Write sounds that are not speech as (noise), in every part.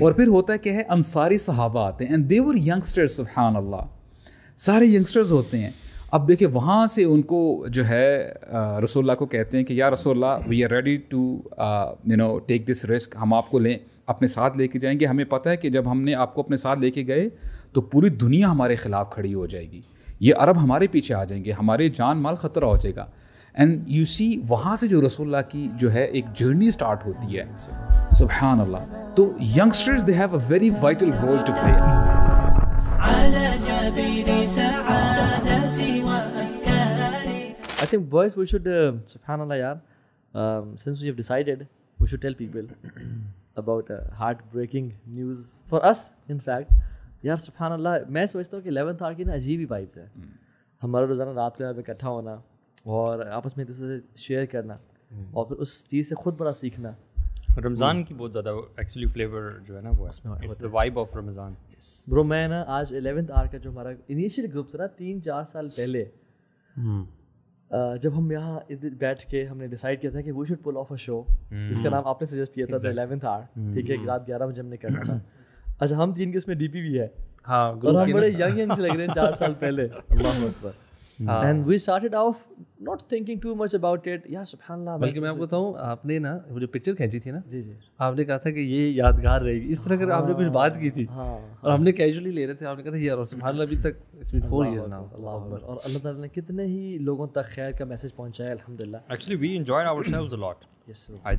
(laughs) और फिर होता है क्या है अंसारी सहाबा आते हैं एंड देवर यंगस्टर्स सुबहान अल्लाह सारे यंगस्टर्स होते हैं अब देखिए वहाँ से उनको जो है रसोल्ला को कहते हैं कि या रसोल्ला we are ready to you know take this risk हम आपको लें अपने साथ लेके जाएंगे हमें पता है कि जब हमने आपको अपने साथ लेके गए तो पूरी दुनिया हमारे ख़िलाफ़ खड़ी हो जाएगी ये अरब हमारे पीछे आ जाएंगे हमारे जान माल ख़तरा हो जाएगा एंड यू सी वहाँ से जो रसोल्ला की जो है एक जर्नी स्टार्ट होती है सुबहान अल्लाह तो youngsters they have a very vital role to play I think boys we should uh, subhanallah yaar um, since we have decided we should tell people about a heartbreaking news for us in fact yaar subhanallah मैं समझता हूँ कि 11th are की ना अजीब ही vibes है हमारा रोज़ाना रात को यहाँ पे इकट्ठा और आपस में एक दूसरे से शेयर करना हम्म। और फिर उस चीज़ से खुद बड़ा सीखना रमज़ान हम्म। की बहुत ज़्यादा एक्चुअली फ्लेवर जो है ना वो it's the vibe of Ramzan bro मैं ना आज एलेवेंथ आर का जो हमारा इनिशियल ग्रुप था ना तीन चार साल पहले हम्म। जब हम यहाँ इधर बैठ के हमने डिसाइड किया था कि we should pull off a show इसका नाम आपने सजेस्ट किया था एलेवेंथ आर ठीक है रात ग्यारह बजे हमने करना था (clears throat) अच्छा हम तीन के उसमें डी भी है हाँ और हम बड़े यंग यंग से लग रहे हैं चार साल पहले (laughs) अल्लाह अकबर and we started off not thinking too much about it या सुभानल्लाह बल्कि मैं आपको बताऊं आपने ना वो जो पिक्चर खींची थी ना जी जी आपने कहा था कि ये यादगार रहेगी इस तरह अगर आपने कुछ हाँ, बात की थी हाँ। और हमने कैजुअली ले रहे थे आपने कहा था यार और सुभानल्लाह अभी तक it's been 4 years now Allah अकबर और अल्लाह ताला ने कितने ही लोगों तक खैर का मैसेज पहुंचाया अल्हम्दुलिल्लाह actually we enjoyed ourselves a lot अच्छा,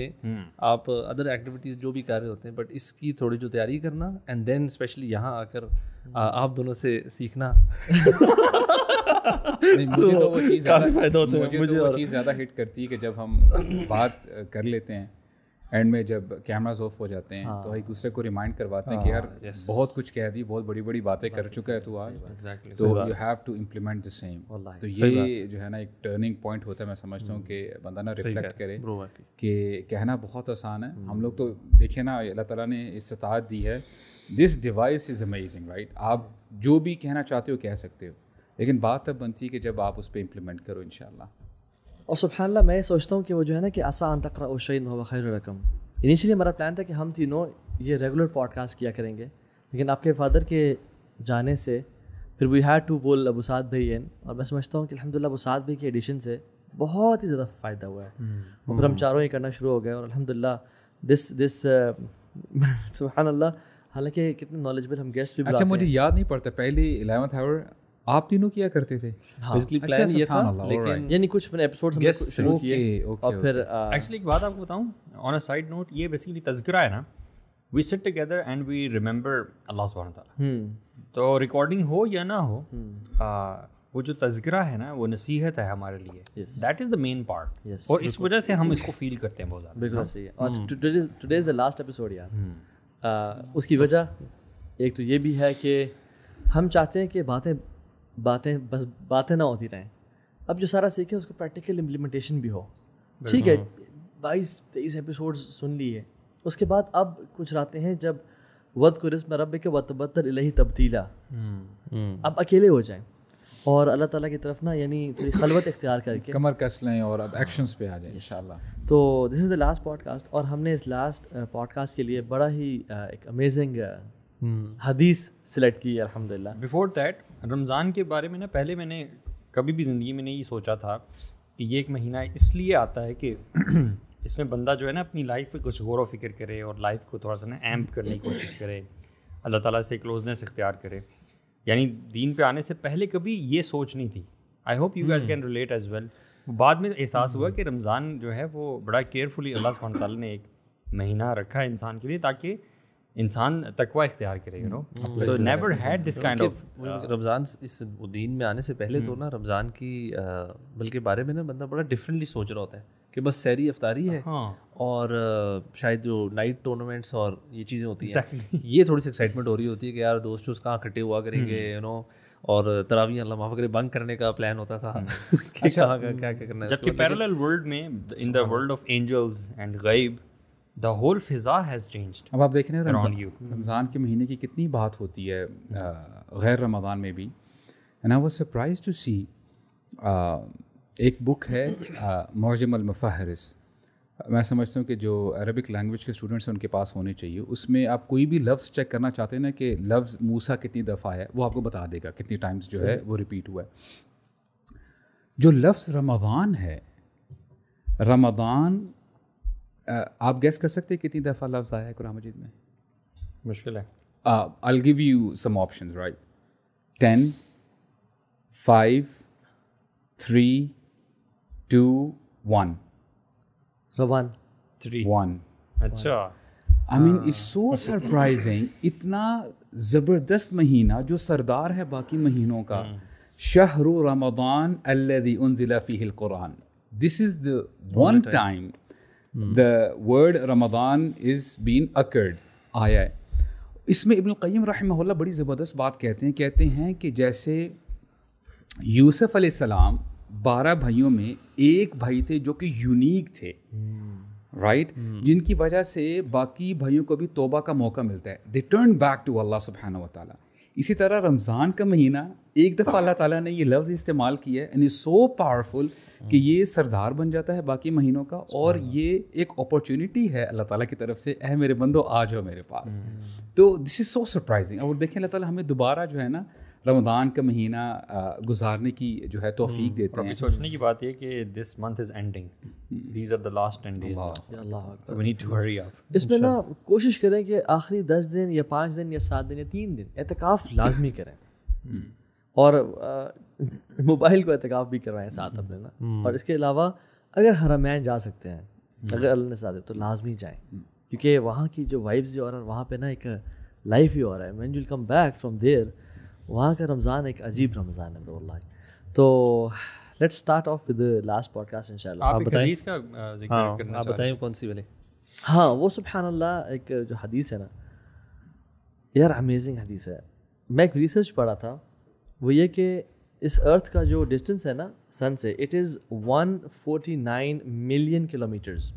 hmm. आप अदर एक्टिविटीज जो भी कर रहे होते हैं बट इसकी थोड़ी जो तैयारी करना एंड देन स्पेशली यहाँ आकर hmm. आप दोनों से सीखना मुझे तो वो चीज़ तो ज़्यादा हिट तो करती है कि जब हम बात कर लेते हैं एंड में जब कैमराज ऑफ हो जाते हैं तो हाँ। तो एक दूसरे को रिमाइंड करवाते हैं कि हाँ, यार बहुत कुछ कह दी बहुत बड़ी बड़ी बातें कर चुका है तू आज तो you have to implement the same तो ये जो है ना एक टर्निंग पॉइंट होता है मैं समझता हूँ हम्म। कि बंदा ना रिफ्लेक्ट करे कि कहना बहुत आसान है हम हम्म। लोग तो देखे ना अल्लाह तला ने इस्तात दी है this device is amazing right आप जो भी कहना चाहते हो कह सकते हो लेकिन बात तब बनती है कि जब आप उस पर इम्प्लीमेंट करो इनशाला और सुबहानल्ला मैं सोचता हूँ कि वो जो है ना कि आसान तकरा उशैन हो खैर रकम इनिशियली हमारा प्लान था कि हम तीनों ये रेगुलर पॉडकास्ट किया करेंगे लेकिन आपके फादर के जाने से फिर वी हैड टू बोल अबू साद भाई एन और मैं समझता हूँ कि अलहमदिल्ला अबू साद भाई के एडिशन से बहुत ही ज़्यादा फ़ायदा हुआ है हम्म। और फिर हम चारों ये करना शुरू हो गए और अलहमदिल्ला दिस दिस uh, (laughs) सुबहानल्ला हालांकि कितने नॉलेजबल हम गेस्ट भी अच्छा मुझे याद नहीं पड़ता पहली इलेवंथ आवर आप तीनों किया करते थे बेसिकली हाँ। प्लान अच्छा, ये था लेकिन यानी कुछ मैंने एपिसोड्स हमने शुरू किए और फिर एक्चुअली एक बात आपको बताऊं ऑन अ साइड नोट ये बेसिकली तस्करा है ना we sit together and we remember Allah सुभान व तआला हम्म। तो रिकॉर्डिंग हो या ना हो हम्म। वो जो तस्करा है ना वो नसीहत है हमारे लिए that is the main part और इस वजह से हम इसको फील करते हैं बहुत ज़्यादा बिल्कुल सही है और today is the last episode यार हम्म। उसकी वजह एक तो ये भी है कि हम चाहते हैं कि बातें बातें बस बातें ना होती रहें अब जो सारा सीखे उसको प्रैक्टिकल इम्प्लीमेंटेशन भी हो ठीक है बाईस तेईस एपिसोड सुन लिए उसके बाद अब कुछ रातें हैं जब वध को रिस्म रब के वतबतर तो इलाही तब्दीला हम्म। हम्म। अब अकेले हो जाएं और अल्लाह ताला की तरफ ना यानी थोड़ी (coughs) खलवत इख्तियार करके कमर कस लें और अब एक्शन पे आ जाए इनशाला तो this is the last podcast और हमने इस लास्ट पॉडकास्ट uh, के लिए बड़ा ही uh, एक अमेजिंग हदीस सेलेक्ट की अलहमदिल्ला बिफोर दैट रमज़ान के बारे में ना पहले मैंने कभी भी ज़िंदगी में नहीं सोचा था कि ये एक महीना इसलिए आता है कि (clears throat) इसमें बंदा जो है ना अपनी लाइफ पे कुछ गौर व फिक्र करे और लाइफ को थोड़ा सा ना एम्प करने की कोशिश करे अल्लाह ताला से क्लोजनेस इख्तियार करे यानी दीन पे आने से पहले कभी ये सोच नहीं थी I hope you guys can relate as well बाद में एहसास हुआ हम्म। कि रमज़ान जो है वो बड़ा केयरफुली अल्लाह सुबह ने एक महीना रखा है इंसान के लिए ताकि इंसान तकवा इख्तियार no so never had this kind of Ramzan इस दीन में आने से पहले तो hmm. ना रमज़ान की uh, बल्कि बारे में ना बंदा बड़ा डिफरेंटली सोच रहा होता है कि बस सैरी अफ्तारी है हाँ। और uh, शायद जो नाइट टूर्नामेंट्स और ये चीज़ें होती हैं exactly. (laughs) ये थोड़ी सी एक्साइटमेंट हो रही होती है कि यार दोस्त उस कहाँ इकट्ठे हुआ करेंगे यू hmm. नो और तरावी अल्लाह माफ़ करे बंक करने का प्लान होता था hmm. (laughs) अच्छा, क्या क्या करना है जबकि पैरेलल वर्ल्ड में in the world of angels and गैब द होल फिज़ा हैज़ चेंज अब आप देख रहे हैं रमज़ान के महीने की कितनी बात होती है गैर रमज़ान में भी and I was surprise to see एक बुक है मौजम मैं समझता हूँ कि जो अरबिक लैंग्वेज के स्टूडेंट्स हैं उनके पास होने चाहिए उसमें आप कोई भी लफ्ज़ चेक करना चाहते हैं ना कि लफ्ज़ मूसा कितनी दफ़ा है वो आपको बता देगा कितनी टाइम्स जो है वो रिपीट हुआ है जो लफ्ज़ रमदान है रमज़ान आप गैस कर सकते हैं कितनी दफ़ा लफ्ज़ आया है कुरान मजीद में मुश्किल है I give you some option right ten five three two one one three one अच्छा I mean it's so surprising इतना ज़बरदस्त महीना जो सरदार है बाकी महीनों का hmm. शहर रमदान अल्लदी उनजिला फ़ीहिल कुरान this is the one time the word Ramadan is been occurred आया है इसमें इब्न क़य्यम रहमहुल्लाह बड़ी ज़बरदस्त बात कहते हैं कहते हैं कि जैसे यूसुफ़ सलाम बारह भाइयों में एक भाई थे जो कि यूनिक थे राइट hmm. right? hmm. जिनकी वजह से बाकी भाइयों को भी तोबा का मौका मिलता है they turn back to Allah सुबहाना वाली इसी तरह रमज़ान का महीना एक दफ़ा अल्लाह ताला ने ये लफ्ज़ इस्तेमाल किया है एंड इज़ सो पावरफुल कि ये सरदार बन जाता है बाकी महीनों का और ये एक अपॉर्चुनिटी है अल्लाह ताला की तरफ से अह मेरे बंदो आ जाओ मेरे पास हम्म। तो दिस इज़ सो सरप्राइजिंग और देखें अल्लाह ताला हमें दोबारा जो है ना रमदान का महीना गुजारने की जो है तोफीक हम्म। देते हैं सोचने की बात यह कि this month is ending these are the last ten days we need to hurry up इसमें ना कोशिश करें कि आखिरी दस दिन या पाँच दिन या सात दिन या तीन दिन एहतिकाफ लाजमी करें हम्म। और मोबाइल को एहतिकाफ भी करवाएं साथ अपने ना हम्म। और इसके अलावा अगर हरामैन जा सकते हैं हम्म। अगर अल्लाह ने साथ है तो लाजमी जाए क्योंकि वहाँ की जो वाइब्स जो और वहाँ पे ना एक लाइफ ही और है man will come back from there वहाँ का रमज़ान एक अजीब रमज़ान है ब्रो तो let's start off with last podcast इंशाल्लाह आप, आप बताइए का जिक्र हाँ, करना आप बताइए कौन सी वाली हाँ वो सुबहान अल्लाह एक जो हदीस है ना यार अमेजिंग हदीस है मैं एक रिसर्च पढ़ा था वो ये कि इस अर्थ का जो डिस्टेंस है ना सन से इट इज़ 149 मिलियन किलोमीटर्स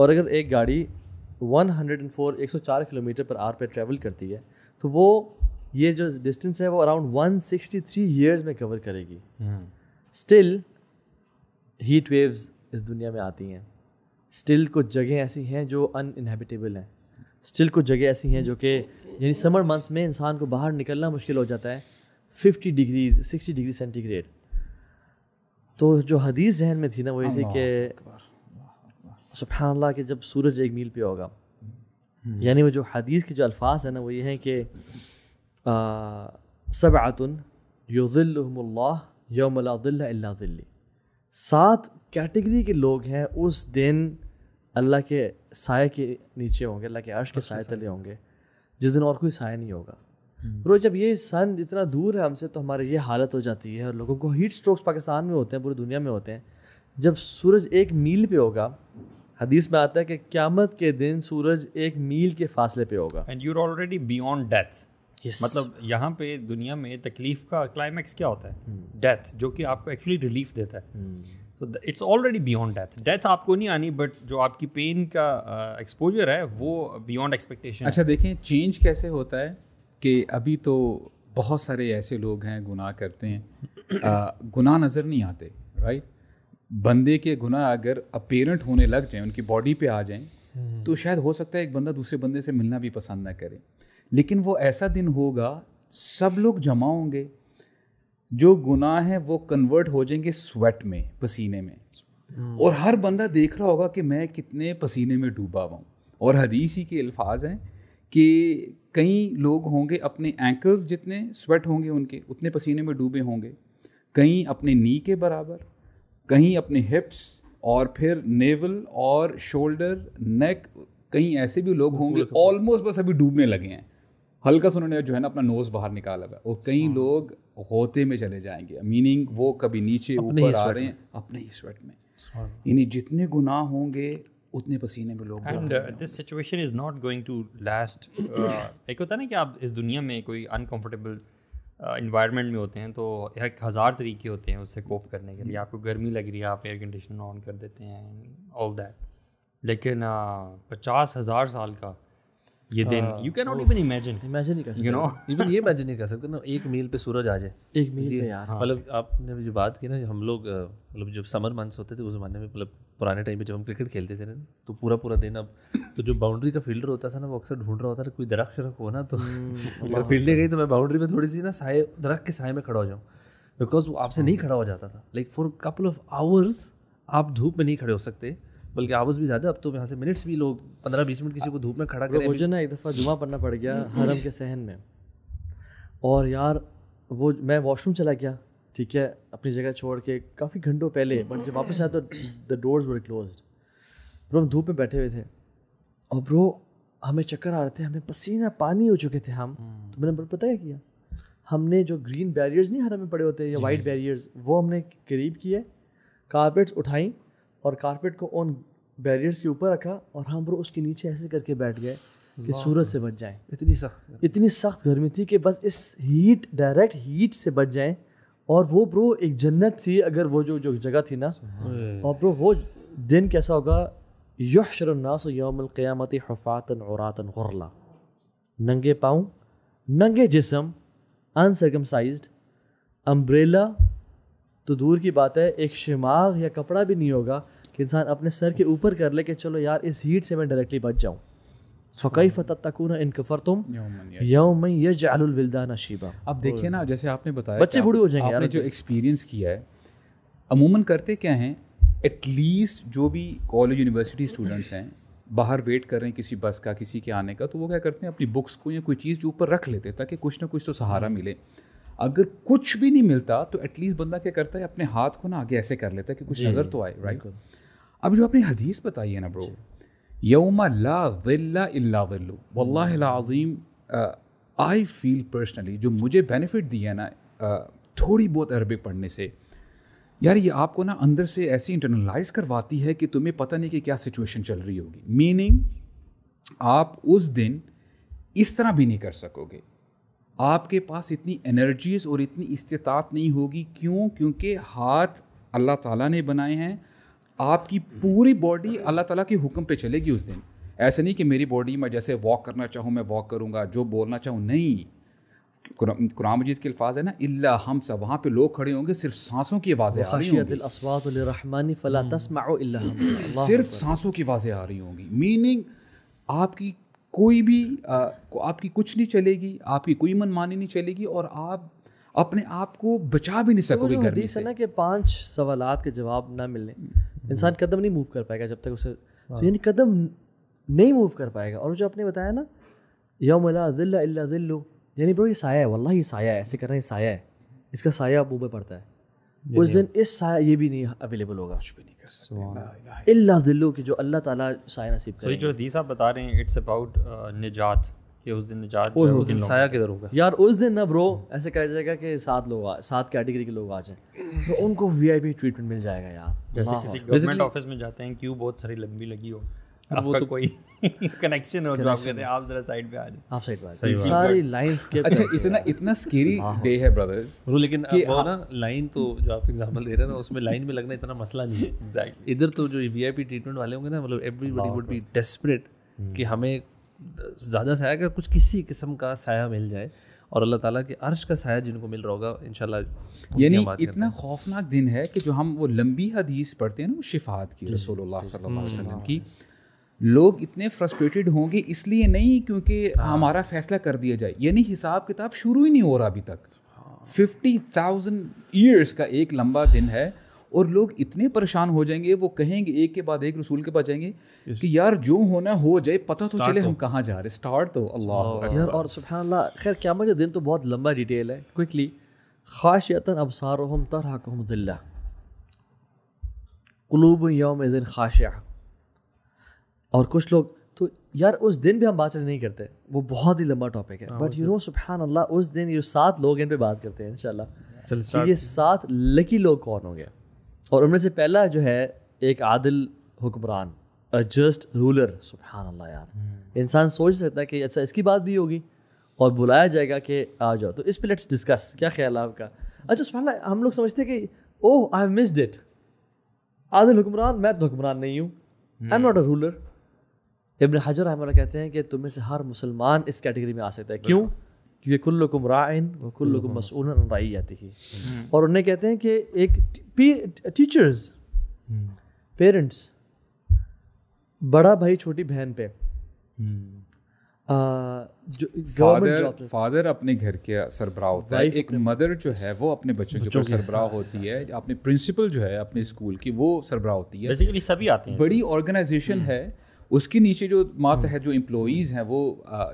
और अगर एक गाड़ी 104 104 किलोमीटर पर आर पे ट्रैवल करती है तो वो ये जो डिस्टेंस है वो अराउंड 163 इयर्स में कवर करेगी स्टिल हीट वेव्स इस दुनिया में आती हैं स्टिल कुछ जगह ऐसी हैं जो अनइनहेबिटेबल हैं स्टिल कुछ जगह ऐसी हैं जो कि यानी समर मंथ्स में इंसान को बाहर निकलना मुश्किल हो जाता है fifty degree sixty degree centigrade तो जो हदीस जहन में थी ना वो ये थी कि सुबहानल्ला के जब सूरज एक मील पे होगा हम्म। यानी वो जो हदीस के जो अल्फाज है ना वो ये हैं कि सब आतन युज़िल्लुहुमुल्ला योम दिल्ली सात कैटेगरी के लोग हैं उस दिन अल्लाह के साय के नीचे होंगे अल्लाह के अर्श के साय तले होंगे जिस दिन और कोई साय नहीं होगा हम्म। ब्रो जब ये सन इतना दूर है हमसे तो हमारे ये हालत हो जाती है और लोगों को हीट स्ट्रोक्स पाकिस्तान में होते हैं पूरी दुनिया में होते हैं जब सूरज एक मील पे होगा हदीस में आता है कि क्यामत के दिन सूरज एक मील के फासले पे होगा and you are already beyond death Yes. मतलब यहाँ पे दुनिया में तकलीफ का क्लाइमैक्स क्या होता है डेथ हम्म। hmm. जो कि आपको एक्चुअली रिलीफ देता है तो it's already beyond death death आपको नहीं आनी बट जो आपकी पेन का एक्सपोजर uh, है वो बियॉन्ड एक्सपेक्टेशन अच्छा देखें चेंज कैसे होता है कि अभी तो बहुत सारे ऐसे लोग हैं गुनाह करते हैं गुनाह नज़र नहीं आते राइट बंदे के गुनाह अगर अपेरेंट होने लग जाएं उनकी बॉडी पे आ जाएं हम्म। तो शायद हो सकता है एक बंदा दूसरे बंदे से मिलना भी पसंद ना करे लेकिन वो ऐसा दिन होगा सब लोग जमा होंगे जो गुनाह हैं वो कन्वर्ट हो जाएंगे स्वेट में पसीने में हम्म। और हर बंदा देख रहा होगा कि मैं कितने पसीने में डूबा हुआ हूँ और हदीसी के अल्फाज हैं कि कई लोग होंगे अपने एंकल्स जितने स्वेट होंगे उनके उतने पसीने में डूबे होंगे कहीं अपने नी के बराबर कहीं अपने हिप्स और फिर नेवल और शोल्डर नेक कहीं ऐसे भी लोग होंगे ऑलमोस्ट बस अभी डूबने लगे हैं हल्का सा उन्होंने जो है ना अपना नोज बाहर निकाला हुआ और कई अच्छा। लोग होते में चले जाएंगे मीनिंग वो कभी नीचे ऊपर आ रहे हैं अपने ही स्वेट में यानी जितने गुनाह होंगे उतने पसीने में लोग and this situation is not going to last एक होता है ना कि आप इस दुनिया में कोई अनकम्फर्टेबल इन्वायरमेंट uh, में होते हैं तो एक हज़ार तरीके होते हैं उससे कोप करने के लिए आपको गर्मी लग रही है आप एयर कंडीशन ऑन कर देते हैं ऑल दैट लेकिन uh, पचास हज़ार साल का ये हाँ। दिन you can not even imagine imagine नहीं कर सकते यू नो इवन ये इमेजिन नहीं कर सकते ना एक मील पे सूरज आ जाए एक मील पे हाँ। यार मतलब आपने जो बात की ना हम लोग uh, मतलब जब समर मंथ्स होते थे उस ज़माने में मतलब पुराने टाइम में जब हम क्रिकेट खेलते थे ना तो पूरा पूरा दिन अब तो जो बाउंड्री का फील्डर होता था ना वो अक्सर ढूंढ रहा होता था कोई दरख्त शरख हो ना तो हम्म, अगर फील्डिंग गई तो मैं बाउंड्री में थोड़ी सी ना साय दरख्त के साय में खड़ा हो जाऊँ बिकॉज वो आपसे नहीं हम्म। खड़ा हो जाता था like for couple of hours आप धूप में नहीं खड़े हो सकते बल्कि आवर्स भी ज़्यादा अब तो यहाँ से मिनट्स भी लोग पंद्रह बीस मिनट किसी को धूप में खड़ा करें मुझे ना एक दफ़ा जुमा पड़ना पड़ गया हरम के सहन में और यार वो मैं वॉशरूम चला गया ठीक है अपनी जगह छोड़ के काफ़ी घंटों पहले बट जब वापस आया तो the doors were close bro हम धूप में बैठे हुए थे और ब्रो हमें चक्कर आ रहे थे हमें पसीना पानी हो चुके थे हम तो मैंने ब्रो पता क्या किया हमने जो ग्रीन बैरियर्स नहीं हर में पड़े होते या वाइट बैरियर्स वो हमने करीब किए कारपेट्स उठाई और कारपेट को ऑन बैरियर्स के ऊपर रखा और हम ब्रो उसके नीचे ऐसे करके बैठ गए कि सूरज से बच जाएं इतनी सख्त इतनी सख्त गर्मी थी कि बस इस हीट डायरेक्ट हीट से बच जाएं और वो ब्रो एक जन्नत थी अगर वो जो जो जगह थी ना और ब्रो वो दिन कैसा होगा यशरनास यौमक़ियामत हफातन औरतन गुरला नंगे पाँव नंगे जिसम अनसर्कमसाइज अम्ब्रेला तो दूर की बात है एक शिमाग या कपड़ा भी नहीं होगा कि इंसान अपने सर के ऊपर कर ले कि चलो यार इस हीट से मैं डायरेक्टली बच जाऊँ फ़कैफ़ तकून तुम यौम यजअलविल्दान शिबा अब देखिए ना जैसे आपने बताया बच्चे बूढ़े हो जाएंगे आपने जो एक्सपीरियंस किया है अमूमन करते क्या हैं एटलीस्ट जो भी कॉलेज यूनिवर्सिटी स्टूडेंट्स हैं बाहर वेट कर रहे हैं किसी बस का किसी के आने का तो वो क्या करते हैं अपनी बुक्स को या कोई चीज़ जो ऊपर रख लेते हैं ताकि कुछ ना कुछ तो सहारा मिले अगर कुछ भी नहीं मिलता तो एटलीस्ट बंदा क्या करता है अपने हाथ को ना आगे ऐसे कर लेता है कि कुछ नज़र तो आए राइट अब जो आपने हदीस बताई है ना ब्रो यौम ला ज़िल्ला इल्ला ज़िल्लू वल्लाह लाजीम आई फील पर्सनली जो मुझे बेनिफिट दिया ना थोड़ी बहुत अरबिक पढ़ने से यार ये आपको ना अंदर से ऐसी इंटरनलाइज करवाती है कि तुम्हें पता नहीं कि क्या सिचुएशन चल रही होगी मीनिंग आप उस दिन इस तरह भी नहीं कर सकोगे आपके पास इतनी एनर्जीज और इतनी इस्तात नहीं होगी क्यों क्योंकि हाथ अल्लाह ताला ने बनाए हैं आपकी पूरी बॉडी अल्लाह ताला के हुक्म पे चलेगी उस दिन ऐसे नहीं कि मेरी बॉडी में जैसे वॉक करना चाहूँ मैं वॉक करूँगा जो बोलना चाहूँ नहीं कुरान मजीद के अल्फाज है ना इल्ला हम सब वहाँ पे लोग खड़े होंगे सिर्फ सांसों की आवाज़ें आ रही होंगी फला हम्म। सिर्फ सांसों की आवाज़ें आ रही होंगी मीनिंग आपकी कोई भी आपकी कुछ नहीं चलेगी आपकी कोई मनमानी नहीं चलेगी और आप अपने आप को बचा भी नहीं सकोगे गर्मी तो से ना कि पांच सवाल के जवाब ना मिलने इंसान हम्म। कदम नहीं मूव कर पाएगा जब तक उसे तो हाँ। यानी कदम नहीं मूव कर पाएगा और जो आपने बताया ना यम दिल्लु यानी ब्रो ये साया है वल्ला ही साया है ऐसे कर रहे हैं साया है इसका साया मुँह में पड़ता है उस दिन इस साया ये भी नहीं अवेलेबल होगा कुछ भी नहीं कर सकते इल्ला दिल्लो की जो अल्लाह ताला साया नसीब करे जो हदीस आप बता रहे हैं इट्स अबाउट uh, निजात कि उस दिन निजात उस, दिन साया किधर होगा यार उस दिन ना ब्रो ऐसे जाएगा कि सात लोग सात कैटेगरी के लोग आ जाए तो उनको वीआईपी ट्रीटमेंट मिल जाएगा यार जैसे किसी गवर्नमेंट ऑफिस में जाते हैं बहुत सारी लंबी लगी हो तो कोई कनेक्शन (laughs) हो जो आप कहते हैं आप जरा साइड पे आ जाए आप साइड पे आ सारी लाइंस के अच्छा इतना इतना स्केरी डे है ब्रदर्स ब्रो लेकिन वो ना लाइन तो जो आप एग्जांपल दे रहे ना उसमें लाइन में लगना इतना मसला नहीं है एग्जैक्टली (laughs) इधर तो जो वीआईपी ट्रीटमेंट वाले होंगे ना मतलब एवरीबॉडी वुड बी डेस्परेट कि हम्म। हमें ज़्यादा साया का कुछ किसी किस्म का साया मिल जाए और अल्लाह ताला के अर्श का साया जिनको मिल रहा होगा इन यानी इतना खौफनाक दिन है कि जो हम वो लंबी हदीस पढ़ते हैं ना वो शिफात की रसोल्ला वसल्लम की लोग इतने फ्रस्ट्रेटेड होंगे इसलिए नहीं क्योंकि हाँ। हमारा फैसला कर दिया जाए यानी हिसाब किताब शुरू ही नहीं हो रहा अभी तक फिफ्टी थाउजेंड ईयर्स का एक लंबा दिन है और लोग इतने परेशान हो जाएंगे वो कहेंगे एक के बाद एक रसूल के पास जाएंगे कि यार जो होना हो जाए पता तो चले तो। हम कहाँ जा रहे स्टार्ट तो अल्लाह यार और सुबह खैर क्या मुझे दिन तो बहुत लंबा डिटेल है क्विकली यतन अबसार हम योम दिन खाशिया और कुछ लोग तो यार उस दिन भी हम बात नहीं करते वो बहुत ही लंबा टॉपिक है बट हाँ, यू नो तो। सुबहान अल्लाह उस दिन ये सात लोग इन पे बात करते हैं इन ये सात लकी लोग कौन होंगे और उनमें से पहला जो है एक आदिल हुक्मरान अ जस्ट रूलर सुबहान अल्लाह यार हम्म। इंसान सोच सकता है कि अच्छा इसकी बात भी होगी और बुलाया जाएगा कि आ जाओ तो इस पर लेट्स डिस्कस क्या ख्याल है आपका अच्छा सुबह हम लोग समझते हैं कि ओह आई मिस डिट आदिल हुक्मरान मैं तो हुक्मरान नहीं हूँ I am not a ruler Ibn Hajar Ahmad कहते हैं कि तुम्हें से हर मुसलमान इस कैटेगरी में आ सकता है क्यों क्योंकि लोग राइन व कुल्लुकुम मसूल राइयाती ही और उन्हें कहते हैं कि एक टीचर्स हम्म। पेरेंट्स बड़ा भाई छोटी बहन पे फादर हम्म। फादर अपने घर के सरबराह होता है एक मदर जो है वो अपने बच्चों के ऊपर सरबराह होती है अपने प्रिंसिपल जो है अपने स्कूल की वो सरबराह होती है बेसिकली सभी आते हैं बड़ी ऑर्गेनाइजेशन हम्म। है उसके नीचे जो मातहत हम्म। जो इम्प्लॉज हैं वो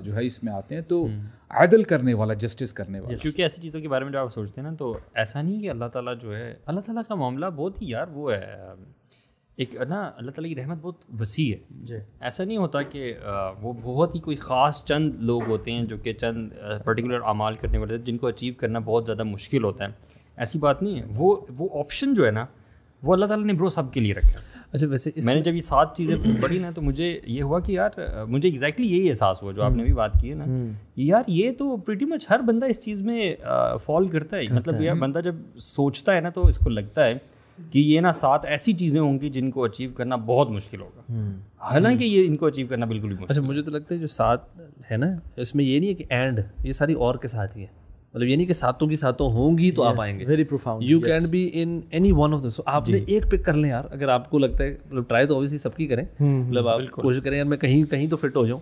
जो है इसमें आते हैं तो हम्म। आदल करने वाला जस्टिस करने वाला क्योंकि ऐसी चीज़ों के बारे में जब आप सोचते हैं ना तो ऐसा नहीं कि अल्लाह ताला जो है अल्लाह ताला का मामला बहुत ही यार वो है एक ना अल्लाह ताला की रहमत बहुत वसी है ऐसा नहीं होता कि वो बहुत ही कोई ख़ास चंद लोग होते हैं जो कि चंद पर्टिकुलर अमाल करने वाले जिनको अचीव करना बहुत ज़्यादा मुश्किल होता है ऐसी बात नहीं है वो वो ऑप्शन जो है ना वो अल्लाह ताला ने ब्रो सब के लिए रखा है अच्छा वैसे इस मैंने जब ये सात चीज़ें पढ़ी ना तो मुझे ये हुआ कि यार मुझे एग्जैक्टली यही एहसास हुआ जो आपने भी बात की है ना हम्म। यार ये तो प्रिटी मच हर बंदा इस चीज़ में फॉल करता है मतलब यार बंदा जब सोचता है ना तो इसको लगता है कि ये ना सात ऐसी चीज़ें होंगी जिनको अचीव करना बहुत मुश्किल होगा हम्म। हालांकि ये इनको अचीव करना बिल्कुल भी अच्छा, मुश्किल अच्छा मुझे तो लगता है जो सात है ना इसमें ये नहीं है कि एंड ये सारी और के साथ ही है मतलब ये नहीं कि सातों की सातों होंगी तो yes, आप आएंगे very profound you can be in any one of so आपने एक पिक कर लें यार अगर आपको लगता है मतलब ट्राई तो ऑब्वियसली सबकी करें हम्म, हम्म, मतलब आप कोशिश करें यार मैं कहीं कहीं तो फिट हो जाऊँ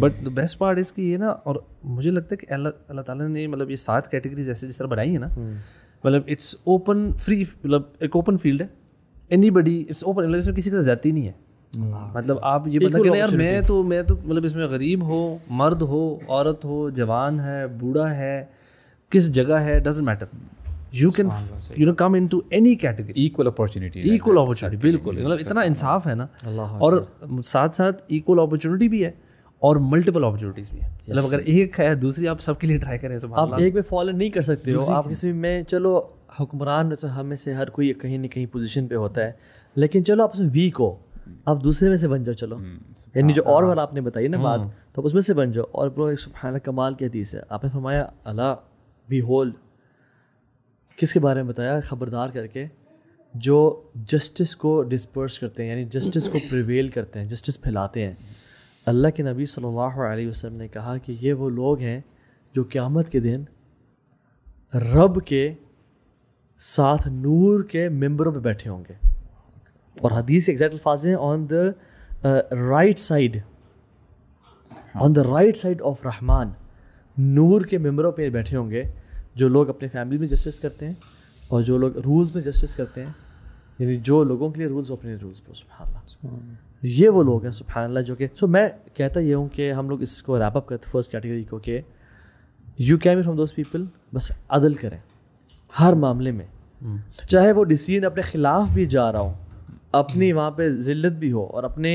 बट द बेस्ट पार्ट इसकी ये ना और मुझे लगता है कि अल्लाह ताला ने मतलब ये सात कैटेगरीज ऐसे जिस तरह बनाई है ना हम्म। मतलब इट्स ओपन फ्री मतलब एक ओपन फील्ड है एनी बडी इट्स ओपन मतलब इसमें किसी का जाती नहीं है मतलब आप ये बता कि यार मैं तो मैं तो मतलब इसमें गरीब हो मर्द हो औरत हो जवान है बूढ़ा है किस जगह है doesn't matter you can you know come into any category equal opportunity equal opportunity बिल्कुल मतलब इतना इंसाफ है ना और साथ साथ इक्वल अपॉर्चुनिटी भी है और मल्टीपल अपॉर्चुनिटीज भी है मतलब अगर एक है दूसरी आप सबके लिए ट्राई करें सब आप एक में फॉलो नहीं कर सकते हो आप किसी में चलो हुक्मरान हमें से हर कोई कहीं ना कहीं पोजिशन पे होता है लेकिन चलो आप उसमें वीक हो hmm. आप दूसरे में से बन जाओ चलो hmm. यानी जो और वाला आपने बताई ना बात hmm. तो उसमें से बन जाओ और ब्रो एक सुबह कमाल की हदीस है आपने फरमाया अला बी होल्ड किसके बारे में बताया ख़बरदार करके जो जस्टिस को डिस्पर्स करते हैं यानी जस्टिस को प्रिवेल करते हैं जस्टिस फैलाते हैं अल्लाह के नबी सल्लल्लाहु अलैहि वसल्लम ने कहा कि ये वो लोग हैं जो क़्यामत के दिन रब के साथ नूर के मेंबरों में बैठे होंगे और हदीस एग्जैक्ट अल्फाज हैं on the right side on the right side of रहमान नूर के मेंबरों पे बैठे होंगे जो लोग अपने फैमिली में जस्टिस करते हैं और जो लोग रूल्स में जस्टिस करते हैं यानी जो लोगों के लिए रूल्स अपने रूल्स पर सुबहान ये वो लोग हैं सुबहान जो कि सो मैं कहता ये हूँ कि हम लोग इसको रैप अप करते फर्स्ट कैटेगरी को कि you can be from those people बस अदल करें हर मामले में hmm. चाहे वो डिसीजन अपने ख़िलाफ़ भी जा रहा हो अपनी hmm. वहाँ पे जिल्लत भी हो और अपने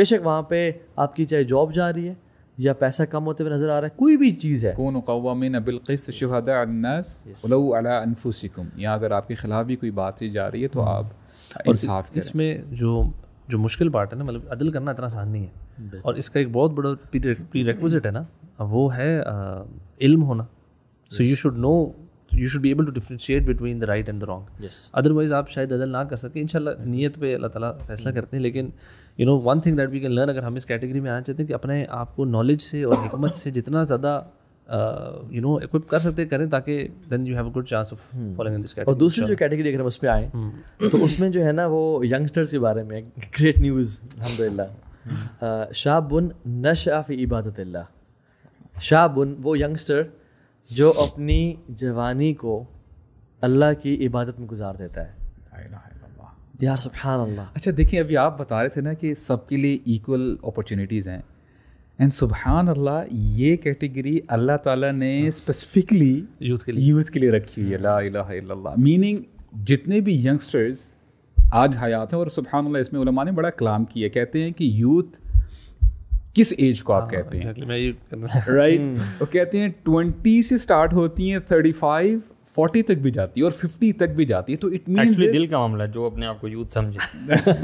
बेशक वहाँ पे आपकी चाहे जॉब जा रही है या पैसा कम होते हुए नजर आ रहा है कोई भी चीज़ है कौन कवामिन बिलकिस अनफुसिकुम या अगर आपके खिलाफ भी कोई बात ही जा रही है तो hmm. आप और साफ इसमें जो जो मुश्किल पार्ट है ना मतलब अदल करना इतना आसान नहीं है और इसका एक बहुत बड़ा प्री है ना वो है आ, इल्म होना so you should know you should be able to differentiate between the right and the wrong yes otherwise आप शायद अदल ना कर सकें इनशाला नीयत पे अल्लाह ताला फैसला hmm. करते हैं लेकिन you know one thing that we can learn अगर हम इस कैटेगरी में आना चाहते हैं कि अपने आप को नॉलेज से और हमत से जितना ज़्यादा यू नो इक्विप कर सकते करें ताकि then you have good chance of following in this category और दूसरी जो कैटेगरी अगर हम उस पर आए तो उसमें जो है ना वो यंगस्टर्स के बारे में ग्रेट न्यूज़ अलहमदिल्ला शाहबुन नशा फ़ी इबादत शाहबुन वो यंगस्टर जो अपनी जवानी को अल्लाह की इबादत में गुजार देता है यार सुबहान अल्लाह अच्छा देखिए अभी आप बता रहे थे ना कि सबके लिए इक्वल अपॉर्चुनिटीज़ हैं एंड सुबहान अल्लाह ये कैटेगरी अल्लाह ताला ने स्पेसिफिकली हाँ। यूथ के लिए यूथ के लिए रखी हुई है ला मीनिंग जितने भी यंगस्टर्स आज हयात हैं और सुबहान अल्लाह इसमें उलमा ने बड़ा कलाम किया कहते हैं कि यूथ किस एज को आप आ, हाँ, कहते हैं राइट (laughs) वो कहती हैं ट्वेंटी से स्टार्ट होती हैं थर्टी फाइव फोर्टी तक भी जाती है और फिफ्टी तक भी जाती है तो इट मीन दिल का मामला जो अपने आप को यूथ समझे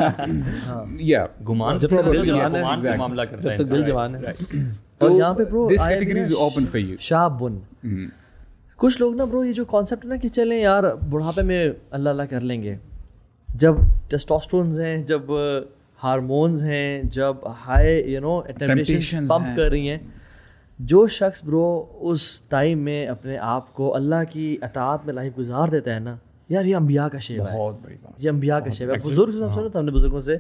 या (laughs) हाँ। गुमान जब तक दिल जवान है मामला करता है जब तक दिल जवान है और (laughs) तो तो यहाँ पे bro this category is open for you शाहबुन कुछ लोग ना ब्रो ये जो कॉन्सेप्ट है ना कि चलें यार बुढ़ापे में अल्लाह अल्लाह कर लेंगे जब टेस्टोस्टोन्स हैं जब हारमोन्स हैं जब high you know temperature pump कर रही हैं जो शख्स ब्रो उस टाइम में अपने आप को अल्लाह की अतात में लाइफ गुजार देता है ना यार ये अम्बिया का शेव बहुत बड़ी ये अम्बिया का शेव है बुजुर्ग हाँ। सुना था तो हमने बुजुर्गों से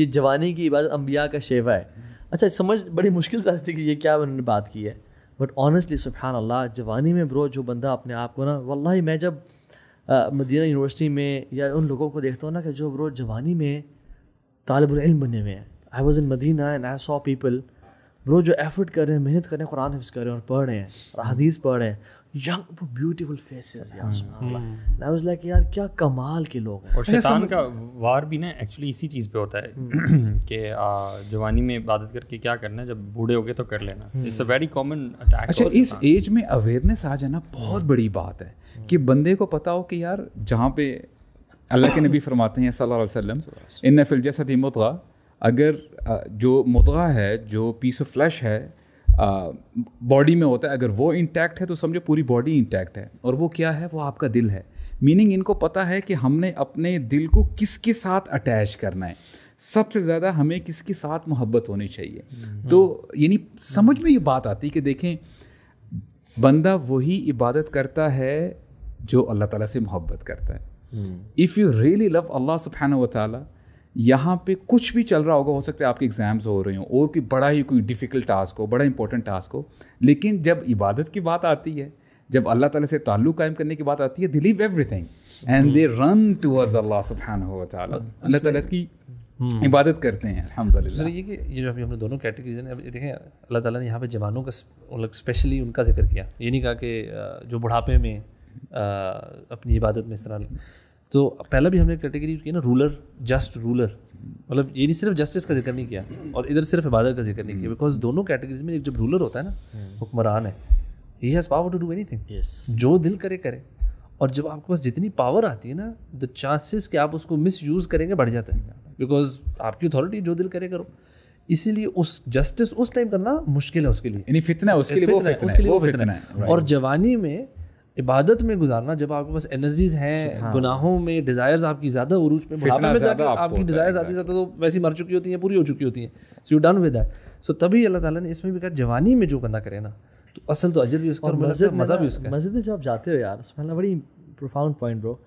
ये जवानी की इबादत अम्बिया का शेवा है अच्छा समझ बड़ी मुश्किल से आती थी कि ये क्या उन्होंने बात की है बट ऑनेस्टली सुबहान अल्लाह जवानी में ब्रो जो बंदा अपने आप को ना वल्ला मैं जब मदीना यूनिवर्सिटी में या उन लोगों को देखता हूँ ना कि जो ब्रो जवानी में तालब बने हुए हैं I was in Medina and I saw people bro जो एफर्ट कर रहे हैं मेहनत कर रहे हैं कुरान हिफ्स कर रहे हैं और पढ़ रहे हैं हदीस पढ़ रहे हैं यंग ब्यूटीफुल फेसेस यार आई वाज लाइक यार क्या कमाल के लोग हैं और अच्छा, शैतान का वार भी ना एक्चुअली इसी चीज़ पे होता है hmm. (clears throat) कि जवानी में इबादत करके क्या करना है जब बूढ़े हो गए तो कर लेना it's a very common attack अच्छा इस एज में अवेयरनेस आ जाना बहुत बड़ी बात है hmm. कि बंदे को पता हो कि यार जहाँ पे अल्लाह के नबी फरमाते हैं सल्लल्लाहु अलैहि वसल्लम इन फिल थी मुतगा अगर जो मुतगा है जो पीस ऑफ फ्लैश है बॉडी में होता है अगर वो इंटैक्ट है तो समझो पूरी बॉडी इंटैक्ट है और वो क्या है वो आपका दिल है मीनिंग इनको पता है कि हमने अपने दिल को किसके साथ अटैच करना है सबसे ज़्यादा हमें किसके साथ मोहब्बत होनी चाहिए हम्म। तो यानी समझ में ये बात आती है कि देखें बंदा वही इबादत करता है जो अल्लाह ताला से मोहब्बत करता है if you really love Allah सुबहाना वाली यहाँ पे कुछ भी चल रहा होगा हो सकता है आपके एग्ज़ाम्स हो रहे हो और कोई बड़ा ही कोई डिफ़िकल्ट टास्क हो बड़ा इंपॉर्टेंट टास्क हो लेकिन जब इबादत की बात आती है जब अल्लाह ताला से ताल्लुक़ कायम करने की बात आती है they leave everything and they run towards Allah सुबहाना अल्लाह ताला की इबादत करते हैं अलहमदिल्ला ये कि ये जो अभी हमने दोनों कैटेगरीज ने अभी देखें अल्लाह ताला ने यहाँ पे जवानों का स्पेशली उनका जिक्र किया ये नहीं कहा कि जो बुढ़ापे में अपनी इबादत में इस तरह तो पहला भी हमने कैटेगरी की ना रूलर जस्ट रूलर मतलब ये नहीं सिर्फ जस्टिस का जिक्र नहीं किया और इधर सिर्फ इबादत का जिक्र नहीं किया बिकॉज हम्म। दोनों कैटेगरीज में एक जब रूलर होता है ना हम्म। हुक्मरान है he has power to do anything जो दिल करे करे और जब आपके पास जितनी पावर आती है ना द चांसेस कि आप उसको मिस यूज़ करेंगे बढ़ जाते हैं बिकॉज आपकी अथॉरिटी जो दिल करे करो इसीलिए उस जस्टिस उस टाइम करना मुश्किल है उसके लिए यानी फितना उसके लिए वो फितना है और जवानी में इबादत में गुजारना जब आपके पास एनर्जीज हैं हाँ। गुनाहों में डिजायर्स आपकी ज्यादा उरूज में बुढ़ापे में जाकर आपकी डिजायर्स आती ज्यादा तो वैसी मर चुकी होती हैं पूरी हो चुकी होती हैं so you done with that so तभी अल्लाह ताला ने इसमें भी कहा जवानी में जो बंदा करे ना तो असल तो अजर भी उसका और मस्जिद मज़ा भी उसका मस्जिद में जब आप जाते हो यार बड़ी प्रोफाउंड पॉइंट ब्रो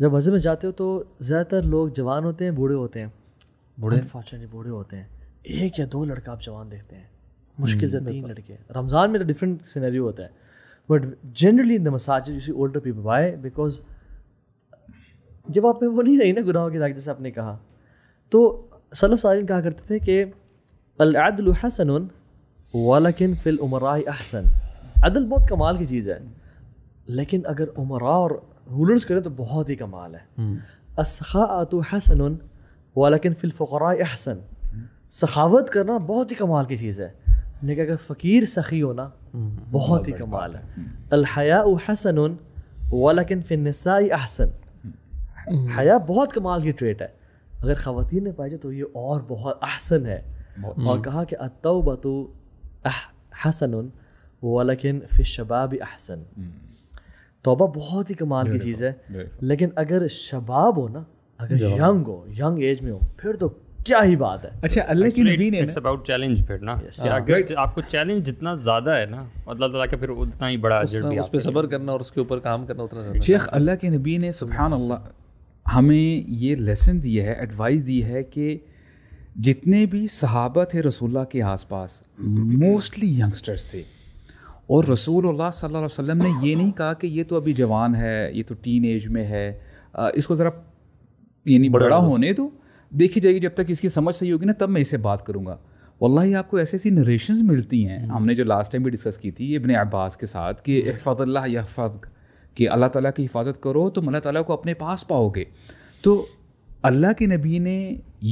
जब मस्जिद में जाते हो तो ज़्यादातर लोग जवान होते हैं बूढ़े होते हैं बूढ़े अनफॉर्चुनेटली बूढ़े होते हैं एक या दो लड़का आप जवान देखते हैं मुश्किल हम्म। से तीन लड़के रमज़ान में तो डिफरेंट सीनरी होता है बट जनरली इन द मसाज you see older people why because जब आप में वो नहीं रही ना गुनाहों की दाग जैसे आपने कहा तो सलफ साल कहा करते थे कि अलदल हसन वालकिन फिल उमरा अहसन अदल बहुत कमाल की चीज़ है लेकिन अगर उमरा और रूलर्स करें तो बहुत ही कमाल है हम्म। असखा आतु हसन वालकिन फिल फ़रा अहसन सखावत करना बहुत ही कमाल की चीज़ है लेकिन अगर फ़कीर सखी होना हम्म, हम्म, बहुत ही कमाल है अलहया हसन वालकिन फिन अहसन हम्म। हया बहुत कमाल की ट्रेट है अगर ख़वान ने पाई जाए तो ये और बहुत अहसन है और कहा कि अतौबतु हसन वालकिन शबाब अहसन तोबा बहुत ही कमाल की चीज़ है लेकिन अगर शबाब हो ना अगर यंग हो यंग एज में हो फिर तो क्या ही बात है अच्छा अल्लाह लेकिन बीन इट्स अबाउट चैलेंज फिर ना yes. आ, हाँ। अगर आपको चैलेंज जितना ज्यादा है ना अल्लाह ताला का फिर उतना ही बड़ा अजर भी उस पे सब्र करना और उसके ऊपर काम करना उतना ज्यादा शेख अल्लाह के नबी ने सुभान अल्लाह हमें ये लेसन दिया है एडवाइस दी है कि जितने भी सहाबा थे रसूलुल्लाह के आसपास मोस्टली यंगस्टर्स थे और रसूलुल्लाह सल्लल्लाहु अलैहि वसल्लम ने ये नहीं कहा कि ये तो अभी जवान है ये तो टीन एज में है इसको ज़रा यानी बड़ा होने दो देखी जाएगी जब तक इसकी समझ सही होगी ना तब मैं इसे बात करूँगा वल्ला आपको ऐसी ऐसी नरेशन मिलती हैं हम्म। हमने जो लास्ट टाइम भी डिस्कस की थी इबन अब्बास के साथ कि हम्म। हफाजल्ला हफाज कि अल्लाह ताला की हिफाजत करो तुम अल्लाह ताला को अपने पास पाओगे तो अल्लाह के नबी ने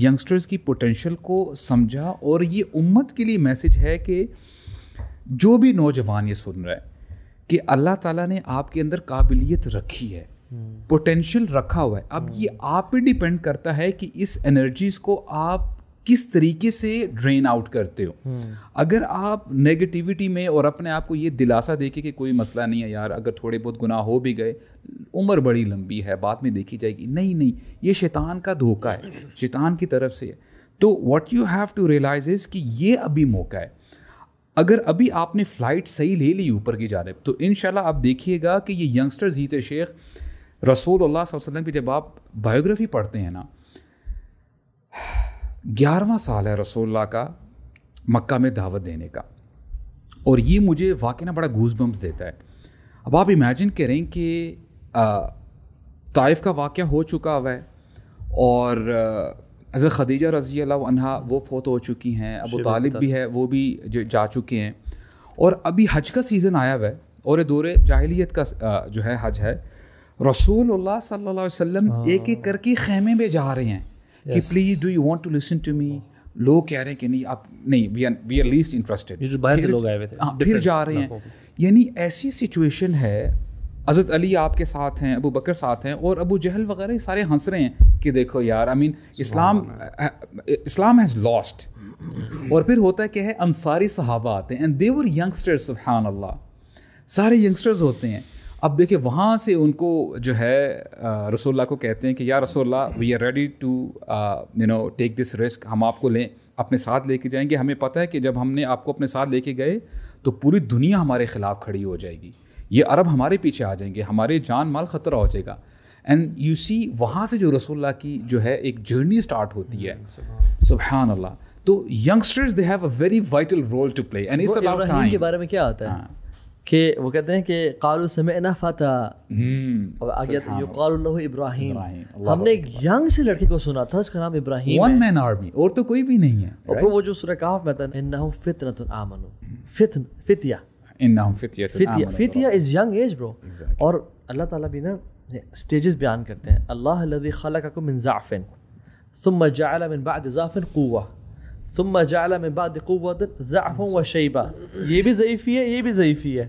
यंगस्टर्स की पोटेंशल को समझा और ये उम्मत के लिए मैसेज है कि जो भी नौजवान ये सुन रहा है कि अल्लाह ताला ने आपके अंदर काबिलियत रखी है हम्म। पोटेंशियल रखा हुआ है अब ये हम्म। आप पे डिपेंड करता है कि इस एनर्जीज को आप किस तरीके से ड्रेन आउट करते हो हम्म। अगर आप नेगेटिविटी में और अपने आप को ये दिलासा देके कि कोई मसला नहीं है यार अगर थोड़े बहुत गुनाह हो भी गए उम्र बड़ी लंबी है बाद में देखी जाएगी नहीं नहीं ये शैतान का धोखा है शैतान की तरफ से है तो what you have to realize is कि ये अभी मौका है अगर अभी आपने फ़्लाइट सही ले ली ऊपर की जाने तो इन आप देखिएगा कि ये यंगस्टर्स ही थे शेख रसूल वसल्लम की जब आप बायोग्राफी पढ़ते हैं ना ग्यारहवा साल है रसोल्ला का मक्का में दावत देने का और ये मुझे वाकई ना बड़ा घूस बम्स देता है अब आप इमेजिन करें कि ताइफ का वाक़ हो चुका हुआ है और अजर खदीजा रजी अनहा वो फोत हो चुकी हैं अबू तालिब भी है वो भी जो जा चुके हैं और अभी हज का सीज़न आया हुआ है और दौरे जाहलीत का जो है हज है रसूलुल्लाह सल्लल्लाहु अलैहि वसल्लम हाँ। एक एक करके खेमे में जा रहे हैं कि please do you want to listen to me लोग कह रहे हैं कि नहीं आप नहीं we are we are least interested बाहर से लोग आए हुए थे हाँ फिर जा रहे हैं यानी ऐसी सिचुएशन है हज़रत अली आपके साथ हैं अबू बकर साथ हैं और अबू जहल वगैरह सारे हंस रहे हैं कि देखो यार I mean Islam Islam has lost और फिर होता है क्या है अंसारी सहाबा आते हैं एंड देवर यंगस्टर्स सुबहान अल्लाह सारे यंगस्टर्स होते हैं अब देखिए वहाँ से उनको जो है रसोल्ला को कहते हैं कि या रसोल्ला we are ready to you know take this risk हम आपको लें अपने साथ लेके जाएंगे हमें पता है कि जब हमने आपको अपने साथ लेके गए तो पूरी दुनिया हमारे ख़िलाफ़ खड़ी हो जाएगी ये अरब हमारे पीछे आ जाएंगे हमारे जान माल ख़तरा हो जाएगा एंड यू सी वहाँ से जो रसोल्ला की जो है एक जर्नी स्टार्ट होती है hmm, सुबहान अल्लाह तो youngsters they have a very vital role to play and इस के बारे में क्या आता है हाँ। कि वो कहते हैं कि कालू समय ना फता और हम्म, आगे हाँ। इब्राहिम हमने एक यंग से लड़के को सुना था उसका नाम इब्राहिम वन मैन आर्मी और तो कोई भी नहीं है और right? वो जो सुरकाफ में था इन्ना फितनतुन आमनु फितन फितिया इन्ना फितिया फितिया फितिया इज यंग एज ब्रो और अल्लाह ताला भी ना स्टेजेस बयान करते हैं अल्लाह लदी खलकाकुम मिन ज़ाफ़िन सुम्मा जअल मिन बाद ज़ाफ़िन क़ुव्वा सुम्मा जअल मिन बाद क़ुव्वतन ज़अफ़न व शैबा ये भी ज़ईफ़ी है ये भी ज़ईफ़ी है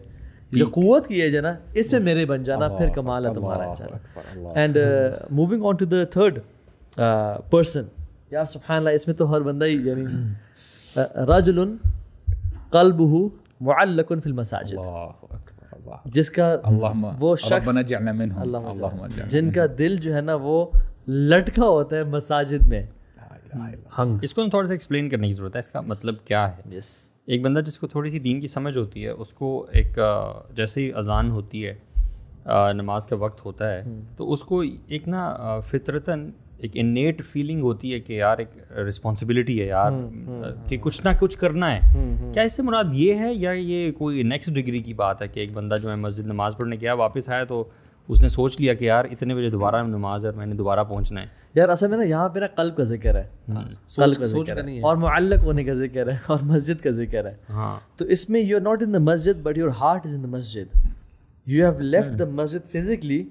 जो कुत की एज है ना इसमें मेरे बन जाना फिर कमाल है तुम्हारा and moving on to the third person यार ला इसमें तो हर बंदा ही यानी रजुल कल्ब मुअल्लकुन फिल मसाजिद जिसका वो शख्स जिनका दिल जो है ना वो लटका होता है मसाजिद में इसको थोड़ा सा एक्सप्लेन करने की जरूरत है इसका मतलब क्या है एक बंदा जिसको थोड़ी सी दीन की समझ होती है उसको एक जैसे ही अजान होती है नमाज का वक्त होता है हम्म। तो उसको एक ना फितरतन एक इनेट फीलिंग होती है कि यार एक रिस्पॉन्सिबिलिटी है यार हम्म, हम्म, कि कुछ ना कुछ करना है क्या इससे मुराद ये है या ये कोई नेक्स्ट डिग्री की बात है कि एक बंदा जो है मस्जिद नमाज पढ़ने गया वापस आया तो उसने सोच लिया कि यार इतने बजे दोबारा नमाज है मैंने दोबारा पहुंचना है यार असल में ना यहाँ पे ना कल्ब का जिक्र है हम्म। कल्ब का जिक्र है और मुअल्लक होने का जिक्र है और मस्जिद का जिक्र है हाँ तो इसमें you are not in the मस्जिद but your heart is in the मस्जिद यू हैव लेफ्ट द मस्जिद physically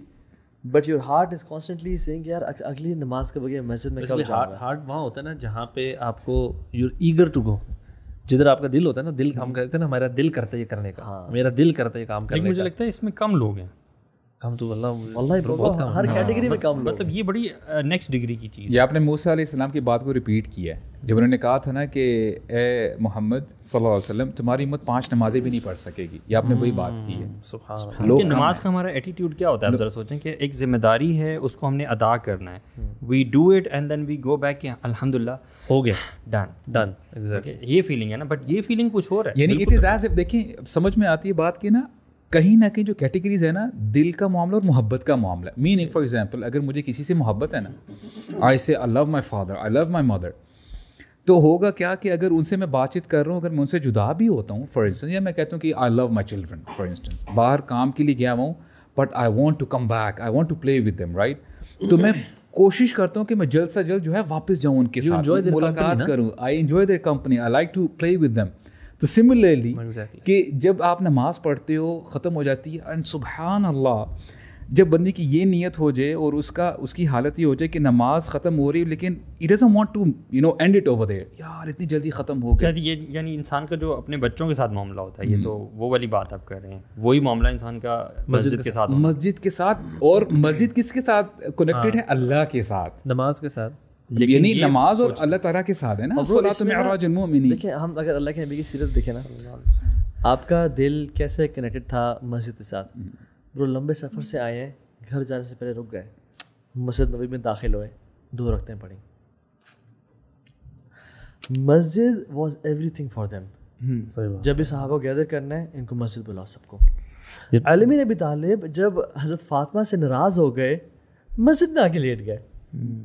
but your heart is constantly saying यार अगली नमाज के बगैर मस्जिद में कब हार्ट हार्ट वहाँ होता है ना जहाँ पे आपको यूर ईगर टू गो जिधर आपका दिल होता है ना दिल काम हम्म। करते हैं ना हमारा दिल करता है ये करने का हाँ। मेरा दिल करता है ये काम करने का मुझे लगता है इसमें कम लोग हैं कम तो वल्ला वल्ला ब्रो बहुत कम हर कैटेगरी हाँ, में मतलब कम मतलब ये बड़ी नेक्स्ट डिग्री की चीज़ ये आपने मूसा सलाम की बात को रिपीट किया है जब हम्म। उन्होंने कहा था ना कि ए मोहम्मद सल्लल्लाहु अलैहि वसल्लम तुम्हारी उम्मत पांच नमाजें भी नहीं पढ़ सकेगी ये आपने वही बात की है हम्म, लोग नमाज का हमारा एटीट्यूड क्या होता है आप जरा सोचें कि एक जिम्मेदारी है उसको हमने अदा करना है we do it and then we go back अल्हम्दुलिल्लाह हो गया डन डन ये फीलिंग है ना बट ये फीलिंग कुछ और है यानी इट इज़ एज इफ देखें समझ में आती है बात की ना कहीं ना कहीं जो कैटेगरीज है ना दिल का मामला और मोहब्बत का मामला मीनिंग फॉर एग्जाम्पल अगर मुझे किसी से मोहब्बत है ना I say I love my father I love my mother तो होगा क्या कि अगर उनसे मैं बातचीत कर रहा हूँ अगर मैं उनसे जुदा भी होता हूँ फॉर इंस्टेंस या मैं कहता हूँ कि I love my children for instance बाहर काम के लिए गया हुआ हूँ but I want to come back I want to play with them right तो मैं कोशिश करता हूँ कि मैं जल्द से जल्द जो है वापस जाऊँ उनके साथ मुलाकात करूँ I enjoy their company I like to play with them तो सिमिलरली exactly. कि जब आप नमाज पढ़ते हो ख़त्म हो जाती है एंड सुबहान अल्लाह जब बंदी की ये नीयत हो जाए और उसका उसकी हालत ये हो जाए कि नमाज ख़त्म हो रही है लेकिन it does want to you know end it over there यार इतनी जल्दी ख़त्म हो गया ये यानी इंसान का जो अपने बच्चों के साथ मामला होता है ये हम्म। तो वो वाली बात आप कर रहे हैं वही मामला इंसान का मस्जिद के साथ मस्जिद के साथ और मस्जिद किसके साथ कनेक्टेड हाँ। है अल्लाह के साथ नमाज के साथ लेकिन ये नमाज और अल्लाह ताला के साथ है ना देखें हम अगर अल्लाह के नबी की सीरत देखें ना आपका दिल कैसे कनेक्टेड था मस्जिद के साथ हम्म। ब्रो लंबे सफ़र से आए हैं घर जाने से पहले रुक गए मस्जिद नबी में दाखिल हुए दो रखते हैं पड़ी मस्जिद was everything for them जब भी साहब को गैदर करना है इनको मस्जिद बुलाओ सबको अलमी नबी तालिब जब हज़रत फातमा से नाराज़ हो गए मस्जिद में आके लेट गए हम्म।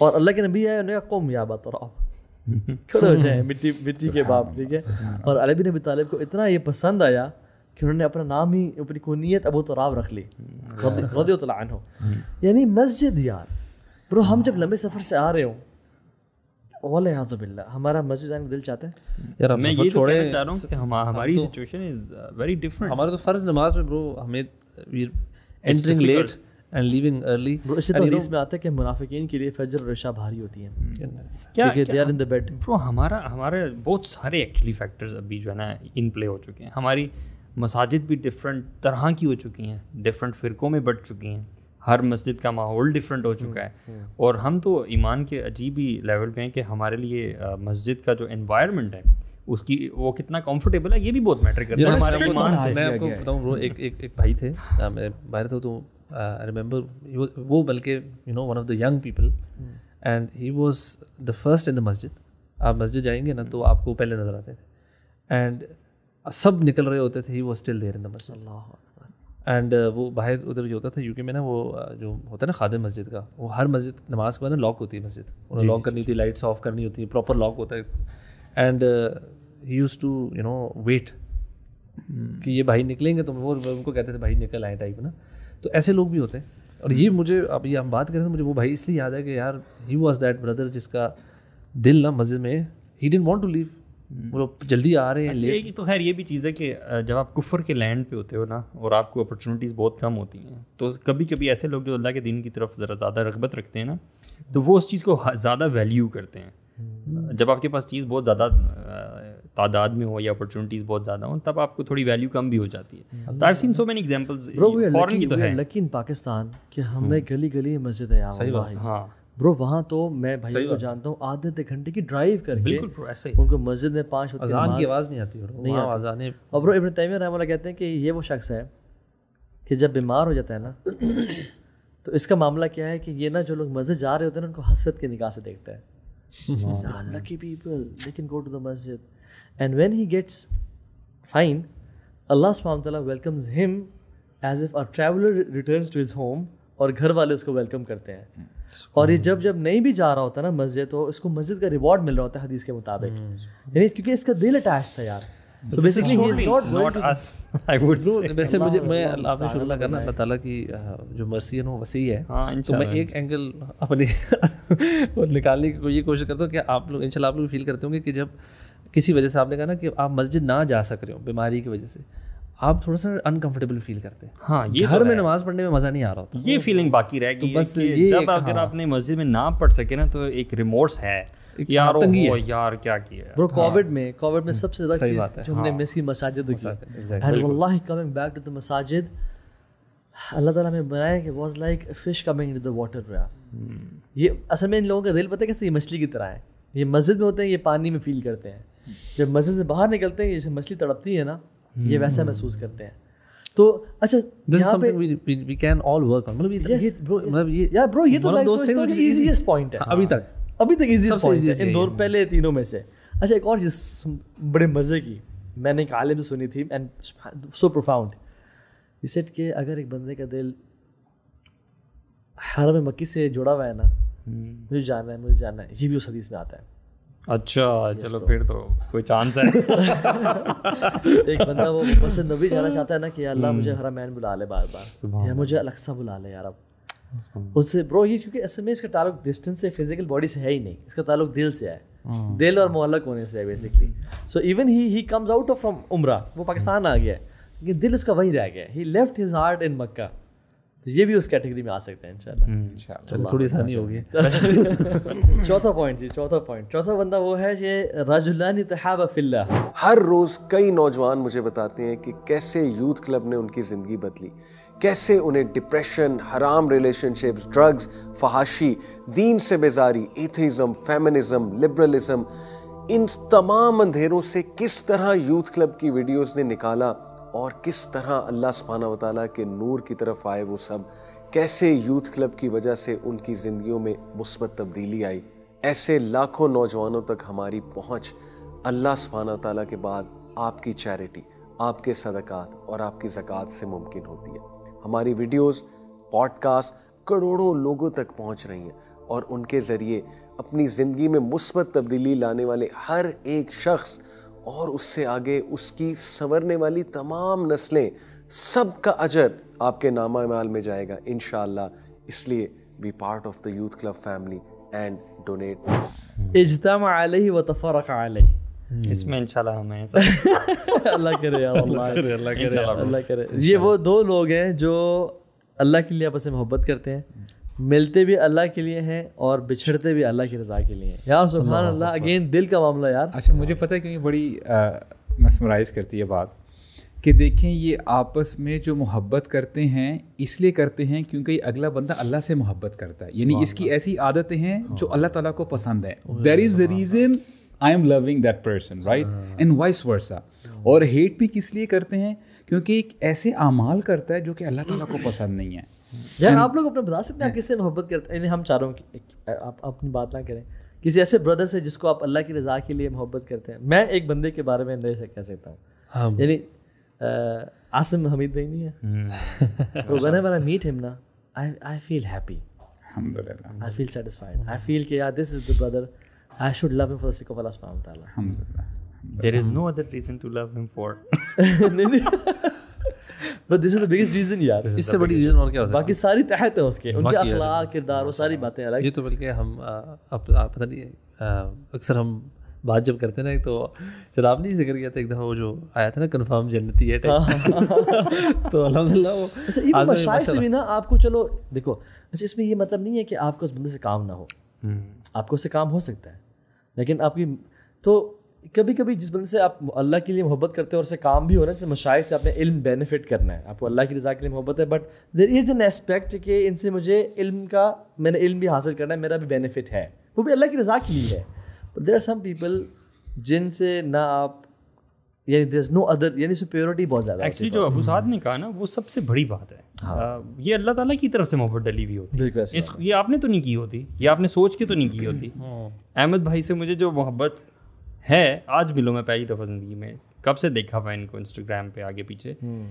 और अल्लाह के नबी आए उन्होंने कौम या बतराब (laughs) खड़े हो जाए मिट्टी मिट्टी के बाप ठीक है और अलबी नबी तालब को इतना ये पसंद आया कि उन्होंने अपना नाम ही अपनी कुनीत अबू तराब रख ली रदी हो हम्म। यानी मस्जिद यार ब्रो हम जब लंबे सफ़र से आ रहे हो वाले यहाँ तो बिल्ला हमारा मस्जिद दिल चाहते यार मैं ये तो छोड़े चाह रहा हूँ कि हम हमारी सिचुएशन इज़ वेरी डिफरेंट हमारा तो फ़र्ज़ नमाज में ब्रो हमें entering uh, late and leaving early bro इससे तो हदीस में आता है कि मुनाफिकीन के लिए फजर और इशा भारी होती है hmm. hmm. क्या they are in the bed bro हमारा हमारे बहुत सारे एक्चुअली फैक्टर्स अभी जो है ना इन प्ले हो चुके हैं हमारी मसाजिद भी डिफरेंट तरह की हो चुकी हैं डिफरेंट फ़िरकों में बट चुकी हैं हर मस्जिद का माहौल डिफरेंट हो चुका hmm, है और हम तो ईमान के अजीब ही लेवल पे हैं कि हमारे लिए मस्जिद का जो इन्वायरमेंट है उसकी वो कितना कंफर्टेबल है ये भी बहुत मैटर करता है हमारे ईमान से मैं आपको बताऊँ एक एक भाई थे मैं बाहर था तो आई uh, रिमेंबर वो बल्कि you know one of the young people and he was the first in the मस्जिद आप मस्जिद जाएंगे ना तो hmm. आपको पहले नज़र आते थे एंड uh, सब निकल रहे होते थे ही वो स्टिल देर इन द मस्जिद एंड वो बाहर उधर जो होता था यूके में ना वो uh, जो होता है ना खादिम मस्जिद का वो हर मस्जिद नमाज के बाद ना लॉक होती है मस्जिद उन्हें लॉक करनी होती है लाइट्स ऑफ करनी होती है प्रॉपर लॉक होता है and he used to you know wait कि ये भाई निकलेंगे तो वो उनको कहते थे भाई निकल आए टाइप ना तो ऐसे लोग भी होते हैं और ये हम्म। मुझे अब ये हम बात करें तो मुझे वो भाई इसलिए याद है कि यार ही वॉज दैट ब्रदर जिसका दिल ना मस्जिद में he didn't want to leave वो जल्दी आ रहे हैं लेकिन तो खैर ये भी चीज़ है कि जब आप कुफर के लैंड पे होते हो ना और आपको अपॉर्चुनिटीज़ बहुत कम होती हैं तो कभी कभी ऐसे लोग जो अल्लाह के दिन की तरफ ज़रा ज़्यादा रगबत रखते हैं ना तो वो उस चीज़ को ज़्यादा वैल्यू करते हैं हम्म। जब आपके पास चीज़ बहुत ज़्यादा तादाद में हो या अपॉर्चुनिटीज़ बहुत ज़्यादा हो तब आपको थोड़ी वैल्यू कम भी हो जाती है हम्म। तो I seen so many examples foreign की तो है लेकिन पाकिस्तान के हमें गली गली मस्जिद है सही बात है हां ब्रो वहां तो मैं भाई को जानता हूँ आधे आधे घंटे की ड्राइव करके बिल्कुल ऐसे ही उनको मस्जिद में पाँच अजान की आवाज़ नहीं आती नहीं आती और ब्रो इब्न तैमिया रहमल्ला कहते हैं कि ये वो शख्स है कि जब बीमार हो जाता है ना तो इसका मामला क्या है कि ये ना जो लोग मस्जिद जा रहे होते हैं ना उनको हसरत की निगाह से देखता है lucky people they can go to the मस्जिद And when he gets fine, Allah subhanahu welcomes him as if a traveler returns to his home और घर वाले उसको वेलकम करते हैं हम्म, और ये जब जब नहीं भी जा रहा होता ना मस्जिद तो इसको मस्जिद का रिवॉर्ड मिल रहा होता है हदीस के मुताबिक हम्म, यानी क्योंकि इसका दिल अटैच था यार तो basically he is not not as I would वैसे मुझे मैं आपने शुरू में करना अल्लाह ताला की जो मर्सी है ना वसी है हाँ, तो मैं एक एंगल अपने (laughs) निकालने की कोई कोशिश करता हूँ कि आप लोग इंशाल्लाह आप लोग फील करते होंगे कि जब किसी वजह से आपने कहा ना कि आप मस्जिद ना जा सक रहे हो बीमारी की वजह से आप थोड़ा सा अनकंफर्टेबल फील करते हैं हाँ ये तो घर तो में नमाज पढ़ने में मज़ा नहीं आ रहा होता ये फीलिंग बाकी रहेगी तो बस ये जब अगर हाँ। आपने मस्जिद में ना पढ़ सके ना तो एक रिमोर्स है यार ओ यार क्या किया ब्रो कोविड हाँ। में कोविड में हम्म, सबसे ज्यादा चीज जो हमने हाँ। मिस की मस्जिद की एंड वल्लाह कमिंग बैक टू द मस्जिद अल्लाह ताला हमें बनाया कि was like fish coming to the water bro ये असल में इन लोगों का दिल पता है कैसे ये मछली की तरह है ये मस्जिद में होते हैं ये पानी में फील करते हैं जब मस्जिद से बाहर निकलते हैं जैसे मछली तड़पती है ना ये वैसा हम्म। महसूस करते हैं तो अच्छा यहाँ पे मतलब ये मतलब ये यार ब्रो ये तो दोस्त इजीएस्ट पॉइंट है हाँ, अभी तक अभी तक इजीएस्ट पॉइंट है पहले तीनों में से अच्छा एक और चीज बड़े मजे की मैंने एक आलिम से सुनी थी एंड सो प्रोफाउंड सेट के अगर एक बंदे का दिल हरम मक्की से जुड़ा हुआ है ना हम्म। मुझे जानना है मुझे जानना है ये भी उस हदीस में आता है अच्छा चलो फिर तो कोई चांस है (laughs) एक बंदा वो मुझसे नबी जाना चाहता है ना कि अल्लाह मुझे हम्म। हरा मैन बुला ले बार बार या मुझे अलक्सा बुला ले यार अब उससे ब्रो ये क्योंकि ऐसे में इसका ताल्लुक डिस्टेंस से फिजिकल बॉडी से है ही नहीं इसका ताल्लुक दिल से है हाँ। दिल और मोहलक होने से है basically so even he he comes out of from उम्र वो पाकिस्तान आ गया लेकिन दिल उसका वहीं रह गया he left his heart in Mecca तो ये भी उस कैटेगरी में आ सकते हैं इंशाल्लाह हम्म। चलो थोड़ी आसानी होगी (laughs) चौथा पॉइंट जी चौथा पॉइंट चौथा बंदा वो है ये राजुल्लानी तहाबा फिल्ला हर रोज़ कई नौजवान मुझे बताते हैं कि कैसे यूथ क्लब ने उनकी ज़िंदगी बदली कैसे उन्हें डिप्रेशन हराम रिलेशनशिप्स ड्रग्स फहाशी दीन से बेजारी एथिज्म फेमिनिज़म लिबरलिज्म इन तमाम अंधेरों से किस तरह यूथ क्लब की वीडियोस ने निकाला और किस तरह अल्लाह सुबहाना वाली के नूर की तरफ आए वो सब कैसे यूथ क्लब की वजह से उनकी ज़िंदगियों में मुस्बत तब्दीली आई ऐसे लाखों नौजवानों तक हमारी पहुँच अल्लाह सुबहाना ताली के बाद आपकी चैरिटी आपके सदक़ात और आपकी ज़क़़त से मुमकिन होती है हमारी वीडियोस, पॉडकास्ट करोड़ों लोगों तक पहुँच रही हैं और उनके ज़रिए अपनी ज़िंदगी में मुस्बत तब्दीली लाने वाले हर एक शख्स और उससे आगे उसकी संवरने वाली तमाम नस्लें सब का अजर आपके नामा माल में जाएगा इन इसलिए be part of the youth club family and donate इजतम अलही व तफरक अलही हम्म। इसमें इंशाल्लाह हमें (laughs) अल्लाह करे यार अल्लाह करे अल्लाह करे ये वो दो लोग हैं जो अल्लाह के लिए आपस में मोहब्बत करते हैं मिलते भी अल्लाह के लिए हैं और बिछड़ते भी अल्लाह की रज़ा के लिए यार सुबहान अल्लाह अगेन दिल का मामला यार अच्छा मुझे पता है क्योंकि बड़ी मसमराइज करती है बात कि देखें ये आपस में जो मोहब्बत करते हैं इसलिए करते हैं क्योंकि अगला बंदा अल्लाह से मोहब्बत करता है यानी इसकी ऐसी आदतें हैं जो हाँ। अल्लाह ताला को पसंद है there is a reason I am loving that person right and vice versa और हेट भी किस लिए करते हैं क्योंकि एक ऐसे अमाल करता है जो कि अल्लाह ताला को पसंद नहीं है यार आप लोग अपना बता सकते हैं आप किससे मोहब्बत करते हैं हम चारों की आप अपनी बात ना करें किसी ऐसे ब्रदर से जिसको आप अल्लाह की रजा के लिए मोहब्बत करते हैं मैं एक बंदे के बारे में नहीं से कह सकता हूँ हाँ। यानी आसिम हमीद भाई नहीं है तो whenever I meet him ना I I feel happy I feel satisfied I feel कि यार this is the brother I should love him for the sake of Allah सुब्हानहू तआला there is no other reason to love him for but this is the biggest reason यार इससे बड़ी reason और क्या हो सकता बाकी सारी तहत है उसके उनके अखलाक किरदार वो सारी बातें अलग ये तो बल्कि हम पता नहीं अक्सर हम बात जब करते ना तो चलो चेतावनी जिक्र किया था एक दफ़ा वो जो आया था ना कन्फर्म जन्नती है हाँ। (laughs) तो अलहमदिल्ला वो अच्छा शायद से भी ना आपको चलो देखो अच्छा इसमें ये मतलब नहीं है कि आपको उस बंदे से काम ना हो हम्म। आपको उससे काम हो सकता है लेकिन आपकी तो कभी कभी जिस बंदे से आप अल्लाह के लिए मोहब्बत करते हो और उसे काम भी हो है जैसे मशाइ से आपने इल्म बेनिफिट करना है आपको अल्लाह की रजा के लिए मोहब्बत है but there is an aspect कि इनसे मुझे इल्म का मैंने इल्म भी हासिल करना है मेरा भी बेनिफिट है वो भी अल्लाह की रजा के लिए है but there are some people जिनसे ना आप यानी देर नो अदर यानी सुपेरिटी बहुत ज़्यादा एक्चुअली जो अबू साद ने कहा ना वो सबसे बड़ी बात है हाँ। ये अल्लाह ताला की तरफ से मोहब्बत डली हुई होती है ये आपने तो नहीं की होती ये आपने सोच के तो नहीं की होती हाँ। अहमद भाई से मुझे जो मोहब्बत है आज भी मिलो मैं पहली दफ़ा ज़िंदगी में कब से देखा हुआ इनको इंस्टाग्राम पे आगे पीछे हम्म।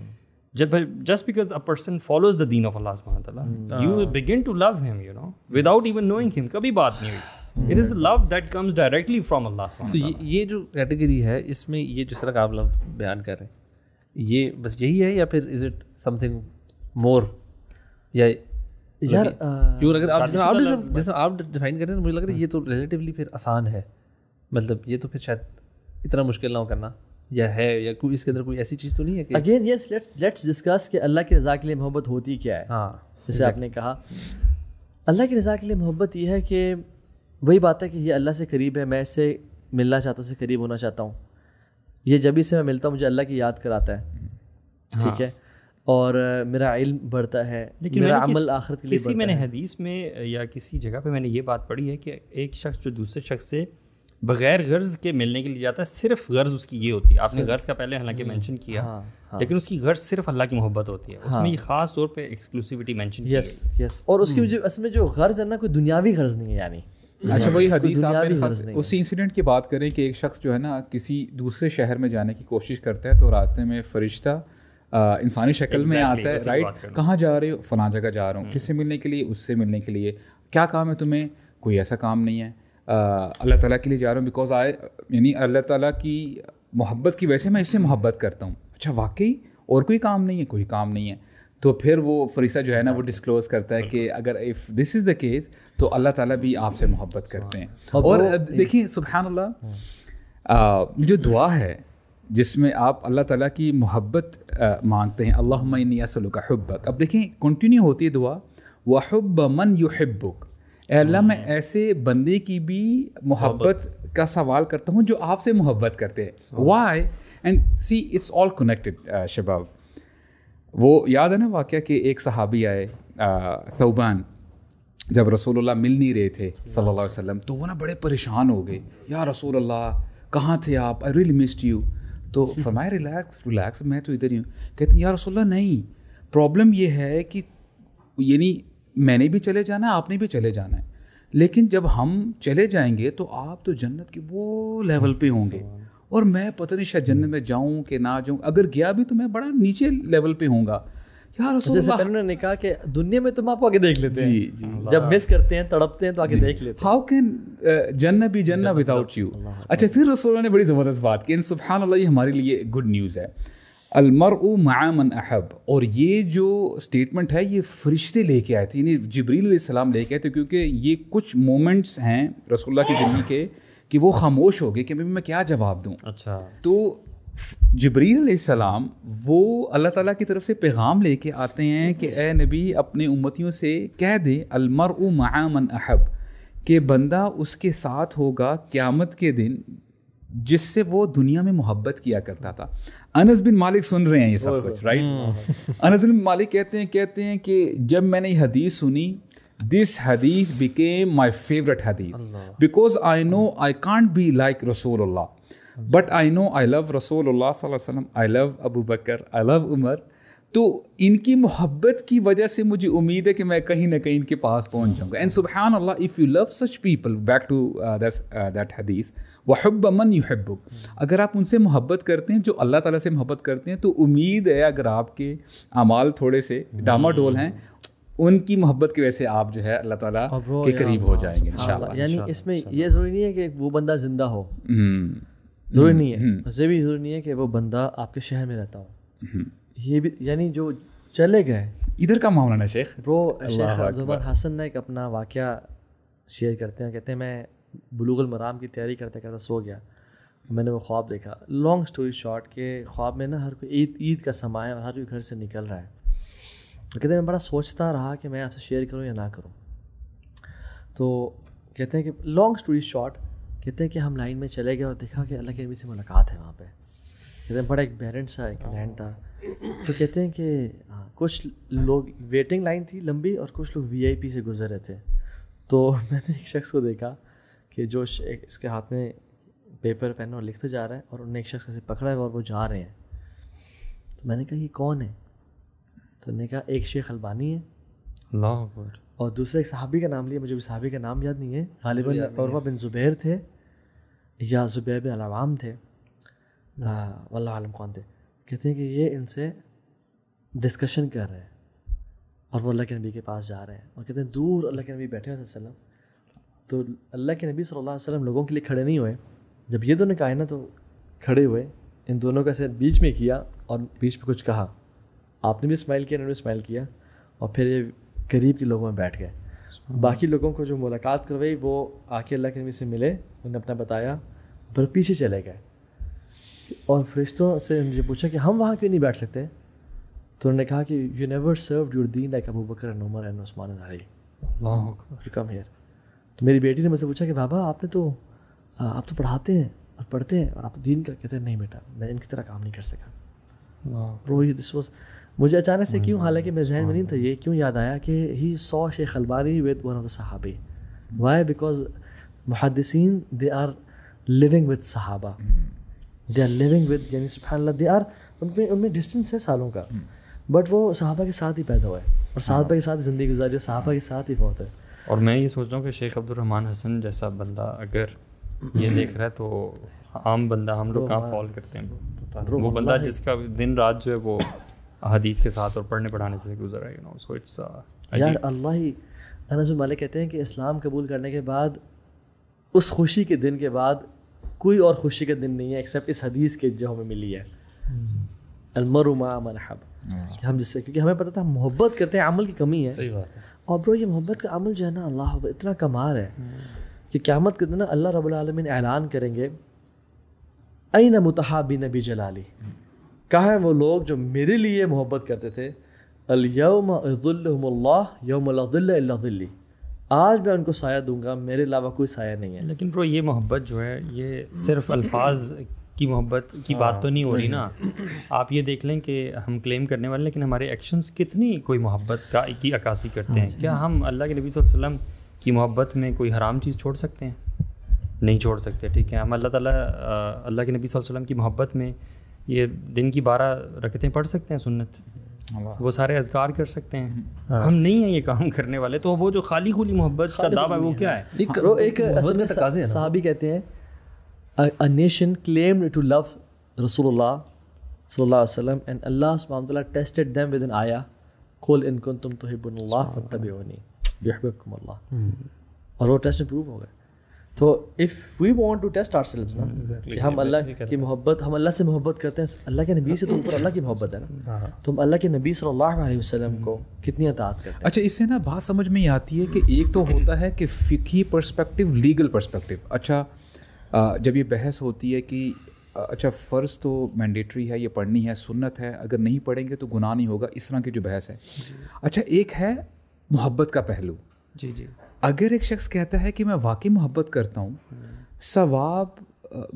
जब just because a person follows the दीन ऑफ अल्लाह सुब्हान तआला you begin to love him you know without even knowing him कभी बात नहीं हुई it is love that comes directly from Allah सुब्हान तो ये जो कैटेगरी है इसमें ये जिस तरह का आप लव बयान कर रहे हैं ये बस यही है या फिर इज इट समथिंग मोर या यार मतलब क्यों लग रहा आप जिस आप डिफाइन तो कर रहे हैं मुझे लग रहा है हाँ। ये तो रिलेटिवली फिर आसान है मतलब ये तो फिर शायद इतना मुश्किल ना हो करना या है या कोई इसके अंदर कोई ऐसी चीज़ तो नहीं है अगेन यस लेट्स डिस्कस कि अल्लाह की रज़ा के लिए मोहब्बत होती क्या है हाँ जैसे आपने कहा अल्लाह की रज़ा के लिए मोहब्बत ये है कि वही बात है कि ये अल्लाह से करीब है मैं इसे मिलना चाहता हूँ इसे करीब होना चाहता हूँ ये जब से मैं मिलता हूँ मुझे अल्लाह की याद कराता है ठीक हाँ. है और मेरा इल्म बढ़ता है लेकिन मेरा अमल आखिरत के लिए किसी मैंने हदीस में या किसी जगह पे मैंने ये बात पढ़ी है कि एक शख्स जो दूसरे शख्स से बगैर गर्ज के मिलने के लिए जाता है सिर्फ गर्ज उसकी ये होती है आपने गर्ज का पहले हालांकि मेंशन हम्म। किया हाँ, हाँ. लेकिन उसकी गर्ज सिर्फ अल्लाह की मोहब्बत होती है हाँ. उसमें खास तौर पे एक्सक्लूसिविटी मेंशन यस यस और उसकी हम्म। जो असल में जो गर्ज है ना कोई दुनियावी गर्ज नहीं है यानी अच्छा वही हदीस आपने उसी इंसिडेंट की बात करें कि एक शख्स जो है ना किसी दूसरे शहर में जाने की कोशिश करता है तो रास्ते में फरिश्ता इंसानी शक्ल में आता है राइट कहाँ जा रहे हो फलां जगह जा रहा हूँ हम्म। किससे मिलने के लिए उससे मिलने के लिए क्या काम है तुम्हें कोई ऐसा काम नहीं है अल्लाह ताला के लिए जा रहा हूँ बिकॉज आई यानी अल्लाह ताला की मोहब्बत की वजह से मैं इससे मोहब्बत करता हूँ अच्छा वाकई और कोई काम नहीं है कोई काम नहीं है तो फिर वो फरीसा जो है ना वो डिस्क्लोज करता है कि अगर if this is the case तो अल्लाह ताला भी आपसे मोहब्बत करते हैं और देखिए सुबहान जो दुआ है जिसमें आप अल्लाह ताला की मोहब्बत मांगते हैं अल्लाह का हब्बक अब देखें कंटिन्यू होती है दुआ वहब मन युहब्बुक अल्लाह मैं ऐसे बंदे की भी मोहब्बत का सवाल करता हूँ जो आपसे मोहब्बत करते हैं why and see it's all connected शबाब वो याद है ना वाक़ कि एक सहाबी आए सऊबान uh, जब रसूलुल्लाह मिल नहीं रहे थे सल्लल्लाहु अलैहि वसल्लम तो वो ना बड़े परेशान हो गए या अल्लाह कहाँ थे आप आई रियली मिस्ड यू तो (laughs) फरमाए रिलैक्स रिलैक्स मैं तो इधर ही हूँ कहते या रसोल्ला नहीं प्रॉब्लम ये है कि यानी मैंने भी चले जाना है आपने भी चले जाना है लेकिन जब हम चले जाएंगे तो आप तो जन्नत के वो लेवल पे होंगे और मैं पता नहीं शायद जन्नत में जाऊं कि ना जाऊं अगर गया भी तो मैं बड़ा नीचे लेवल पे होऊंगा यार अच्छा, जैसे उन्होंने कहा कि दुनिया में तुम तो आप आगे देख लेते हैं जब मिस करते हैं तड़पते हैं तो आगे देख लेते हाउ कैन जन्न बी जन्ना विदाउट यू अच्छा फिर रसोल्ला ने बड़ी ज़बरदस्त बात की सुबह अल्लाह ये हमारे लिए गुड न्यूज़ है अलमर मामन अहब और ये जो स्टेटमेंट है ये फरिश्ते लेके आए थे यानी जबरील ले लेके आए थे क्योंकि ये कुछ मोमेंट्स हैं रसोल्ला की ज़िंदगी के कि वो खामोश हो गए कि भाई मैं क्या जवाब दूँ अच्छा तो जबरीलम वो अल्लाह ताला की तरफ से पैगाम लेके आते हैं कि ए नबी अपने उम्मतियों से कह दे अलमर मामन अहब के बंदा उसके साथ होगा क़्यामत के दिन जिससे वो दुनिया में मोहब्बत किया करता था अनस बिन मालिक सुन रहे हैं ये सब कुछ राइट हम्म। (laughs) अनस बिन मालिक कहते हैं कहते हैं कि जब मैंने ये हदीस सुनी दिस हदीस बिकेम माई फेवरेट हदीस because I know I can't be like रसूल but I know I love रसूल I love Abu Bakr I love तो इनकी मोहब्बत की वजह से मुझे उम्मीद है कि मैं कहीं ना कहीं इनके पास पहुंच जाऊँगा एंड सुबहान अल्लाह if you love such people back to that हदीस वहब अमन यू हब्बुक अगर आप उनसे मोहब्बत करते हैं जो अल्लाह ताला से मोहब्बत करते हैं तो उम्मीद है अगर आपके अमाल थोड़े से डामाडोल हैं उनकी मोहब्बत की वजह से आप जो है अल्लाह ताला के करीब हो जाएंगे यानी इसमें ये ज़रूरी नहीं है कि वो बंदा ज़िंदा हो हम्म। ज़रूरी हम्म, नहीं है वैसे हम्म। भी ज़रूरी नहीं है कि वो बंदा आपके शहर में रहता हो ये भी यानी जो चले गए इधर का मामला ना शेख ब्रो शेख जुबान हसन एक अपना वाक़ शेयर करते हैं कहते हैं मैं बलूगल मराम की तैयारी करते करते सो गया मैंने वो ख्वाब देखा लॉन्ग स्टोरी शॉर्ट के ख्वाब में ना हर कोई ईद ईद का समय है और हर कोई घर से निकल रहा है कहते हैं मैं बड़ा सोचता रहा कि मैं आपसे शेयर करूँ या ना करूँ तो कहते हैं कि लॉन्ग स्टोरी शॉर्ट कहते हैं कि हम लाइन में चले गए और देखा कि अल्लाह के नबी से मुलाकात है वहाँ पर कहते हैं बड़ा एक बैरेंट सा एक लैंड था तो कहते हैं कि हाँ, कुछ लोग वेटिंग लाइन थी लंबी और कुछ लोग वीआईपी से गुजर रहे थे तो (laughs) मैंने एक शख्स को देखा कि जो एक इसके हाथ में पेपर पेन और लिखते जा रहा है और उन्होंने एक शख्स से पकड़ा है और वो जा रहे हैं तो मैंने कहा ये कौन है तो उन्होंने कहा एक शेख अलबानी है लाहौर और दूसरे एक सहाबी का नाम लिया मुझे भी साहबी का नाम याद नहीं है गालिबा तौरवा बिन जुबैर थे या जुबैर बिन अवाम थे हाँ, वल्लम कौन थे कहते हैं कि ये इनसे डिस्कशन कर रहे हैं और वो अल्लाह के नबी के पास जा रहे हैं और कहते हैं दूर अल्लाह के नबी बैठे हुए वसलम तो अल्लाह के नबी सल्लल्लाहु अलैहि वसल्लम लोगों के लिए खड़े नहीं हुए जब ये दोनों कहा ना तो खड़े हुए इन दोनों का से बीच में किया और बीच में कुछ कहा आपने भी स्माइल किया इन्होंने स्माइल किया और फिर ये करीब के लोगों में बैठ गए बाकी लोगों को जो मुलाकात करवाई वो आके अल्लाह के नबी से मिले उन्हें अपना बताया पर पीछे चले गए और फरिश्तों से मुझे पूछा कि हम वहाँ क्यों नहीं बैठ सकते तो उन्होंने कहा कि यू नेवर सर्व योर दीन like Abu Bakr Umar and Usman and Ali come here तो मेरी बेटी ने मुझसे पूछा कि बाबा आपने तो आप तो पढ़ाते हैं और पढ़ते हैं और आप दीन तो का कहते हैं नहीं बेटा मैं इनकी तरह काम नहीं कर सका रो यू दिस वॉज मुझे अचानक से क्यों हालांकि मैं जहन में नहीं था ये क्यों याद आया कि ही सौ शेख अलबारी विद वन ऑफ द सहाबी वाई बिकॉज मुहदसिन दे आर लिविंग विद सहाबा दे आर लिविंग विद यानी सुबहानल्ला दे आर उनमें उनमें डिस्टेंस है सालों का बट हम्म। वो सहाबा के साथ ही पैदा हुआ है और सहाबा के साथ ज़िंदगी गुजारी और सहाबा के साथ ही बहुत है और मैं ये सोच रहा हूँ कि शेख अब्दुलरहमान हसन जैसा बंदा अगर ये (clears throat) देख रहा है तो आम बंदा हम लोग कहाँ फॉल करते हैं वो तो बंदा जिसका दिन रात जो है वो हदीस के साथ और पढ़ने पढ़ाने से गुजरा है नो सो इट्स यार अल्लाह ही अनस मालिक कहते हैं कि इस्लाम कबूल करने के बाद उस खुशी के दिन के बाद कोई और खुशी का दिन नहीं है एक्सेप्ट इस हदीस के जो हमें मिली है हम्म। अलमरुमा मरहब हाँ। हम जिससे क्योंकि हमें पता था मोहब्बत करते हैं अमल की कमी है सही बात है और ब्रो ये मोहब्बत का अमल जो है ना अल्लाह इतना कमार है हम्म। कि क्यामत के दिन अल्लाह रबालमीन ऐलान करेंगे ऐ न मुतहाबी नबी जलाली कहा है वो लोग जो मेरे लिए मोहब्बत करते थे अलयमल्ला यौमल्लादिल्ली आज मैं उनको साया दूंगा मेरे अलावा कोई साया नहीं है लेकिन ब्रो ये मोहब्बत जो है ये सिर्फ अल्फाज की मोहब्बत की बात तो नहीं हो रही ना आप ये देख लें कि हम क्लेम करने वाले लेकिन हमारे एक्शंस कितनी कोई मोहब्बत का की अक्सी करते हैं क्या हम अल्लाह के नबी वसल्लम की मोहब्बत में कोई हराम चीज़ छोड़ सकते हैं नहीं छोड़ सकते ठीक है हम अल्लाह ताला अल्लाह के नबी वसल्लम की मोहब्बत में ये दिन की बारह रखते पढ़ सकते हैं सुन्नत वो सारे अजगार कर सकते हैं हाँ। हम नहीं हैं ये काम करने वाले तो वो जो खाली खुली मोहब्बत का दावा है वो क्या है एक, हाँ, एक साहबी कहते हैं a nation claim to love रसूलुल्लाह सल्लल्लाहु अलैहि वसल्लम एंड अल्लाह सुब्हान तआला टेस्टेड देम विद एन आया कुल इन कुंतुम तुहिब्बुनल्लाह फत्तबिउनी युहिब्बुकुम अल्लाह और वो टेस्ट में प्रूव हो गए तो if we want to test ourselves ना कि हम अल्लाह की मोहब्बत हम अल्लाह से मोहब्बत करते हैं अल्लाह के नबी से तो ऊपर अल्लाह की मोहब्बत है ना हाँ, हाँ। तो हम अल्लाह के नबी सल्लल्लाहु अलैहि वसल्लम को कितनी अतात करते हैं अच्छा इससे ना बात समझ में आती है कि एक तो होता है कि फ़िकी पर्सपेक्टिव लीगल पर्सपेक्टिव अच्छा जब ये बहस होती है कि अच्छा फ़र्ज़ तो मैंडेटरी है ये पढ़नी है सुन्नत है अगर नहीं पढ़ेंगे तो गुनाह नहीं होगा इस तरह की जो बहस है अच्छा एक है मोहब्बत का पहलू जी जी अगर एक शख्स कहता है कि मैं वाकई मोहब्बत करता हूँ सवाब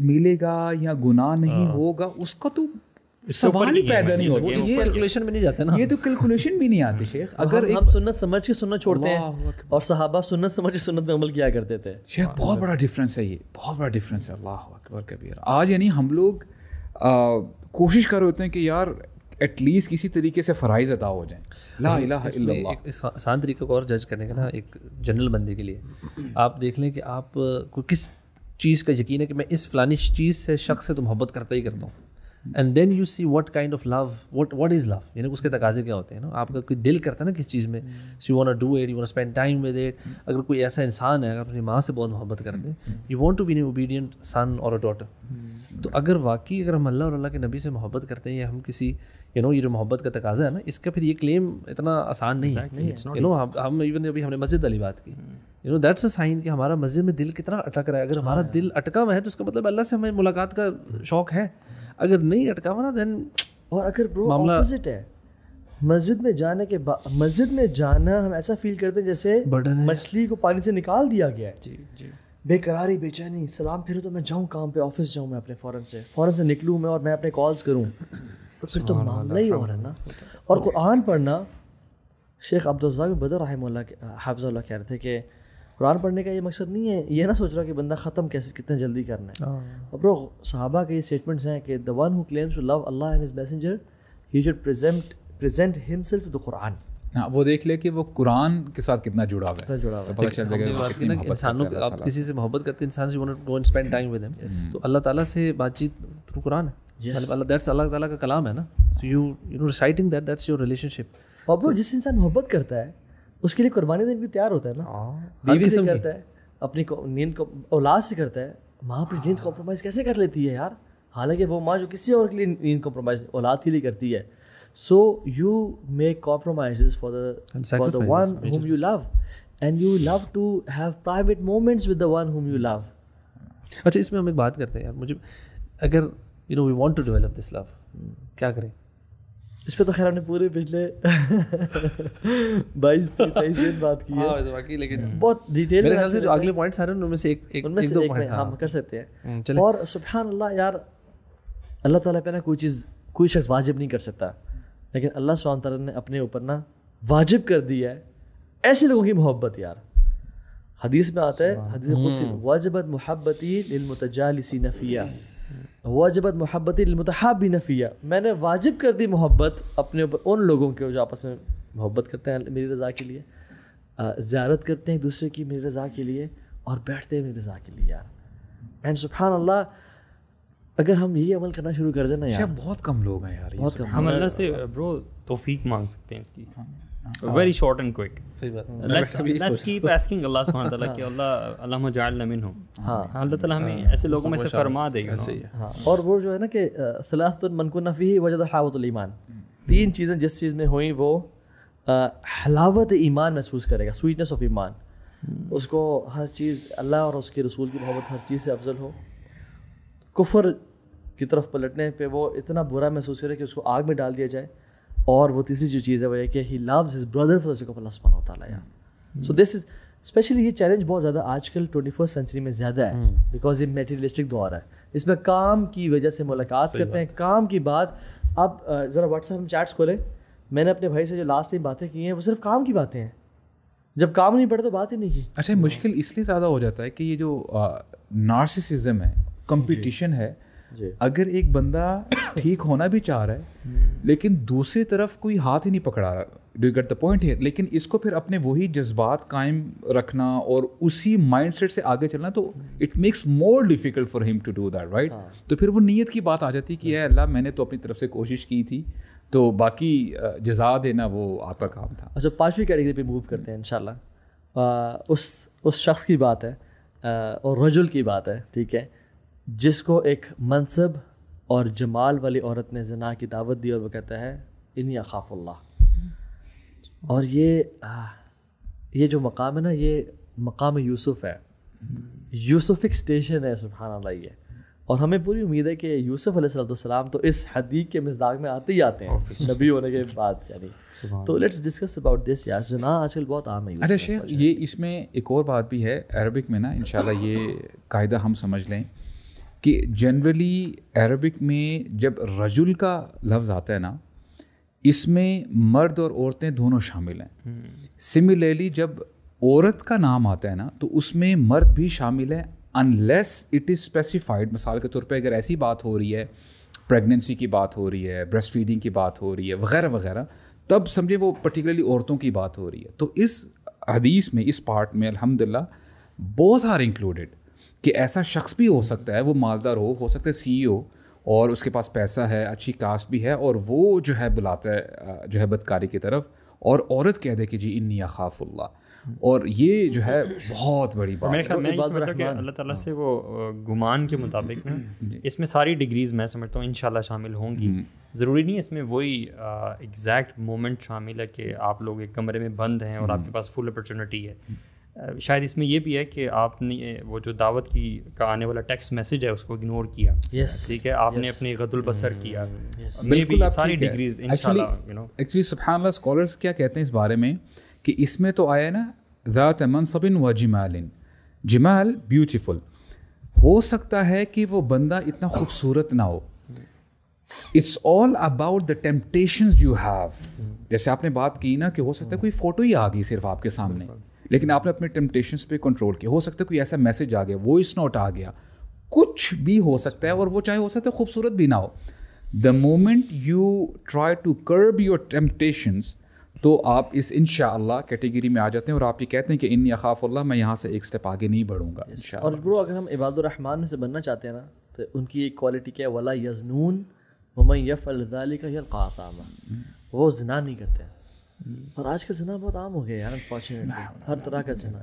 मिलेगा या गुनाह नहीं हाँ। होगा उसका तो सवाल ही पैदा नहीं होता तो ये कैलकुलेशन में नहीं जाता ना ये तो कैलकुलेशन भी नहीं आती शेख तो अगर हम सुन्नत समझ के सुन्नत छोड़ते हैं और सहाबा सुन्नत समझ के सुन्नत में अमल किया करते थे शेख बहुत बड़ा डिफरेंस है ये बहुत बड़ा डिफरेंस है अल्लाह अकबर कबीर आज यानी हम लोग कोशिश कर रहे होते हैं कि यार एटलीस्ट किसी तरीके से फ़राइज अदा हो जाए आसान अच्छा, तरीके को और जज करने का ना एक जनरल बंदे के लिए आप देख लें कि आप को किस चीज़ का यकीन है कि मैं इस फलानी चीज़ से शख्स से तो मोहब्बत करता ही करता हूँ and then you see what kind of love what what is love यानी उसके तकाजे क्या होते हैं ना आपका कोई दिल करता है ना किस चीज़ में so you want do it you want spend time with it अगर कोई ऐसा इंसान है अगर अपनी माँ से बहुत मोहब्बत करते हैं you want to be obedient son और अ डॉटर तो अगर वाकई अगर हम अल्लाह और अल्लाह के नबी से मोहब्बत करते हैं या हम किसी यू नो ये जो मोहब्बत का तकाजा है ना इसका फिर ये क्लेम इतना आसान नहीं है यू नो हम इवन अभी हमने मस्जिद वाली बात की you know that's a sign कि हमारा मस्जिद में दिल कितना अटक रहा है अगर हमारा हाँ। दिल अटका हुआ है तो उसका मतलब अल्लाह से हमें मुलाकात का शौक है अगर नहीं अटका हुआ ना देन और अगर ब्रो मामला है मस्जिद में जाने के बाद मस्जिद में जाना हम ऐसा फील करते हैं जैसे मछली को पानी से निकाल दिया गया है जी जी बेकरारी बेचैनी सलाम फिर तो मैं जाऊँ काम पे ऑफिस जाऊँ मैं अपने फ़ौरन से फ़ौरन से निकलूँ मैं और मैं अपने कॉल्स करूँ तो फिर तो मामला ही और है ना और कुरान पढ़ना शेख अब्दुल्जा भी बदर रहा हाफजा कह रहे थे कि कुरान पढ़ने का ये मकसद नहीं है ये ना सोच रहा कि बंदा ख़त्म कैसे कितने जल्दी करना है अब हाँ। रो साहबा के ये स्टेटमेंट्स हैं कि the one who claims to love Allah and his messenger he should present present himself the Quran हाँ वो देख ले कि वो कुरान के साथ कितना जुड़ा हुआ है जुड़ा हुआ है तो पता चल इंसानों आप किसी से मोहब्बत करते इंसान से स्पेंड टाइम विद हिम तो अल्लाह ताला से बातचीत थ्रू कुरान है जिस इंसान मोहब्बत करता है उसके लिए कुर्बानी देने भी तैयार होता है ना बीवी हाँ। से करता है अपनी नींद को औलाद से करता है माँ अपनी नींद कॉम्प्रोमाइज़ कैसे कर लेती है यार हालांकि वो माँ जो किसी और के लिए नींद कॉम्प्रोमाइज़ औलाद के लिए करती है so you make compromise for the for the one whom you love and you love to have private moments with the one whom you love अच्छा इसमें हम एक बात करते हैं यार मुझे अगर you know we want to develop this love क्या करें इस पर तो खैर हमने पूरे पिछले बाईस तेईस दिन बात की है हाँ, बाकी लेकिन hmm. बहुत डिटेल में ख्याल से जो अगले पॉइंट सारे उनमें से एक एक उनमें से एक में हम हाँ, हाँ। कर सकते हैं hmm, और सुबहान अल्लाह यार अल्लाह ताला पे ना कोई चीज़ कोई शख्स वाजिब नहीं कर सकता लेकिन अल्लाह सुबहान ताला ने अपने ऊपर ना वाजिब कर दिया है ऐसे लोगों की मोहब्बत यार हदीस में आता है हदीस hmm. वाजिबत मोहब्बती लिलमतजालिसी नफिया वाजबत मोहब्बत मतहाबिन नफिया मैंने वाजिब कर दी मोहब्बत अपने ऊपर उन लोगों के जो आपस में मोहब्बत करते हैं मेरी रज़ा के लिए ज्यारत करते हैं दूसरे की मेरी रज़ा के लिए और बैठते हैं मेरी रज़ा के लिए यार एंड सुफ़ान अल्लाह अगर हम यही अमल करना शुरू कर देना अच्छा, यार बहुत कम लोग हैं यार बहुत कम हम अल्लाह से ब्रो तोफीक मांग सकते हैं इसकी हाँ। वेरी शॉर्ट एंड क्विक सही बात let's let's keep asking Allah सुब्हान तआला कि अल्लाह अल्लाह जाल मिनहुम हां अल्लाह ताला हमें हाँ। ऐसे लोगों में से फरमा दे हां और वो जो है ना कि सलाहतुल मनकुना फीही वजद हलावतुल ईमान तीन चीज़ें जिस चीज़ में हुई वो हलावत ईमान महसूस करेगा स्वीटनेस ऑफ ईमान हम्म। उसको हर चीज़ अल्लाह और उसके रसूल की मोहब्बत हर चीज़ से अफजल हो कुफर की तरफ पलटने पे वो इतना बुरा महसूस करे कि उसको आग में डाल दिया जाए और वो तीसरी जो चीज़ है वो ये कि he loves his brother for the Allah सुब्हानहू व तआला सो दिस इज स्पेशली ये चैलेंज बहुत ज़्यादा आजकल ट्वेंटी फर्स्ट सेंचुरी में ज़्यादा है बिकॉज hmm. ये मेटेरियलिस्टिक दौर है इसमें काम की वजह से मुलाकात करते हैं काम की बात अब ज़रा व्हाट्सएप में चैट्स खोलें मैंने अपने भाई से जो लास्ट टाइम बातें की हैं वो सिर्फ काम की बातें हैं जब काम नहीं पड़े तो बात ही नहीं की अच्छा मुश्किल इसलिए ज़्यादा हो जाता है कि ये जो नार्सिसिज्म है कंपटीशन है अगर एक बंदा ठीक होना भी चाह रहा है हम्म। लेकिन दूसरी तरफ कोई हाथ ही नहीं पकड़ा रहा डू गेट द पॉइंट है लेकिन इसको फिर अपने वही जज्बात कायम रखना और उसी माइंड सेट से आगे चलना तो it makes more difficult for him to do that right तो फिर वो नीयत की बात आ जाती है कि अल्लाह मैंने तो अपनी तरफ से कोशिश की थी तो बाकी जजा देना वो आपका काम था अच्छा पाँचवीं कैटेगरी पे मूव करते हैं इन उस उस शख्स की बात है और रजुल की बात है ठीक है जिसको एक मनसब और जमाल वाली औरत ने जना की दावत दी और वो कहता है इन खाफुल्ला और ये ये जो मकाम है ना ये मकाम यूसुफ है यूसुफिक स्टेशन है सुबहान अल्लाह ये और हमें पूरी उम्मीद है कि यूसुफ सलाम तो इस हदीक के मजदाक में आते ही आते हैं नबी होने के बाद यानी तो लेट्स डिस्कस अबाउट दिस यार जना आजकल बहुत आम है अरे शेख ये इसमें एक और बात भी है अरबिक में ना इन ये कायदा हम समझ लें कि जनरली अरबिक में जब रजुल का लफ्ज़ आता है ना इसमें मर्द और औरतें दोनों शामिल हैं सिमिलरली हम्म। जब औरत का नाम आता है ना तो उसमें मर्द भी शामिल है अनलेस इट इज़ स्पेसिफाइड मिसाल के तौर पे अगर ऐसी बात हो रही है प्रेगनेंसी की बात हो रही है ब्रेस्ट फीडिंग की बात हो रही है वगैरह वगैरह तब समझे वो पर्टिकुलरली औरतों की बात हो रही है तो इस हदीस में इस पार्ट में अलहमदिल्ला बोथ आर इंक्लूडेड कि ऐसा शख्स भी हो सकता है वो मालदार हो हो सकता है सीईओ e और उसके पास पैसा है अच्छी कास्ट भी है और वो जो है बुलाता है जो है बदकारी की तरफ और औरत कह दे कि जी इन्नी ख़ाफुल्ला और ये जो है बहुत बड़ी बात मेरे तो मैं समझता कि अल्लाह ताला हाँ। से वो गुमान के मुताबिक ना (clears throat) इसमें सारी डिग्रीज़ मैं समझता हूँ इन शामिल होंगी हम्म। ज़रूरी नहीं इसमें वही एग्जैक्ट मोमेंट शामिल है कि आप लोग एक कमरे में बंद हैं और हम्म। आपके पास फुल अपॉर्चुनिटी है हम्म। शायद इसमें यह भी है कि आपने वो जो दावत की का आने वाला टेक्स्ट मैसेज है उसको इग्नोर किया यस ठीक है आपने अपने गदुल बसर hmm. किया बिल्कुल सारी डिग्रीज एक्चुअली एक्चुअली सुबहान स्कॉलर्स क्या कहते हैं इस बारे में कि इसमें तो आया ना ज़ात मनसबिन व जमाल जमाल ब्यूटिफुल हो सकता है कि वो बंदा इतना खूबसूरत ना हो it's all about the temptation you have जैसे आपने बात की ना कि हो सकता है कोई फ़ोटो ही आ गई सिर्फ आपके सामने लेकिन आपने अपने टेम्पटेशन पे कंट्रोल किया हो सकता है कोई ऐसा मैसेज आ गया वॉइस नोट आ गया कुछ भी हो सकता है और वो चाहे हो सकता है खूबसूरत भी ना हो the moment you try to curb your temptations तो आप इस इन कैटेगरी में आ जाते हैं और आप ये कहते हैं कि इन अखाफ़ल्ला मैं यहाँ से एक स्टेप आगे नहीं बढ़ूँगा और ब्रो अगर हम इबादुररहमान में से बनना चाहते हैं ना तो उनकी एक क्वालिटी क्या है वला यजनून ममयफ़ अलदाली का वो जना नहीं करते हैं और आज का जना बहुत आम हो गया यार अनफॉर्चुनेटली हर तरह का जना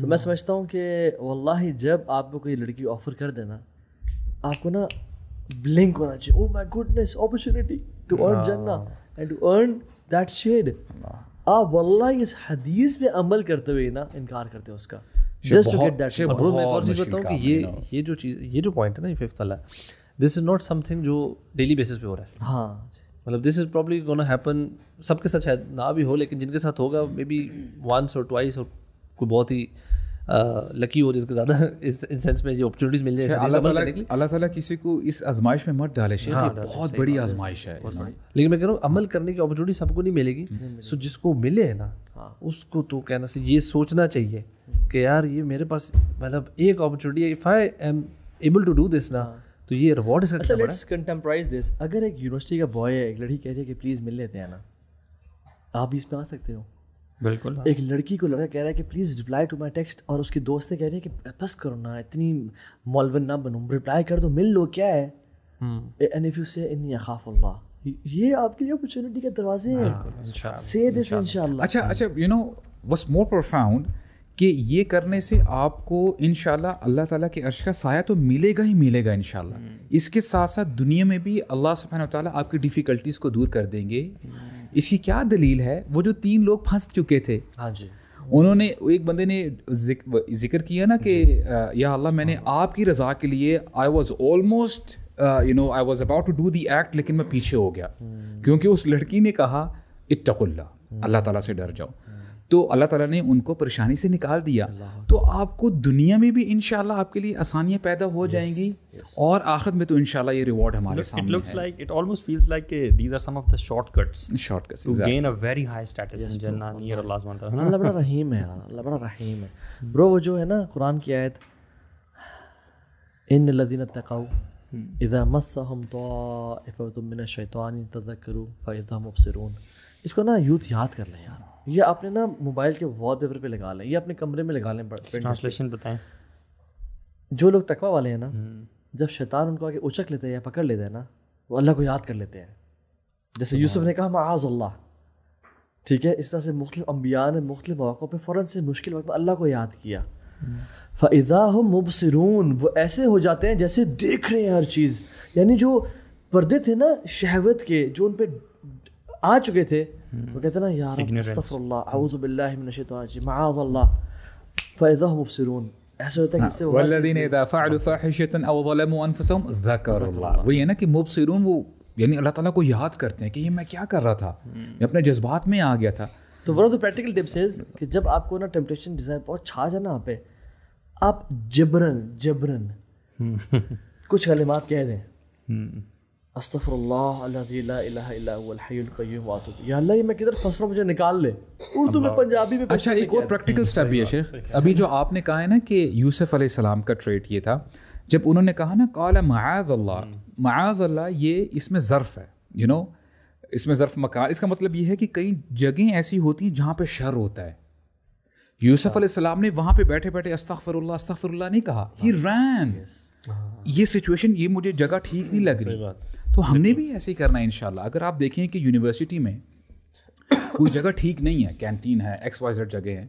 तो मैं समझता हूँ कि वल्ला जब आपको कोई लड़की ऑफर कर देना आपको ना ब्लिंक होना चाहिए oh my goodness opportunity to earn जन्ना and to earn that shade आप वल्ला इस हदीस में अमल करते हुए ना इनकार करते हो उसका just to get that shade bro मैं और चीज़ बताऊँ कि ये ये जो चीज़ ये जो पॉइंट है ना ये फिफ्थ वाला दिस इज़ नॉट समथिंग जो डेली बेसिस पे हो रहा है हाँ मतलब this is probably gonna happen सबके साथ शायद ना भी हो लेकिन जिनके साथ होगा मे बी वंस और ट्वाइस और कोई बहुत ही लकी हो जिसके ज़्यादा (laughs) इस इन सेंस में ये अपॉर्चुनिटीज मिल जाए अच्छा, अल्लाह ताला किसी को इस आजमाइश में मत डाले शेख हाँ, बहुत बड़ी आजमाइश है लेकिन मैं कह रहा हूँ अमल करने की अपॉर्चुनिटी सबको नहीं मिलेगी सो हम्म। जिसको मिले है ना हाँ। उसको तो कहना से ये सोचना चाहिए कि यार ये मेरे पास मतलब एक opportunity if I am able to do this ना हाँ। तो ये रिवॉर्ड इसका अच्छा लेट्स कंटेम्पराइज दिस अगर एक यूनिवर्सिटी का बॉय है एक लड़की कह रही है कि प्लीज़ मिल लेते हैं ना आप भी इसमें आ सकते हो बिल्कुल हाँ। एक लड़की को लड़का कह रहा है कि please reply to my text और उसकी दोस्त कह रही है कि बस करो ना इतनी मोलवन ना बनो रिप्लाई कर दो मिल लो क्या है एंड इफ़ यू से इन अखाफुल्ला ये आपके लिए अपॉर्चुनिटी के दरवाजे हैं से हाँ, दिस इंशाल्लाह अच्छा अच्छा you know what's more profound कि ये करने से आपको इन अल्लाह ताला के अर्श का साया तो मिलेगा ही मिलेगा इन हम्म। इसके साथ साथ दुनिया में भी अल्लाह सुबहान ताली आपकी डिफ़िकल्टीज़ को दूर कर देंगे हम्म। इसकी क्या दलील है वो जो तीन लोग फंस चुके थे हाँ जी उन्होंने एक बंदे ने जिक्र किया ना कि या अल्लाह मैंने आपकी रज़ा के लिए I was almost you know I was about to do the act लेकिन मैं पीछे हो गया हम्म। क्योंकि उस लड़की ने कहा इतकुल्ला अल्लाह ताला से डर जाओ तो अल्लाह ताला ने उनको परेशानी से निकाल दिया तो आपको दुनिया में भी इंशाल्लाह आपके लिए आसानियाँ पैदा हो जाएंगी और आखिर में तो इंशाल्लाह ये रिवॉर्ड हमारे सामने eh, लुक्स (laughs) hmm. hmm. इसको ना यूथ याद कर लें यार ये आपने ना मोबाइल के पेपर पे लगा लें या अपने कमरे में लगा लें ट्रांसलेशन बताएं जो लोग तकवा वाले हैं ना हम्म। जब शैतान उनको आगे उचक लेते हैं या पकड़ लेते हैं ना वो अल्लाह को याद कर लेते हैं जैसे यूसुफ ने कहा माज अल्लाह ठीक है इस तरह से मुख्तु अम्बिया ने मुख्त मौक़ों पर फ़ौर से मुश्किल वक्त में अल्लाह को याद किया हम्म। फ़ैज़ा हो मुबसरून वो ऐसे हो जाते हैं जैसे देख रहे हैं हर चीज़ यानी जो पर्दे थे ना शहवत के जो उन पर आ चुके थे वो कहते ना यार फैदा मुबसिरून ऐसा होता है ना कि मुबसिरून वो यानी अल्लाह ताला को याद करते हैं कि ये मैं क्या कर रहा था मैं अपने जज्बात में आ गया था तो one of practical tips is कि जब आपको ना टेम्पटेशन डिजायर बहुत छा जाए ना आप पे आप जबरन जबरन कुछ कलिमात कह दें अल्लाह मैं किधर फंस रहा मुझे निकाल ले उर्दू में पंजाबी में अच्छा एक और प्रैक्टिकल स्टेप भी है शेख अभी जो आपने कहा है ना कि यूसुफ का ट्रेट ये था जब उन्होंने कहा ना कॉल अल्लाह माज हम्म। अल्लाह ये इसमें ज़र्फ़ है यू नो इसमें ज़र्फ़ मकान इसका मतलब ये है कि कई जगह ऐसी होती हैं जहाँ पे शर होता है यूसुफ हाँ। अलैहिस्सलाम ने वहाँ पे बैठे बैठे अस्तफ़रुल्ला अस्तफ़रुल्ला नहीं कहा ही हाँ। रैन हाँ। ये सिचुएशन ये मुझे जगह ठीक नहीं लग रही तो हमने भी ऐसे ही करना है इनशाला अगर आप देखें कि यूनिवर्सिटी में कोई जगह ठीक नहीं है कैंटीन है एक्स वाई जेड जगह है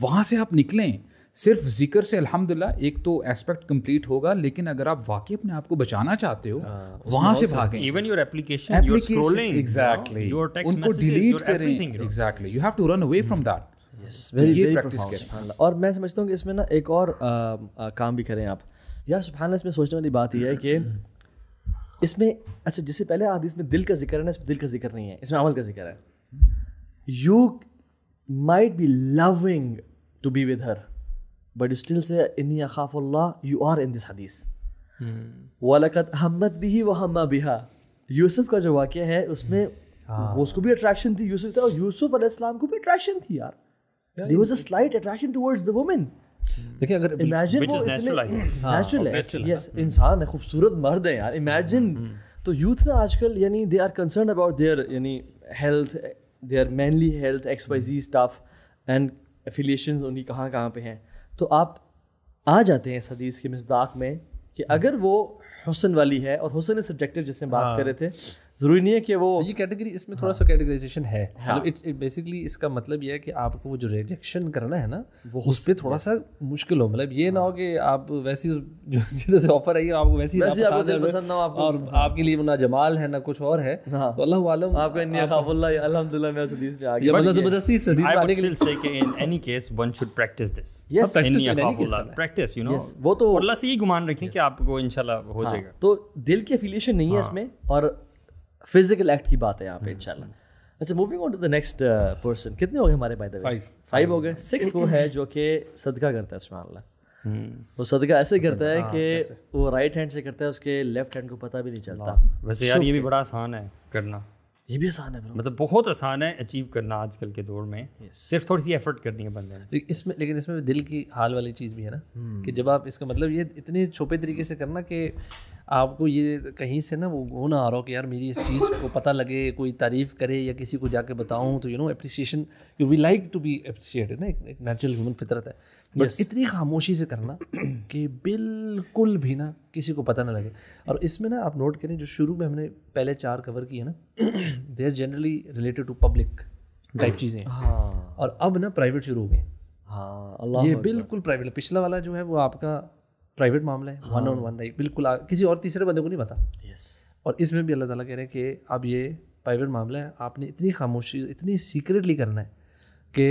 वहाँ से आप निकलें सिर्फ जिक्र से अल्हम्दुलिल्लाह एक तो एस्पेक्ट कंप्लीट होगा लेकिन अगर आप वाकई अपने आप को बचाना चाहते हो आ, हाँ, वहां से भागें even your application your scrolling exactly उनको डिलीट करें exactly you have to run away from that ये प्रैक्टिस करें और मैं समझता हूँ कि इसमें ना एक और आ, आ, काम भी करें आप यार सुबहान इसमें सोचने वाली बात यह है कि इसमें अच्छा जिससे पहले आदि इसमें दिल का जिक्र है ना इसमें दिल का जिक्र नहीं है इसमें अमल का जिक्र है you might be loving to be with her but you still say in अखाफुल्ला यू आर इन दिस हदीस वालकत हमत भी ही वह हम बिहा यूसुफ का जो वाक्य है उसमें hmm. हाँ। वो उसको भी अट्रैक्शन थी यूसुफ था और यूसुफ अलैहिस्सलाम को भी अट्रैक्शन थी यार there was a slight attraction towards the women देखिए अगर इमेजिन नेचुरल है यस इंसान है खूबसूरत मर्द है यार इमेजिन hmm. तो यूथ ना आजकल यानी they are concern about their यानी health they are mainly health X Y G stuff and affiliation उनकी कहाँ कहाँ पे हैं तो आप आ जाते हैं इस हदीस के मजदाक में कि hmm. अगर वो हुसन वाली है और हुसन सब्जेक्टिव जैसे बात हाँ। कर रहे थे जरूरी नहीं है कि वो ये कैटेगरी इसमें थोड़ा हाँ। सा कैटेगराइजेशन है इट्स हाँ। बेसिकली मतलब इसका मतलब ये है कि आपको वो जो रिजेक्शन करना है ना वो उस पर थोड़ा सा मुश्किल हो मतलब ये ना हो हाँ। कि आप वैसी (laughs) जिधर से ऑफर आई आपको वैसी आपको दिल पसंद ना हो और आपके लिए ना जमाल है ना कुछ और है तो अल्लाह आलम आपका इन्नी खाफुल्ला अल्हम्दुलिल्लाह मैं हदीस पे आ गया मतलब जबरदस्ती इस हदीस पे के लिए से कि in any case one should practice this yes practice you know वो तो अल्लाह से ही गुमान रखें कि आपको इंशाल्लाह हो जाएगा तो दिल की एफिलिएशन नहीं है इसमें और फिजिकल एक्ट की बात है यहाँ पे इंशाल्लाह हम्म, हम्म. अच्छा moving on to the next person कितने हो गए हमारे बाय द वे फाइव हो गए सिक्स वो है जो कि सदका करता है सुबह हम्म. वो सदका ऐसे करता है हाँ, कि वो राइट हैंड से करता है उसके लेफ्ट हैंड को पता भी नहीं चलता वैसे यार ये भी बड़ा आसान है करना ये भी आसान है ब्रो मतलब बहुत आसान है अचीव करना आजकल के दौर में yes. सिर्फ थोड़ी सी एफर्ट करनी है बंदे ने इसमें लेकिन इसमें दिल की हाल वाली चीज़ भी है ना hmm. कि जब आप इसका मतलब ये इतने छुपे तरीके से करना कि आपको ये कहीं से ना वो वो ना आ रहा हो कि यार मेरी इस चीज़ को पता लगे कोई तारीफ़ करे या किसी को जाके बताऊँ तो you know appreciation you we like to be है ना एक नेचुरल ह्यूमन फितरत है बट yes. इतनी खामोशी से करना कि बिल्कुल भी ना किसी को पता ना लगे और इसमें ना आप नोट करें जो शुरू में हमने पहले चार कवर किए ना they are generally related to public type चीज़ें हाँ और अब ना प्राइवेट शुरू हो गए हाँ ये बिल्कुल प्राइवेट पिछला वाला जो है वो आपका प्राइवेट मामला है वन ऑन वन नहीं बिल्कुल किसी और तीसरे बंदे को नहीं पता यस और इसमें भी अल्लाह ताला कह रहे हैं कि अब ये प्राइवेट मामला है आपने इतनी खामोशी इतनी सीक्रेटली करना है कि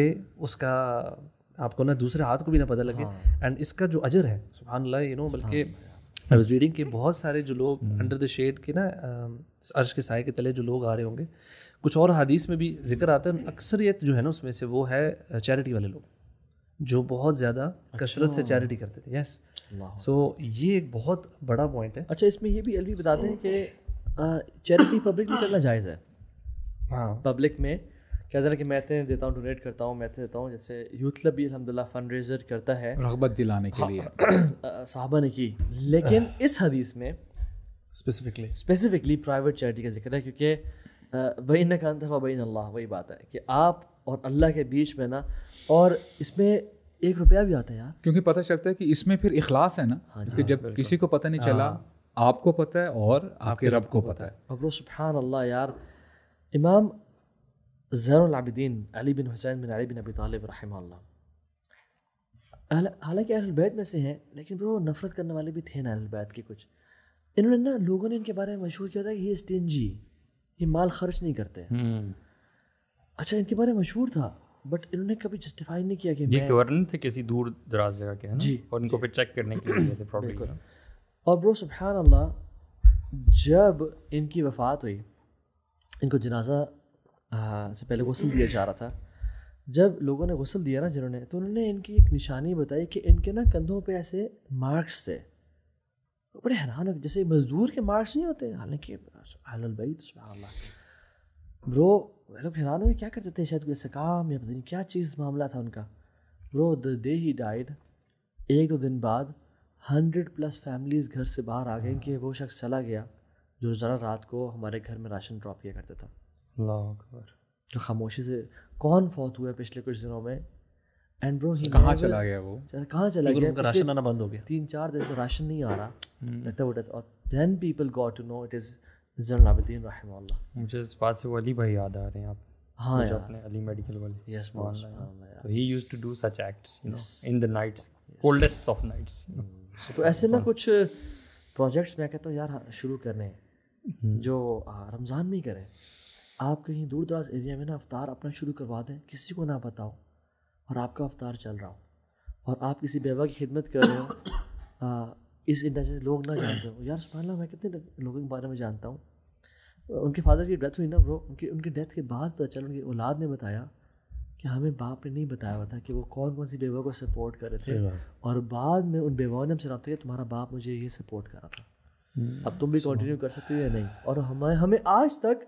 उसका आपको ना दूसरे हाथ को भी ना पता लगे एंड हाँ। इसका जो अजर है अल्लाह यू नो बल्कि आई वॉज रीडिंग के बहुत सारे जो लोग अंडर द शेड के ना अर्श के साय के तले जो लोग आ रहे होंगे कुछ और हदीस में भी जिक्र आता है अक्सरियत जो है ना उसमें से वो है चैरिटी वाले लोग जो बहुत ज़्यादा अच्छा। कसरत से चैरिटी अच्छा। करते थे यस सो so, ये एक बहुत बड़ा पॉइंट है अच्छा इसमें ये भी अलवी बताते हैं कि चैरिटी पब्लिक में करना जायज़ है हाँ पब्लिक में क्या कहते हैं कि मैं इतने देता हूँ डोनेट करता हूँ मैं इतने देता हूँ जैसे यूथ क्लब भी अलहमदिल्ला फंड रेजर करता है रगबत दिलाने के हाँ, लिए (clears throat) साहबा ने की लेकिन (clears throat) इस हदीस में स्पेसिफिकली स्पेसिफिकली प्राइवेट चैरिटी का जिक्र है क्योंकि बही न खान तफा अल्लाह वही बात है कि आप और अल्लाह के बीच में ना और इसमें एक रुपया भी आता है यार क्योंकि पता चलता है कि इसमें फिर इखलास है ना हाँ कि जब हाँ, किसी को पता नहीं चला हाँ। आपको पता है और आपके रब को पता है अब सुबहान अल्लाह यार इमाम जैनलाबिदीन अली बिन हुसैन बिन अली बिन अबी तालब रहा हालांकि अहलबैत में से हैं लेकिन वो नफरत करने वाले भी थे ना अहलबैत के कुछ इन्होंने ना लोगों ने इनके बारे में मशहूर किया था कि ये स्टेंजी ये माल खर्च नहीं करते हम्म। अच्छा इनके बारे में मशहूर था बट इन्होंने कभी जस्टिफाई नहीं किया कि ये गवर्नर थे किसी दूर दराज जगह के जी और इनको फिर चेक करने के लिए थे और ब्रो सुबहान अल्लाह जब इनकी वफ़ात हुई इनको जनाजा से पहले गसल दिया जा रहा था जब लोगों ने गसल दिया ना जिन्होंने तो उन्होंने इनकी एक निशानी बताई कि इनके ना कंधों पे ऐसे मार्क्स थे बड़े हैरान हो जैसे मज़दूर के मार्क्स नहीं होते हालांकि ब्रो वे लोग हैरान हुए क्या करते थे शायद कोई सकाम या पता नहीं क्या चीज़ मामला था उनका bro the day he died एक दो दिन बाद हंड्रेड प्लस फैमिलीज़ घर से बाहर आ गई कि वो शख्स चला गया जो रोज़ाना रात को हमारे घर में राशन ड्रॉप किया करता था जो खामोशी से कौन फौत हुआ पिछले कुछ दिनों में एंड ब्रो ही कहाँ चला गया वो कहाँ चला गया राशन आना बंद हो गया तीन चार दिन से राशन नहीं आ रहा लगता हम्म। वो और then people got to know it is Zain Abidin मुझे इस बात से वो अली भाई याद आ रहे हैं आप हाँ जो अपने अली मेडिकल वाले यस हाँ तो he used to do such acts you know in the nights coldest of nights तो ऐसे ना कुछ प्रोजेक्ट्स मैं कहता हूँ यार हाँ, शुरू करने हैं hmm. जो हाँ, रमज़ान में ही करें आप कहीं दूर दराज एरिया में ना अवतार अपना शुरू करवा दें किसी को ना बताओ और आपका अवतार चल रहा हो और आप किसी बेवा की खिदमत कर रहे हो (coughs) इस इंडस्ट्री लोग ना जानते हो यार सुबह मैं कितने लोगों के बारे में जानता हूँ उनके फादर की डेथ हुई ना ब्रो उनकी उनकी डेथ के बाद पता चला उनकी औलाद ने बताया कि हमें बाप ने नहीं बताया हुआ था कि वो कौन कौन सी बेवा को सपोर्ट कर रहे थे और बाद में उन बेवाओं ने हमसे रहा कि तुम्हारा बाप मुझे ये सपोर्ट कर रहा था हम्म। अब तुम भी कंटिन्यू कर सकते हो या नहीं और हमें हमें आज तक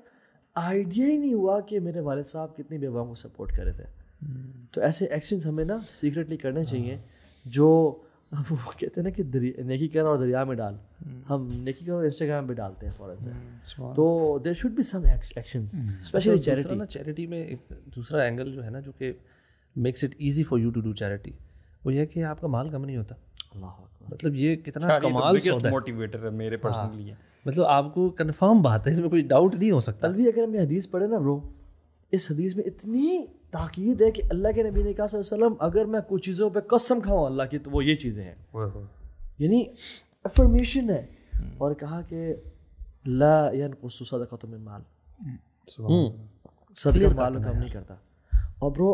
आइडिया ही नहीं हुआ कि मेरे वाले साहब कितनी बेवाओं को सपोर्ट कर रहे थे हम्म। तो ऐसे एक्शन हमें ना सीक्रेटली करने चाहिए हाँ। जो (laughs) वो कहते हैं ना कि नेकी कर और दरिया में डाल हम्म। हम नेकी कर और इंस्टाग्राम पे डालते हैं फ़ौरन से हम्म, तो there should be some action specially charity ना चैरिटी में एक दूसरा एंगल जो है ना जो कि makes it easy for you to do charity वो यह कि आपका माल कम नहीं होता अल्लाह मतलब ये कितना हाँ, तो कमाल तो मोटिवेटर है मेरे पर्सनली हाँ। मतलब आपको कंफर्म बात है इसमें कोई डाउट नहीं हो सकता अभी अगर हम हदीस पढ़े ना ब्रो इस हदीस में इतनी ताकीद है कि अल्लाह के नबी ने कहा वसल्लम अगर मैं कुछ चीज़ों पे कसम खाऊं अल्लाह की तो वो ये चीज़ें हैं यानी अफर्मेशन है और कहा कि ला सदका तो माल हम्म। सदका माल काम नहीं करता और ब्रो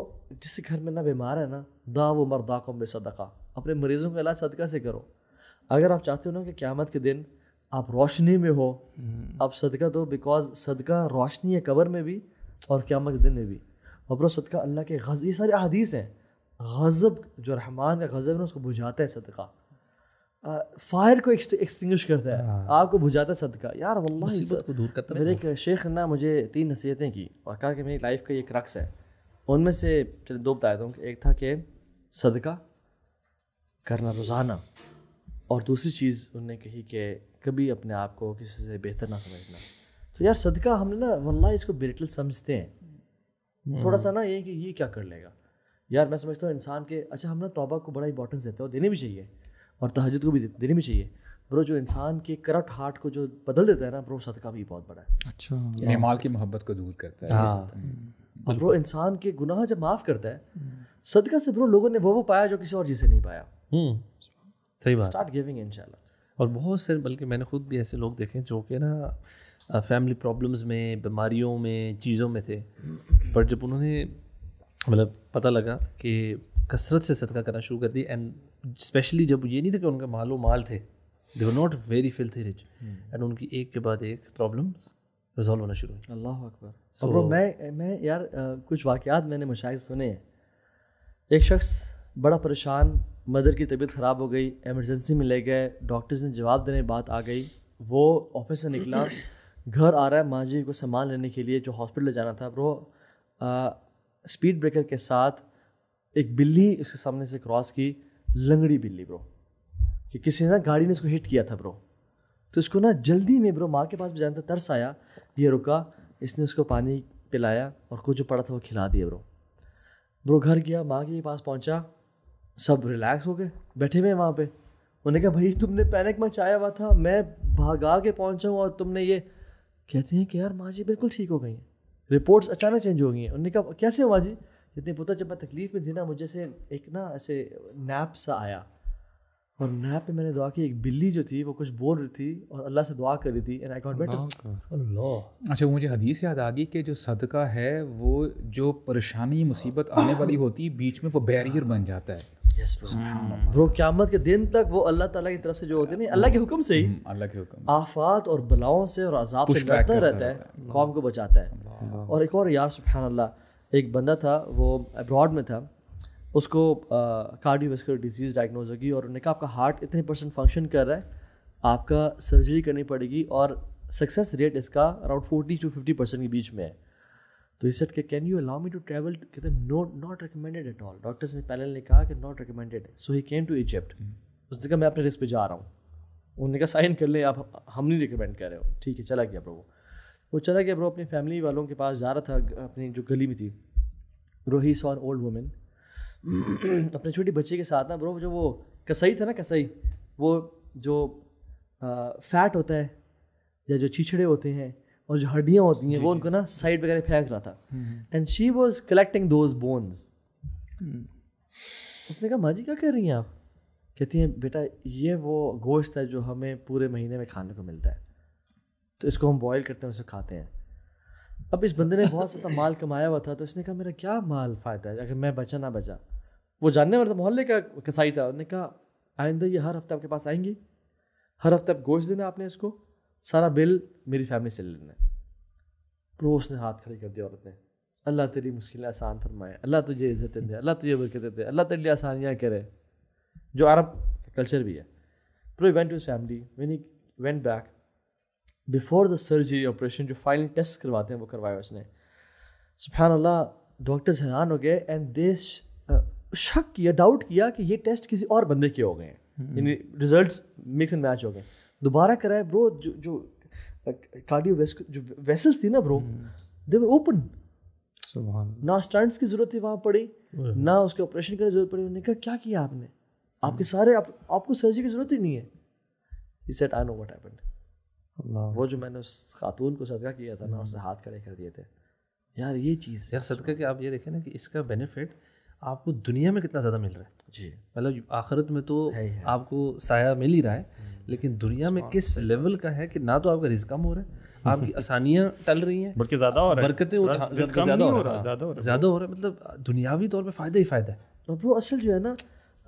जिस घर में ना बीमार है ना दा वो मरदा को बे सदका अपने मरीजों का इलाज सदका से करो अगर आप चाहते हो ना कि क़्यामत के दिन आप रोशनी में हो हम्म। आप सदका दो बिकॉज सदका रोशनी है कबर में भी और क़्यामत के दिन में भी मबरो सदका अल्लाह के गज़ ये सारे अदीस हैं गज़ब जो रहमान का गज़ब है उसको बुझाता है सदका फायर को एक्सटिंग्विश करता है हाँ। आग को बुझाता है सदका यार वल्लाह को दूर करता मेरे एक शेख ने मुझे तीन नसीहतें की और कहा कि मेरी लाइफ का एक रक्स है उनमें से चले दो बताया था एक था कि सदका करना रोज़ाना और दूसरी चीज़ उनने कही कि कभी अपने आप को किसी से बेहतर ना समझना तो यार सदका हमने ना वल्लाह इसको बिल्कुल समझते हैं थोड़ा हम्म। सा ना ये कि ये क्या कर लेगा यार मैं समझता हूँ इंसान के अच्छा हम ना तोबा को बड़ा इंपॉर्टेंस देते हैं और देने भी चाहिए और तहजद को भी देने भी चाहिए ब्रो जो इंसान के करप्ट हार्ट को जो बदल देता है ना ब्रो सदका भी बहुत बड़ा है अच्छा जमाल की मोहब्बत को दूर करता है हाँ हम्म। ब्रो इंसान के गुनाह जब माफ़ करता है हम्म। सदका से ब्रो लोगों ने वो वो पाया जो किसी और जिसे नहीं पाया सही बात स्टार्ट गिविंग इंशाल्लाह और बहुत से बल्कि मैंने खुद भी ऐसे लोग देखे जो कि ना फैमिली प्रॉब्लम्स में बीमारियों में चीज़ों में थे बट जब उन्होंने मतलब पता लगा कि कसरत से सदका करना शुरू कर दी एंड स्पेशली जब ये नहीं था कि उनके मालो माल थे दे वर नॉट वेरी थी रिच एंड उनकी एक के बाद एक प्रॉब्लम्स रिजॉल्व होना शुरू अल्लाह अकबर so, अब मैं मैं यार आ, कुछ वाक़ात मैंने मुशाह सुने हैं एक शख्स बड़ा परेशान मदर की तबीयत ख़राब हो गई एमरजेंसी में ले गए डॉक्टर्स ने जवाब देने बात आ गई वो ऑफिस से निकला (clears throat) घर आ रहा है माँ जी को सामान लेने के लिए जो हॉस्पिटल जाना था ब्रो स्पीड ब्रेकर के साथ एक बिल्ली उसके सामने से क्रॉस की लंगड़ी बिल्ली ब्रो कि किसी ने ना गाड़ी ने इसको हिट किया था ब्रो तो इसको ना जल्दी में ब्रो माँ के पास भी जाना था तरस आया ये रुका इसने उसको पानी पिलाया और कुछ जो पड़ा था वो खिला दिया ब्रो ब्रो घर गया माँ के पास पहुँचा सब रिलैक्स हो गए बैठे हुए वहाँ पे उन्होंने कहा भाई तुमने पैनिक मचाया हुआ था मैं भागा के पहुँचा हूँ और तुमने ये कहते हैं कि यार माँ जी बिल्कुल ठीक हो गई हैं रिपोर्ट्स अचानक चेंज हो गई हैं उन्होंने कहा कैसे हो माँ जी इतने हैं पुत्र जब मैं तकलीफ़ में थी ना मुझे से एक ना ऐसे नैप सा आया और नैप पे मैंने दुआ की एक बिल्ली जो थी वो कुछ बोल रही थी और अल्लाह से दुआ कर रही थी एंड आई गॉट बेटर अच्छा मुझे हदीस याद आ गई कि जो सदका है वो जो परेशानी मुसीबत आने वाली होती बीच में वो बैरियर बन जाता है ब्रो hmm. क्यामत के दिन तक वो अल्लाह ताला की तरफ से जो होते hmm. हैं hmm, अल्लाह के हुक्म से ही अल्लाह के हुक्म आफात और बलाओं से और अजाब से डरता रहता है कौम को बचाता है और एक और यार सुबहान अल्लाह एक बंदा था वो अब्रॉड में था उसको कार्डियोवेस्कुलर डिजीज़ डायग्नोज होगी और उन्होंने कहा आपका हार्ट इतने परसेंट फंक्शन कर रहा है आपका सर्जरी करनी पड़ेगी और सक्सेस रेट इसका around forty to fifty percent के बीच में है तो इस सेट के can you allow me to travel कहते no not recommended at all doctors ने पैनल ने कहा कि not recommended so he came to Egypt उसने कहा मैं अपने रिस्क पे जा रहा हूँ उन्होंने कहा साइन कर ले आप हम नहीं रिकमेंड कर रहे हो ठीक है चला गया ब्रो वो वो चला गया ब्रो अपनी फैमिली वालों के पास जा रहा था अपनी जो गली में थी रोही ही सॉ ओल्ड वुमेन अपने छोटी बच्चे के साथ ना ब्रो जो वो कसई था ना कसई वो जो फैट होता है या जो छिछड़े होते हैं और जो हड्डियाँ होती हैं वो उनको ना साइड वगैरह फेंक रहा था and she was collecting those bones उसने कहा माँ जी क्या कर रही हैं आप कहती हैं बेटा ये वो गोश्त है जो हमें पूरे महीने में खाने को मिलता है तो इसको हम बॉयल करते हैं उसे खाते हैं अब इस बंदे ने बहुत ज़्यादा (laughs) माल कमाया हुआ था तो इसने कहा मेरा क्या माल फ़ायदा है अगर मैं बचा ना बचा वो जानने वाला था मोहल्ले का कसाई था उन्होंने कहा आइंदा ये हर हफ्ते आपके पास आएंगी हर हफ्ते आप गोश्त देना आपने इसको सारा बिल मेरी फैमिली से लेना है रो उसने हाथ खड़े कर दिया औरत ने अल्लाह तेरी मुश्किलें आसान फरमाए अल्लाह तुझे इज्जतें दे अल्लाह तुझे बरकतें दे अल्लाह तेरे लिए आसानियाँ करे जो अरब कल्चर भी है bro went to family when he went back before the surgery operation जो फाइनल टेस्ट करवाते हैं वो करवाया उसने सुफहान अल्लाह डॉक्टर्स हैरान हो गए एंड देश शक किया डाउट किया कि ये टेस्ट किसी और बंदे के हो गए हैं हम्म। यानी रिजल्ट मिक्स एंड मैच हो गए दोबारा कराया ब्रो जो जो कार्डियो जो वेसल्स थी ना ब्रो दे वर ओपन ना स्टंट्स की जरूरत थी वहाँ पड़ी ना उसके ऑपरेशन करने की जरूरत पड़ी उन्होंने कहा क्या किया आपने हम्म। आपके सारे आप, आपको सर्जरी की जरूरत ही नहीं है he said I know what happened वो जो मैंने उस खातून को सदका किया था ना हम्म। उससे हाथ खड़े कर दिए थे यार ये चीज़ यार सदका के आप ये देखें ना कि इसका बेनिफिट आपको दुनिया में कितना ज़्यादा मिल रहा है जी मतलब आखिरत में तो है है। आपको साया मिल ही रहा है हम्म। लेकिन दुनिया में किस लेवल का है कि ना तो आपका रिस्क कम हो रहा है आपकी (laughs) आसानियां टल रही हैं बल्कि ज़्यादा हो रहा है बरकतें ज़्यादा हो रहा है ज़्यादा हो रहा है मतलब दुनियावी तौर पर फ़ायदा ही फ़ायदा है और वो असल जो है ना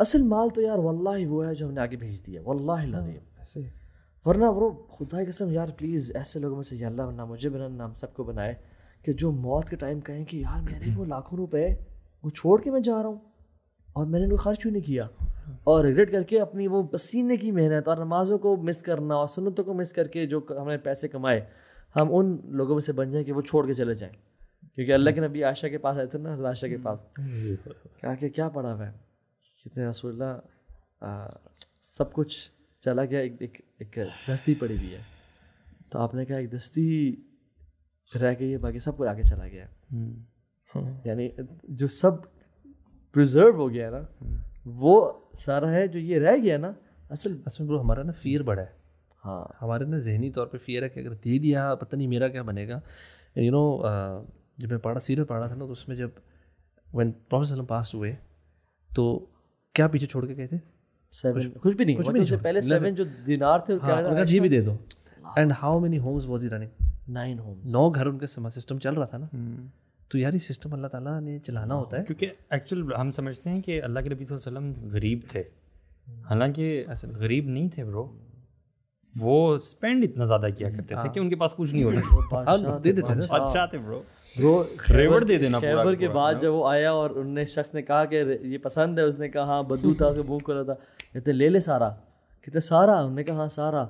असल माल तो यार ही वो है जो हमने आगे भेज दिया वल्ला हाँ, ऐसे वरना वो खुदा कसम यार प्लीज़ ऐसे लोगों में से अल्लाह ना मुझे बना नाम सबको बनाए कि जो मौत के टाइम कहें कि यार मेरे (clears throat) वो लाखों रुपए वो छोड़ के मैं जा रहा हूँ और मैंने उनको खर्च क्यों नहीं किया और रिग्रेट करके अपनी वो पसीने की मेहनत और नमाज़ों को मिस करना और सुनतों को मिस करके जो हमने पैसे कमाए हम उन लोगों में से बन जाएँ कि वो छोड़ के चले जाएँ क्योंकि अल्लाह के नबी आशा के पास आए थे ना आशा के पास हम्म। तो कहा कि क्या पढ़ा हुआ है कितने रसोल्ला सब कुछ चला गया एक एक एक दस्ती पड़ी हुई है तो आपने कहा एक दस्ती रह गई है बाकी सब कुछ आगे चला गया हम्म। हाँ। यानी जो सब प्रिजर्व हो गया ना हाँ। वो सारा है जो ये रह गया ना असल असल ब्रो हमारा ना फियर बढ़ा है हाँ हमारे ना जहनी तौर पे फियर है कि अगर दे दिया पता नहीं मेरा क्या बनेगा यू you नो know, जब मैं पढ़ा सीरत पढ़ा था ना तो उसमें जब वन प्रोफेसर पास हुए तो क्या पीछे छोड़ के गए थे कुछ, भी नहीं कुछ भी मतलब नहीं पहले सेवन जो दिनार थे हाँ, उनका जी भी अच्छा। दे दो and how many homes was he running nine homes नौ घर उनके सिस्टम चल रहा था ना हम्म। तो यार ये सिस्टम अल्लाह ताला ने चलाना होता है क्योंकि एक्चुअल हम समझते हैं कि अल्लाह के नबी वसल्लम गरीब थे हालांकि गरीब नहीं थे ब्रो वो स्पेंड इतना ज़्यादा किया करते थे हाँ। कि उनके पास कुछ नहीं होता हाँ, दे देते अच्छा थे ब्रो ब्रो रेवड़ दे देना पूरा के बाद जब वो आया और उनने शख्स ने कहा कि ये पसंद है उसने कहा हाँ बद्दू था उसको भूख कर था कहते ले ले सारा कहते सारा उन्होंने कहा हाँ सारा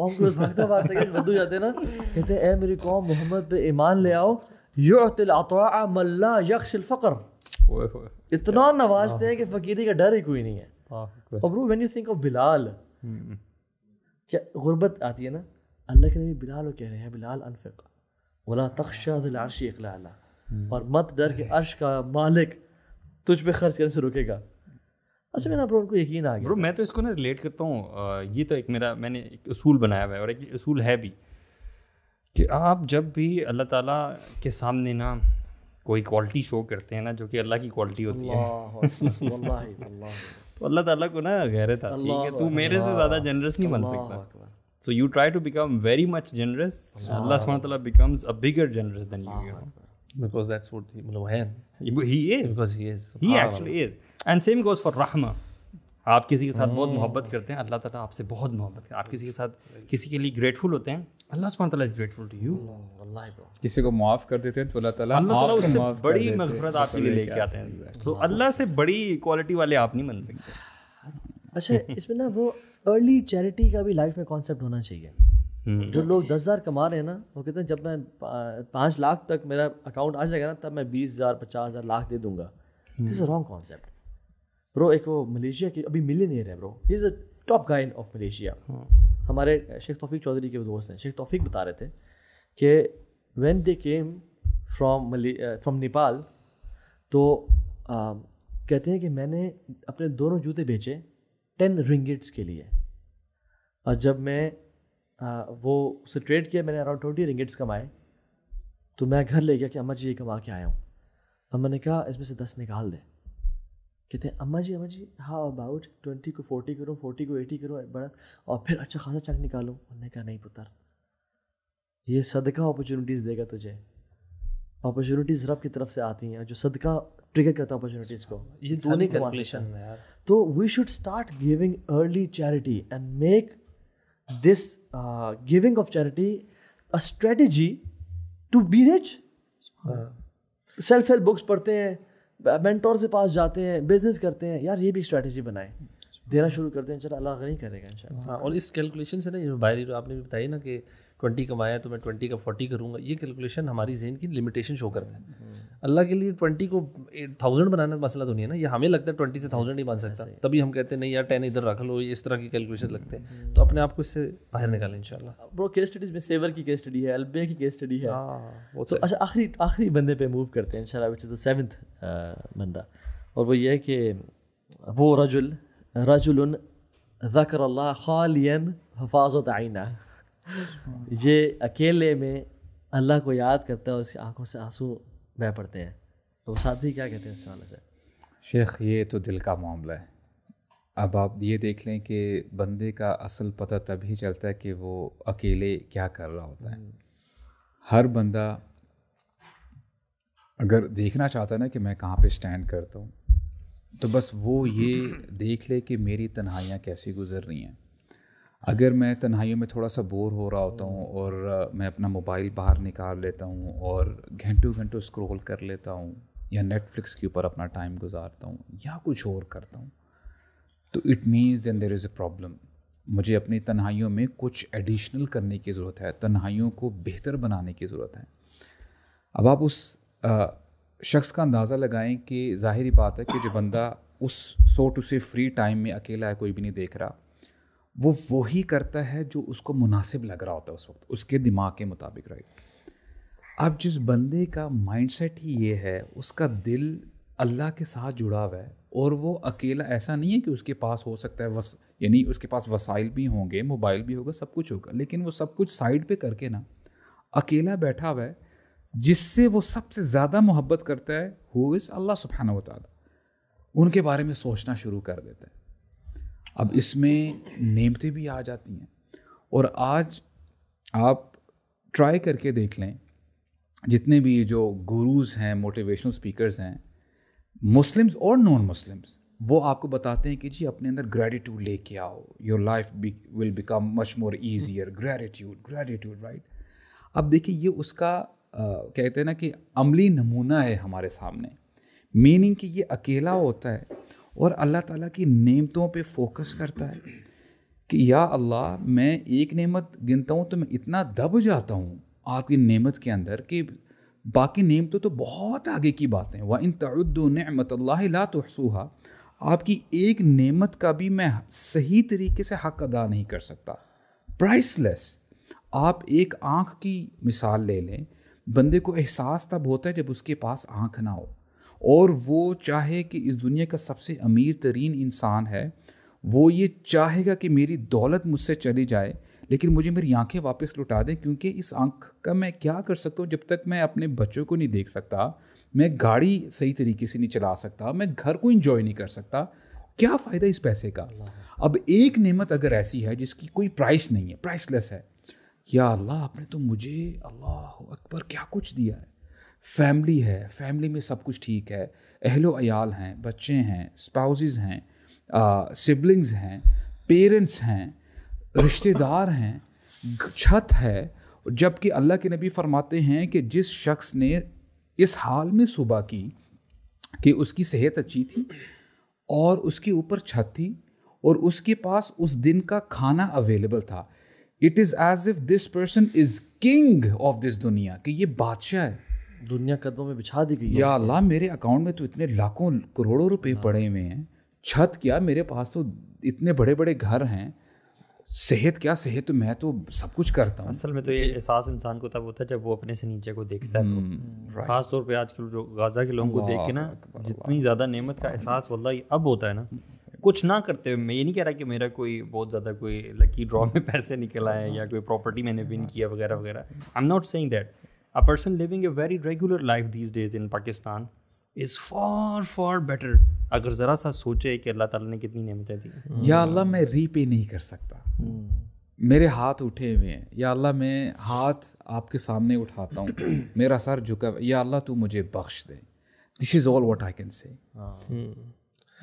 कौम को भागता भागता बद्दू जाते ना कहते ए मेरी कौम मोहम्मद पे ईमान ले आओ युतिल अतवा मल्ला यक्ष फ़कर इतना नवाजते हैं कि फ़कीरी का डर ही कोई नहीं है और ah, bro when you think of Bilal क्या गुर्बत आती है ना अल्लाह के नबी बिलाल कह रहे हैं बिलाल अनफिक वला तख्शाशी अखला mm. और मत डर के अर्श का मालिक तुझ पे खर्च करने से रुकेगा अच्छा मेरा ब्रो उनको यकीन आ गया ब्रो मैं तो इसको ना रिलेट करता हूँ ये तो एक मेरा मैंने एक असूल बनाया हुआ है और एक असूल है भी कि आप जब भी अल्लाह ताला के सामने ना कोई क्वालिटी शो करते हैं ना जो कि अल्लाह की क्वालिटी होती है (laughs) तो अल्लाह ताला को ना था ठीक है तू मेरे से ज़्यादा जनरस नहीं बन सकता so you try to become very much generous Allah सुबह ताला becomes a bigger generous than you you know because that's what मतलब he, he is because he is he actually is and same goes for rahma आप किसी के साथ बहुत मोहब्बत हम्म। करते हैं अल्लाह ताला आपसे बहुत मोहब्बत करते आप किसी के अच्छा। साथ किसी के लिए ग्रेटफुल होते हैं अल्लाह सुबह तला इज ग्रेटफुल टू यू किसी को माफ़ कर देते हैं तो अल्लाह ताला अल्लाह ताला उससे बड़ी मफरत आपके लिए लेके आते हैं तो अल्लाह से बड़ी क्वालिटी वाले आप नहीं बन सकते अच्छा इसमें ना वो अर्ली चैरिटी का भी लाइफ में कॉन्सेप्ट होना चाहिए हम्म। जो लोग दस हज़ार कमा रहे हैं ना वो कहते हैं जब मैं पाँच लाख तक मेरा अकाउंट आ जाएगा ना तब मैं बीस हज़ार पचास हज़ार लाख दे दूंगा this is wrong concept bro एक वो hmm. मलेशिया के अभी मिले नहीं रहे bro he is a top guy of Malaysia हमारे शेख तौफीक चौधरी के दोस्त हैं शेख तौफीक बता रहे थे कि when they came from from Nepal तो कहते हैं कि मैंने अपने दोनों जूते बेचे टेन रिंगिट्स के लिए और जब मैं वो उसे ट्रेड किया मैंने अराउंड ट्वेंटी रिंगिट्स कमाए तो मैं घर ले गया कि अम्मा जी ये कमा के आया हूँ अम्मा ने कहा इसमें से दस निकाल दें कहते हैं अम्मा जी अम्मा जी हाउ अबाउट ट्वेंटी को फोर्टी करो फोर्टी को एटी करो बड़ा और फिर अच्छा खासा चंक निकालो उन्होंने कहा नहीं पुत्र ये सदका अपॉर्चुनिटीज़ देगा तुझे अपॉर्चुनिटीज़ रब की तरफ से आती हैं जो सदका ट्रिगर करता है अपॉर्चुनिटीज़ को ये दोनों कैलकुलेशन है तो we should start giving early charity and make this giving of charity a strategy to be rich self help books पढ़ते हैं मेंटोर से पास जाते हैं बिजनेस करते हैं यार ये भी स्ट्रैटेजी बनाए देना शुरू करते हैं चल अल्लाह नहीं करेगा इन हाँ और इस कैलकुलेशन से ना बाहरी आपने भी बताई ना कि ट्वेंटी कमाया तो मैं ट्वेंटी का फोर्टी करूँगा ये कैलकुलेशन हमारी जहन की लिमिटेशन शो करता है अल्लाह के लिए ट्वेंटी को थाउजेंड बनाना मसला तो नहीं है ना ये हमें लगता है ट्वेंटी से थाउजेंड ही बन सकता है तभी हम कहते हैं नहीं यार टेन इधर रख लो इस तरह की कैलकुलेशन लगते हैं तो अपने आप को इससे बाहर निकालें इन ब्रो केस स्टडीज में सेवर की केस स्टडी है अलबे की केस स्टडी है हाँ, तो अच्छा आखिरी आखिरी बंदे पे मूव करते हैं in which is the seventh बंदा और वो ये है कि वो रजुल रजुल ज़कर अल्लाह खालियन हफाजत आइना ये अकेले में अल्लाह को याद करता है और उसकी आंखों से आंसू बह पड़ते हैं तो साथ ही क्या कहते हैं इस वाले से शेख ये तो दिल का मामला है अब आप ये देख लें कि बंदे का असल पता तभी चलता है कि वो अकेले क्या कर रहा होता है हर बंदा अगर देखना चाहता है ना कि मैं कहाँ पे स्टैंड करता हूँ तो बस वो ये देख ले कि मेरी तन्हाइयाँ कैसी गुजर रही हैं अगर मैं तन्हाइयों में थोड़ा सा बोर हो रहा होता हूँ और मैं अपना मोबाइल बाहर निकाल लेता हूँ और घंटों घंटों स्क्रॉल कर लेता हूँ या नेटफ्लिक्स के ऊपर अपना टाइम गुजारता हूँ या कुछ और करता हूँ तो it means then there is a problem मुझे अपनी तन्हाइयों में कुछ एडिशनल करने की ज़रूरत है तन्हाइयों को बेहतर बनाने की ज़रूरत है अब आप उस शख्स का अंदाज़ा लगाएं कि जाहिर बात है कि जो बंदा उस so to say free time में अकेला है कोई भी नहीं देख रहा वो वो ही करता है जो उसको मुनासिब लग रहा होता है उस वक्त उसके दिमाग के मुताबिक राइट अब जिस बंदे का माइंडसेट ही ये है उसका दिल अल्लाह के साथ जुड़ा हुआ है और वो अकेला ऐसा नहीं है कि उसके पास हो सकता है वस यानी उसके पास वसाइल भी होंगे मोबाइल भी होगा सब कुछ होगा लेकिन वो सब कुछ साइड पे करके ना अकेला बैठा हुआ है जिससे वो सबसे ज़्यादा मोहब्बत करता है हु इज़ अल्लाह सुबहाना वाली उनके बारे में सोचना शुरू कर देता है अब इसमें नियमतें भी आ जाती हैं और आज आप ट्राई करके देख लें जितने भी जो गुरुज हैं मोटिवेशनल स्पीकर्स हैं मुस्लिम्स और नॉन मुस्लिम्स वो आपको बताते हैं कि जी अपने अंदर ग्रेटिट्यूड लेके आओ your life will become much more easier gratitude gratitude right अब देखिए ये उसका आ, कहते हैं ना कि अमली नमूना है हमारे सामने मीनिंग कि ये अकेला होता है और अल्लाह ताला की नेमतों पे फोकस करता है कि या अल्लाह मैं एक नेमत गिनता हूँ तो मैं इतना दब जाता हूँ आपकी नेमत के अंदर कि बाकी नेमतों तो बहुत आगे की बातें व इन तरुद्दनमत ला तोसूहा आपकी एक नेमत का भी मैं सही तरीके से हक अदा नहीं कर सकता प्राइसलेस आप एक आँख की मिसाल ले लें बंदे को एहसास तब होता है जब उसके पास आँख ना हो और वो चाहे कि इस दुनिया का सबसे अमीर तरीन इंसान है वो ये चाहेगा कि मेरी दौलत मुझसे चली जाए लेकिन मुझे मेरी आंखें वापस लुटा दें क्योंकि इस आंख का मैं क्या कर सकता हूँ जब तक मैं अपने बच्चों को नहीं देख सकता मैं गाड़ी सही तरीके से नहीं चला सकता मैं घर को इंजॉय नहीं कर सकता क्या फ़ायदा इस पैसे का अब एक नेमत अगर ऐसी है जिसकी कोई प्राइस नहीं है प्राइसलेस है या अल्लाह आपने तो मुझे अल्लाह अकबर क्या कुछ दिया है फैमिली है फैमिली में सब कुछ ठीक है अहलो अयाल हैं बच्चे हैं स्पाउजेज़ हैं सिबलिंग्स हैं पेरेंट्स हैं रिश्तेदार हैं छत है जबकि अल्लाह के नबी फरमाते हैं कि जिस शख्स ने इस हाल में सुबह की कि उसकी सेहत अच्छी थी और उसके ऊपर छत थी और उसके पास उस दिन का खाना अवेलेबल था it is as if this person is king of this दुनिया कि ये बादशाह है दुनिया कदमों में बिछा दी गई या अल्लाह मेरे अकाउंट में तो इतने लाखों करोड़ों रुपए हाँ। पड़े हुए हैं छत क्या मेरे पास तो इतने बड़े बड़े घर हैं सेहत क्या सेहत तो मैं तो सब कुछ करता हूँ असल में तो ये एहसास इंसान को तब होता है जब वो अपने से नीचे को देखता है हम्म, तो hmm, खास तौर पे आजकल जो गाजा के लोगों को देख के ना जितनी ज़्यादा नेमत का एहसास वल्ला अब होता है ना कुछ ना करते हुए मैं ये नहीं कह रहा कि मेरा कोई बहुत ज़्यादा कोई लकी ड्रॉ में पैसे निकला है या कोई प्रॉपर्टी मैंने विन किया वगैरह वगैरह I am not saying that a person living a very regular life these days in Pakistan is far far better अगर ज़रा सा सोचे कि अल्लाह ताला ने कितनी नियमतें दी या अल्लाह मैं रीपे नहीं कर सकता मेरे हाथ उठे हुए हैं या अल्लाह मैं हाथ आपके सामने उठाता हूँ मेरा सर झुका या अल्लाह तू मुझे बख्श दे this is all what I can say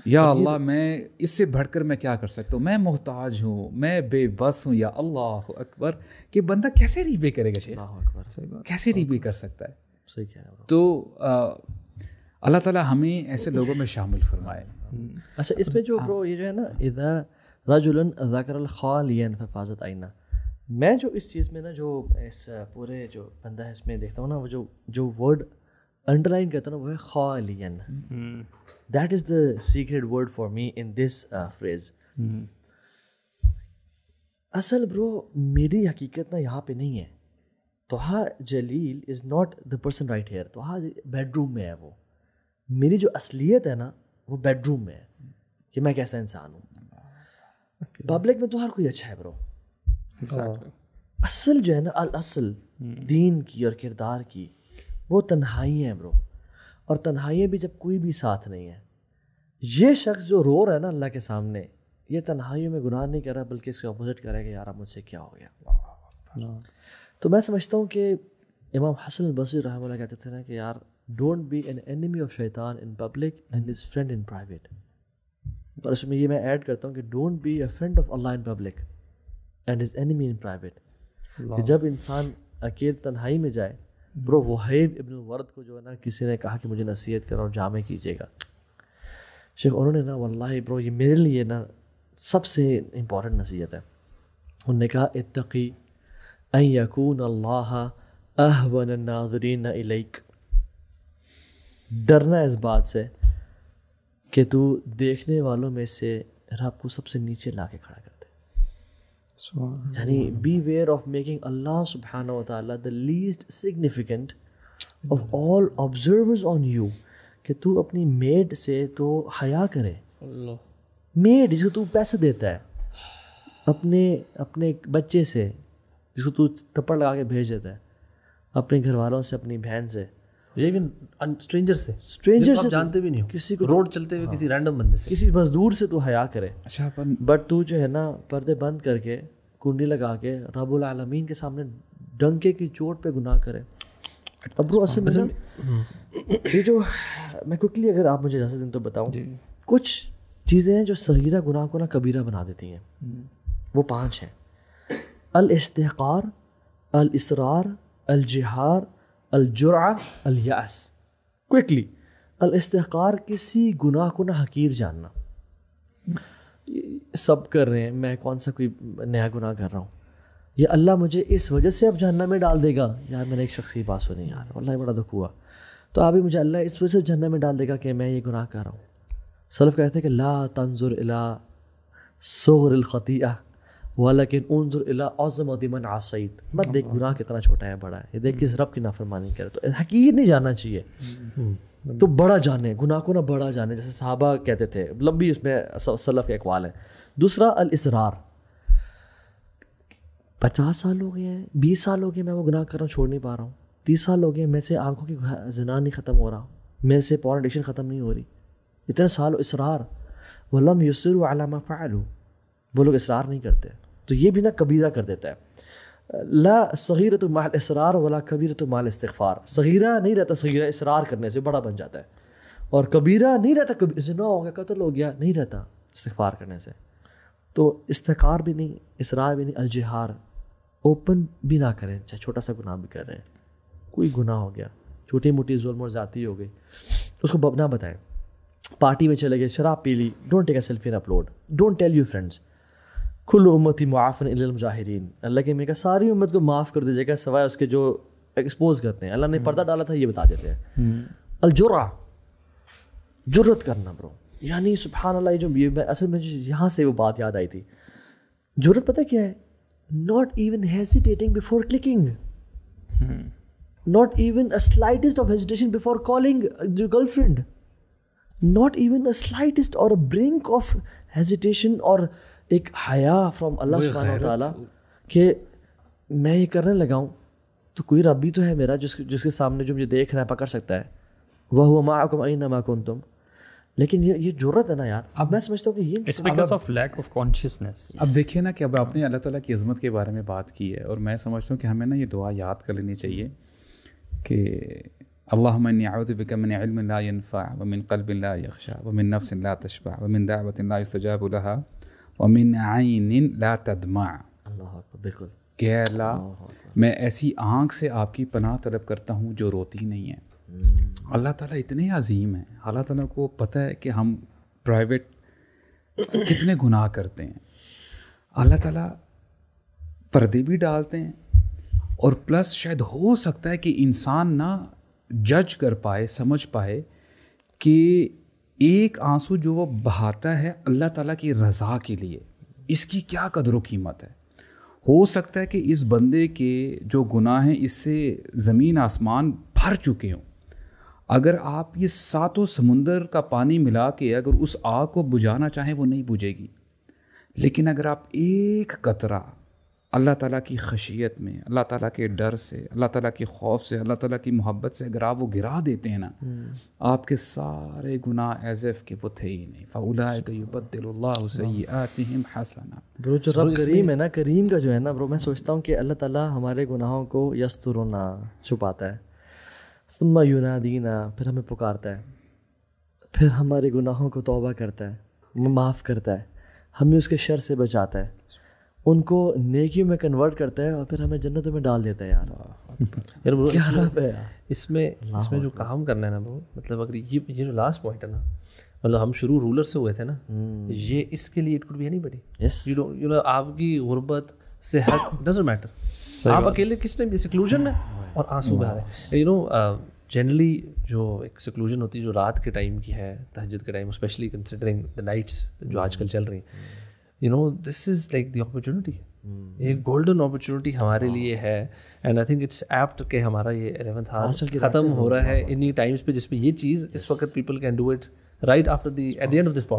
या अल्लाह मैं इससे भड़कर मैं क्या कर सकता हूँ मैं मोहताज हूँ मैं बेबस हूँ या अल्लाह अकबर कि बंदा कैसे रीबे करेगा शेख अकबर सही बात कैसे रीबे कर सकता है सही कह तो अल्लाह ताला हमें ऐसे लोगों में शामिल फरमाए हम्म। अच्छा इसमें जो ब्रो ये जो है ना इधर रजुलन जकर फाजत हफाजत आइना मैं जो इस चीज़ में ना जो इस पूरे जो बंदा है इसमें देखता हूँ ना वो जो जो वर्ड अंडरलाइन करता ना वो है खालियन हम्म। that is the secret word for me in this uh, phrase hmm. असल ब्रो मेरी हकीकत ना यहाँ पे नहीं है तो Toha Jalil is not the person right here Toha bedroom में है वो मेरी जो असलियत है ना वो बेडरूम में है कि मैं कैसा इंसान हूँ पब्लिक में तो हर कोई अच्छा है ब्रो असल जो है ना अल असल hmm. दीन की और किरदार की वो तन्हाई है ब्रो और तन्हाइयाँ भी जब कोई भी साथ नहीं है ये शख्स जो रो रहा है ना अल्लाह के सामने ये तन्हाइयों में गुनाह नहीं कर रहा बल्कि इसके अपोजिट कि यार मुझसे क्या हो गया तो मैं समझता हूँ कि इमाम हसन बसरी रहमल्ला कहते थे ना कि यार don't be an enemy of शैतान in public and is friend in private और इसमें ये मैं ऐड करता हूँ कि don't be a friend of Allah in public and is enemy in private जब इंसान अकेले तन्हाई में जाए ब्रो वहीब इबन वर्द को जो है ना किसी ने कहा कि मुझे नसीहत करो और जामे कीजिएगा शेख उन्होंने ना वल्लाह ब्रो ये मेरे लिए ना सबसे इम्पोर्टेंट नसीहत है उन्होंने कहा इतकी यकून अल्लाह अहवन नाजरीन इलेक डरना इस बात से कि तू देखने वालों में से रब को सबसे नीचे ला के खड़ा कर यानी beware of making Allah सुबहाना the least significant of all observers on you कि तू अपनी मेड से तो हया करे मेड जिसको तू पैसे देता है अपने अपने बच्चे से जिसको तू थप्पड़ लगा के भेज देता है अपने घर वालों से अपनी बहन से ये भी स्ट्रेंजर से स्ट्रेंजर से तो जानते भी नहीं हो किसी को रोड चलते हुए किसी रैंडम हाँ। बंदे से किसी मजदूर से तू तो हया करे अच्छा अपन बट तू जो है ना पर्दे बंद करके कुंडी लगा के रबुल आलमीन के सामने डंके की चोट पे गुनाह करे अब असल में हम्म। ये जो मैं क्विकली अगर आप मुझे जैसे दिन तो बताऊँ कुछ चीज़ें हैं जो सगीरा गुनाह को ना कबीरा बना देती हैं हम्म। वो पांच हैं अल इस्तेकार अल इसरार अल जिहार अलजुरा अलयास क्विकली अलस्तकार किसी गुनाह को ना हकीर जानना सब कर रहे हैं मैं कौन सा कोई नया गुनाह कर रहा हूँ ये अल्लाह मुझे इस वजह से अब जहन्नम में डाल देगा यार मैंने एक शख्स की बात सुनी यार अल्लाह बड़ा दुख हुआ तो आप ही मुझे अल्लाह इस वजह से जहन्नम में डाल देगा कि मैं ये गुनाह कर रहा हूँ सलफ़ कहते हैं कि ला तंजुर अला सोहरखतिया वह लेकिन उनजुरमन आसईद मत देख गुनाह कितना छोटा है बड़ा है ये देख hmm. किस रब की नाफरमानी करे तो हकीर नहीं जाना चाहिए hmm. Hmm. तो बड़ा जाने गुनाह को ना बड़ा जाने जैसे साहबा कहते थे लंबी उसमें सलफ के अकवाल है दूसरा अल इसरार पचास साल हो गए हैं बीस साल हो गए मैं वो गुनाह कर रहा हूँ छोड़ नहीं पा रहा हूँ तीस साल हो गए मैं से आंखों की जना नहीं ख़त्म हो रहा मेरे से पॉन एडिक्शन ख़त्म नहीं हो रही इतने साल इसरार वलम यसर अलामा फ़ालू वो लोग इसरार नहीं करते तो ये भी ना कबीरा कर देता है ला सगीर तो माल इसरार वाला कबीर तो माल इस्तफ़ार सगीरा नहीं रहता सगीरा इसरार करने से बड़ा बन जाता है और कबीरा नहीं रहता कभी जना हो गया कतल हो गया नहीं रहता इस्तफ़ार करने से तो इस्तकार भी नहीं इसरार भी नहीं अलजहार ओपन भी ना करें चाहे छोटा सा गुनाह भी कर रहे हैं कोई गुनाह हो गया छोटी मोटी जुल्म और ज़ाती हो गई उसको ना बताएं पार्टी में चले गए शराब पी ली don't take a selfie in upload don't tell you friends कुल उम्मती मुआफ़न मुजाहरीन अल्लाह के मेरा सारी उम्मत को माफ़ कर दीजिएगा सवाए उसके जो एक्सपोज करते हैं अल्लाह ने पर्दा डाला था ये बता देते हैं हम्म। अलजुरा जुर्रत करना ब्रो यानी सुबहान अल्लाह जो ये असल में यहाँ से वो बात याद आई थी जरूरत पता क्या है not even hesitating before clicking not even a slightest of hesitation before calling girlfriend not even a slightest और ब्रिंक ऑफ हेजिटेशन और एक हया फ्रॉम अल्लाह कि मैं ये करने लगा हूँ तो कोई रब तो है मेरा जिसके जिसके सामने जो मुझे देख रहा है पकड़ सकता है वह हुआ माँ को आई ना कौन तुम लेकिन ये ये जरूरत है ना यार अब मैं समझता हूँ कि ये it's because of lack of consciousness अब देखिए ना कि अब आपने अल्लाह ताला की अजमत के बारे में बात की है और मैं समझता हूँ कि हमें ना ये दुआ याद कर लेनी चाहिए कि अल्लाह मिन ला यनफ़ा व मिन कल्ब ला व मिन नफ्स ला तशबा व मिन दावत ला लहा वमिन आइन ला तदमा बिल्कुल गैला मैं ऐसी आँख से आपकी पनाह तलब करता हूँ जो रोती नहीं है हम्म। अल्लाह ताला इतने अजीम हैं अल्लाह ताला को पता है कि हम प्राइवेट कितने गुनाह करते हैं अल्लाह ताला पर्दे भी डालते हैं और प्लस शायद हो सकता है कि इंसान ना जज कर पाए समझ पाए कि एक आंसू जो वो बहाता है अल्लाह ताला की रज़ा के लिए इसकी क्या कदर कीमत है हो सकता है कि इस बंदे के जो गुनाह हैं इससे ज़मीन आसमान भर चुके हों अगर आप ये सातों समुंदर का पानी मिला के अगर उस आग को बुझाना चाहें वो नहीं बुझेगी लेकिन अगर आप एक कतरा अल्लाह ताला की खशियत में अल्लाह ताला के डर से अल्लाह ताला के खौफ से अल्लाह ताला की मोहब्बत से अगर आप वो गिरा देते हैं ना हम्म। आपके सारे गुनाह एज एफ के वो थे ही नहीं फ़ाउलाम ब्रो जो रब करीम है ना करीम का जो है ना ब्रो मैं सोचता हूँ कि अल्लाह ताला हमारे गुनाहों को यस्तुरना छुपाता है सुम्मा यूनादीना फिर हमें पुकारता है फिर हमारे गुनाहों को तोबा करता है माफ़ करता है हमें उसके शर से बचाता है उनको नेकियों में कन्वर्ट करता है और फिर हमें जन्नत में डाल देता है यार यार ब्रो (laughs) इसमें इसमें, इसमें जो काम करना है ना ब्रो मतलब अगर ये ये जो लास्ट पॉइंट है ना मतलब हम शुरू रूलर से हुए थे ना हम्म। ये इसके लिए it could be anybody you know आपकी गुर्बत सेहत डजेंट मैटर आप अकेले किस टाइम सिक्लूजन है और आंसू बहा रहे यू नो जनरली जो एक सिक्लूजन होती है जो रात के टाइम की है तहजद के time specially considering the nights जो आजकल चल रही हैं you know this is like the opportunity एक गोल्डन अपॉर्चुनिटी हमारे हाँ। लिए है and I think it's apt के हमारा ये एलेवंथ हाउस खत्म हो रहा है इन्हीं टाइम्स पे जिसमें ये चीज़ इस वक्त people can do it right after the at the end of this का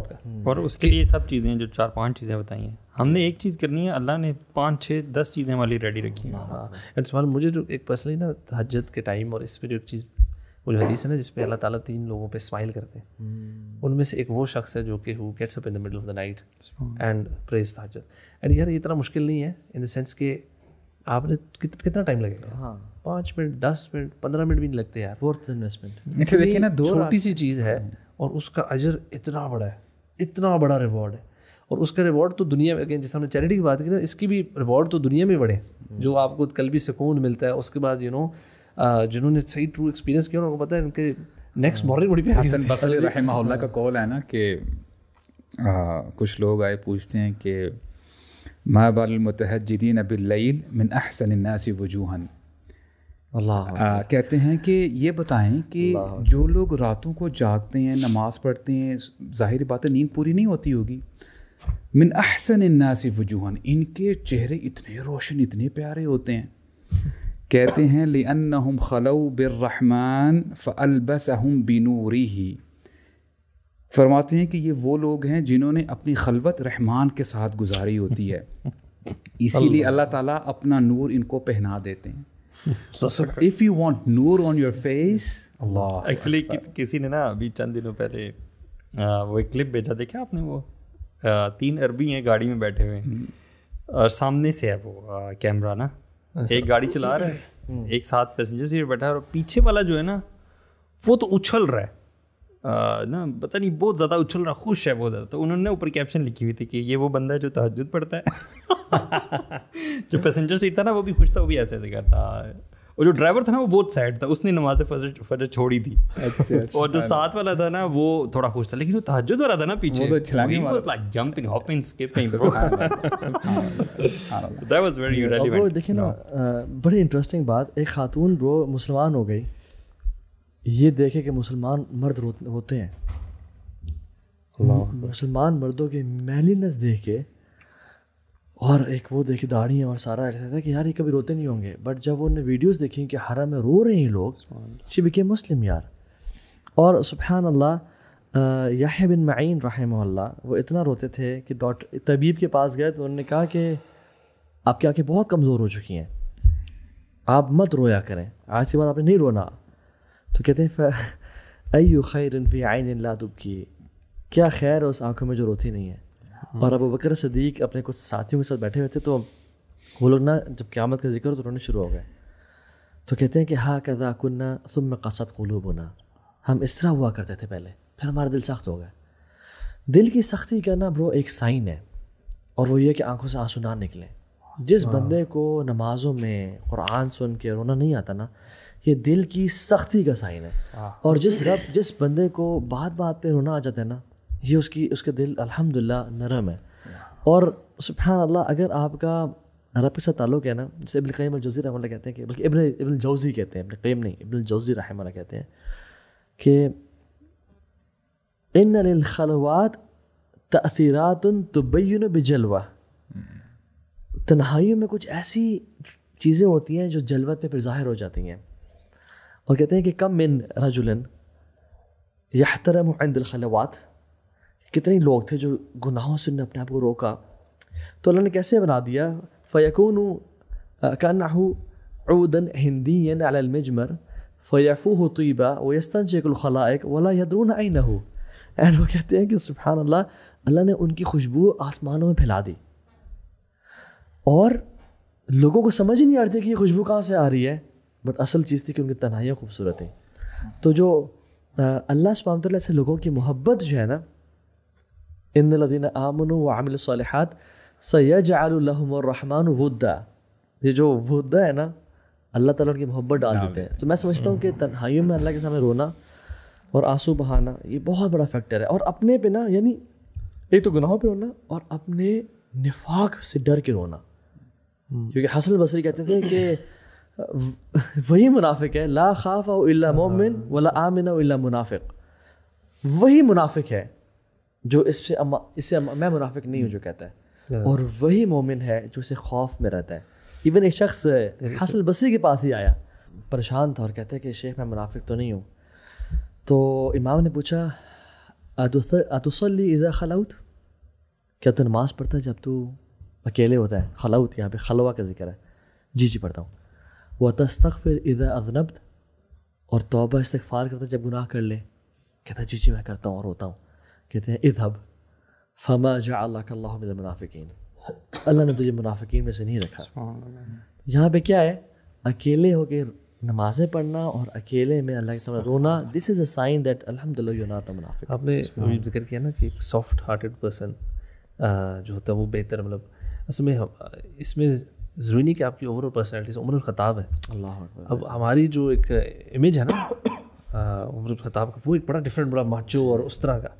और उसके लिए सब चीज़ें जो चार पांच चीज़ें बताई हैं हमने hmm. एक चीज़ करनी है अल्लाह ने पाँच छः दस चीज़ें हमारी रेडी रखी हैं हाँ एंड सवाल मुझे जो एक पर्सनली ना तहजत के टाइम और इस पर जो चीज़ वो जो हदीस है ना जिसपे अल्लाह ताला तीन लोगों पे स्माइल करते हैं hmm. उनमें से एक वो शख्स है जो कि who gets up in the middle of the night and prays ताजत एंड यार ये इतना मुश्किल नहीं है इन द सेंस के आपने कित, कितना टाइम लगेगा हाँ पाँच मिनट दस मिनट पंद्रह मिनट भी नहीं लगते यार वर्थ इन्वेस्टमेंट देखिए ना दो छोटी सी चीज़ है हाँ। और उसका अजर इतना बड़ा है इतना बड़ा रिवॉर्ड है और उसका रिवॉर्ड तो दुनिया में जैसे हमने चैरिटी की बात की ना इसकी भी रिवॉर्ड तो दुनिया में बढ़े हम्म। जो आपको कल भी सुकून मिलता है उसके बाद यू नो जिन्होंने सही ट्रू एक्सपीरियंस किया उनको पता है उनके नेक्स्ट मॉर्निंग हाँ। बड़ी पे हसन (laughs) बसल (laughs) रहमा का कॉल है ना कि कुछ लोग आए पूछते हैं कि मा बालमतहदीन अबिल्लैल मिन अहसन नासी वजूहन अल्लाह कहते हैं कि ये बताएं कि जो लोग रातों को जागते हैं नमाज पढ़ते हैं जाहिर बात है नींद पूरी नहीं होती होगी मिन अहसन नासी वजूहन इनके चेहरे इतने रोशन इतने प्यारे होते हैं कहते हैं लिअन हम खलौ बिरहमान फ़लबस हम बिनूरी ही फरमाते हैं कि ये वो लोग हैं जिन्होंने अपनी ख़लबत रहमान के साथ गुजारी होती है (laughs) इसीलिए अल्लाह ताला अपना नूर इनको पहना देते हैं इफ़ यू वांट नूर on your face Allah actually किसी ने ना अभी चंद दिनों पहले आ, वो एक क्लिप भेजा देखा आपने वो आ, तीन अरबी हैं गाड़ी में बैठे हुए हम्म। और सामने से है वो कैमरा ना अच्छा। एक गाड़ी चला रहा है हम्म। एक साथ पैसेंजर सीट बैठा है और पीछे वाला जो है ना वो तो उछल रहा है ना पता नहीं बहुत ज़्यादा उछल रहा खुश है बहुत ज़्यादा तो उन्होंने ऊपर कैप्शन लिखी हुई थी कि ये वो बंदा है जो तहजद पढ़ता है (laughs) जो पैसेंजर सीट था ना वो भी खुश था वो भी ऐसे ऐसे करता और जो ड्राइवर था ना वो बहुत सैड था उसने नमाज फजर फजर छोड़ी थी अच्छा, अच्छा, और जो साथ वाला था ना वो थोड़ा खुश था लेकिन जो तहज वाला था ना पीछे वो तो like jumping hopping skipping that was very irrelevant bro देखिए ना बड़ी इंटरेस्टिंग बात एक खातून ब्रो मुसलमान हो गई ये देखे कि मुसलमान मर्द होते हैं मुसलमान मर्दों की मैलीनेस देख के और एक वो देखी दाढ़ी और सारा ऐसा था कि यार ये कभी रोते नहीं होंगे बट जब उन्होंने वीडियोज़ देखी कि हरा में रो रहे हैं लोग शिब के मुस्लिम यार और सुबहान अल्लाह याह बिन मीन रहा वो इतना रोते थे कि डॉक्टर तबीब के पास गए तो उन्होंने कहा कि आपकी आँखें बहुत कमज़ोर हो चुकी हैं आप मत रोया करें आज के बाद आपने नहीं रोना तो कहते हैं अयु खैर फी आइन ला तुबकी क्या खैर उस आँखों में जो रोती नहीं है और अब बकर सदीक अपने कुछ साथियों के साथ बैठे हुए थे तो वो लोग ना जब क्यामत का जिक्र हो तो रोने शुरू हो गए तो कहते हैं कि हा कदा कुन्ना सुम कसत कलूब होना हम इस तरह हुआ करते थे पहले फिर हमारा दिल सख्त हो गया दिल की सख्ती का ना ब्रो एक साइन है और वो ये कि आंखों से आंसू ना निकलें जिस हाँ। बंदे को नमाजों में कुरान सुन के रोना नहीं आता ना ये दिल की सख्ती का साइन है हाँ। और जिस रब जिस बंदे को बात बात पे रोना आ जाता है ना ये उसकी उसके दिल अल्हम्दुलिल्लाह नरम है और सुबहान अल्लाह अगर आपका रब के साथ ताल्लुक है ना जैसे इबन कईम जौज़ी रहमल्ला कहते हैं कि बल्कि इबन इबन जौज़ी कहते हैं इबन कईम नहीं इबन जौज़ी रहमल्ला कहते हैं कि इन खलवात तसीरात तबैन बिजलवा तन्हाइयों में कुछ ऐसी चीज़ें होती हैं जो जलवत पे फिर ज़ाहिर हो जाती हैं और कहते हैं कि कम मिन रजुलन यहतरम खलवात कितने लोग थे जो गुनाहों से उन्होंने अपने आप को रोका तो अल्लाह ने कैसे बना दिया फ़यकून का उदन हिंदी अलमजमर फ़ैफ़ू हो तयबा वस्तन शेकुलखलाक वला यदरून आइन हो एंड वो कहते हैं कि सुबहान अल्लाह अल्लाह ने उनकी खुशबू आसमानों में फैला दी और लोगों को समझ ही नहीं आ रही थी कि ये खुशबू कहाँ से आ रही है बट असल चीज़ थी कि उनकी तनाइयाँ खूबसूरत हैं तो जो अल्लाह सुबह ऐसे लोगों की मोहब्बत जो है ना इन आमनु वामिल सलाहत सैज आलरहमान वुद्दा ये जो वुद्दा है ना अल्लाह ताला उनकी मोहब्बत डाल देते हैं तो मैं समझता हूँ कि तन्हाइयों में अल्लाह के सामने रोना और आंसू बहाना ये बहुत बड़ा फैक्टर है और अपने पे ना यानी एक तो गुनाहों पे रोना और अपने निफाक से डर के रोना हम्म। क्योंकि हसन बसरी कहते थे कि वही मुनाफिक है ला खाफ अल्ला हाँ। मोमिन वला आमिन अल्ला मुनाफिक वही मुनाफिक है जो इससे इससे मैं मुनाफिक नहीं हूँ जो कहता है और वही मोमिन है जो इसे खौफ में रहता है इवन एक शख्स हसन बसी के पास ही आया परेशान था और कहते हैं कि शेख मैं मुनाफिक तो नहीं हूँ तो इमाम ने पूछा अतुसली इज़ा खलाउत क्या तू नमाज़ पढ़ता है जब तू अकेले होता है खलाउत यहाँ पे खलवा का जिक्र है जी जी पढ़ता हूँ वह तस्तक फिर इदा अजनब्द और तोबा इस्तफ़ार करता जब गुनाह कर ले कहता जी जी मैं करता हूँ और होता हूँ कहते हैं इधब फमा जाकल्लाफिकीन अल्लाह ने तुझे मुनाफिकीन में से नहीं रखा यहाँ पे क्या है अकेले होके नमाज़ें पढ़ना और अकेले में अल्लाह के रोना this is a sign that अलहमदिल्ला यू नॉट मुनाफिक आपने जिक्र किया ना कि एक सॉफ्ट हार्टेड पर्सन जो होता है वो बेहतर मतलब असल में इसमें ज़रूरी नहीं कि आपकी ओवरऑल पर्सनैलिटी उमर ख़ताब है अल्लाह अब हमारी जो एक इमेज है ना (coughs) उमर ख़ताब का वो एक बड़ा डिफरेंट बड़ा माचो और उस तरह का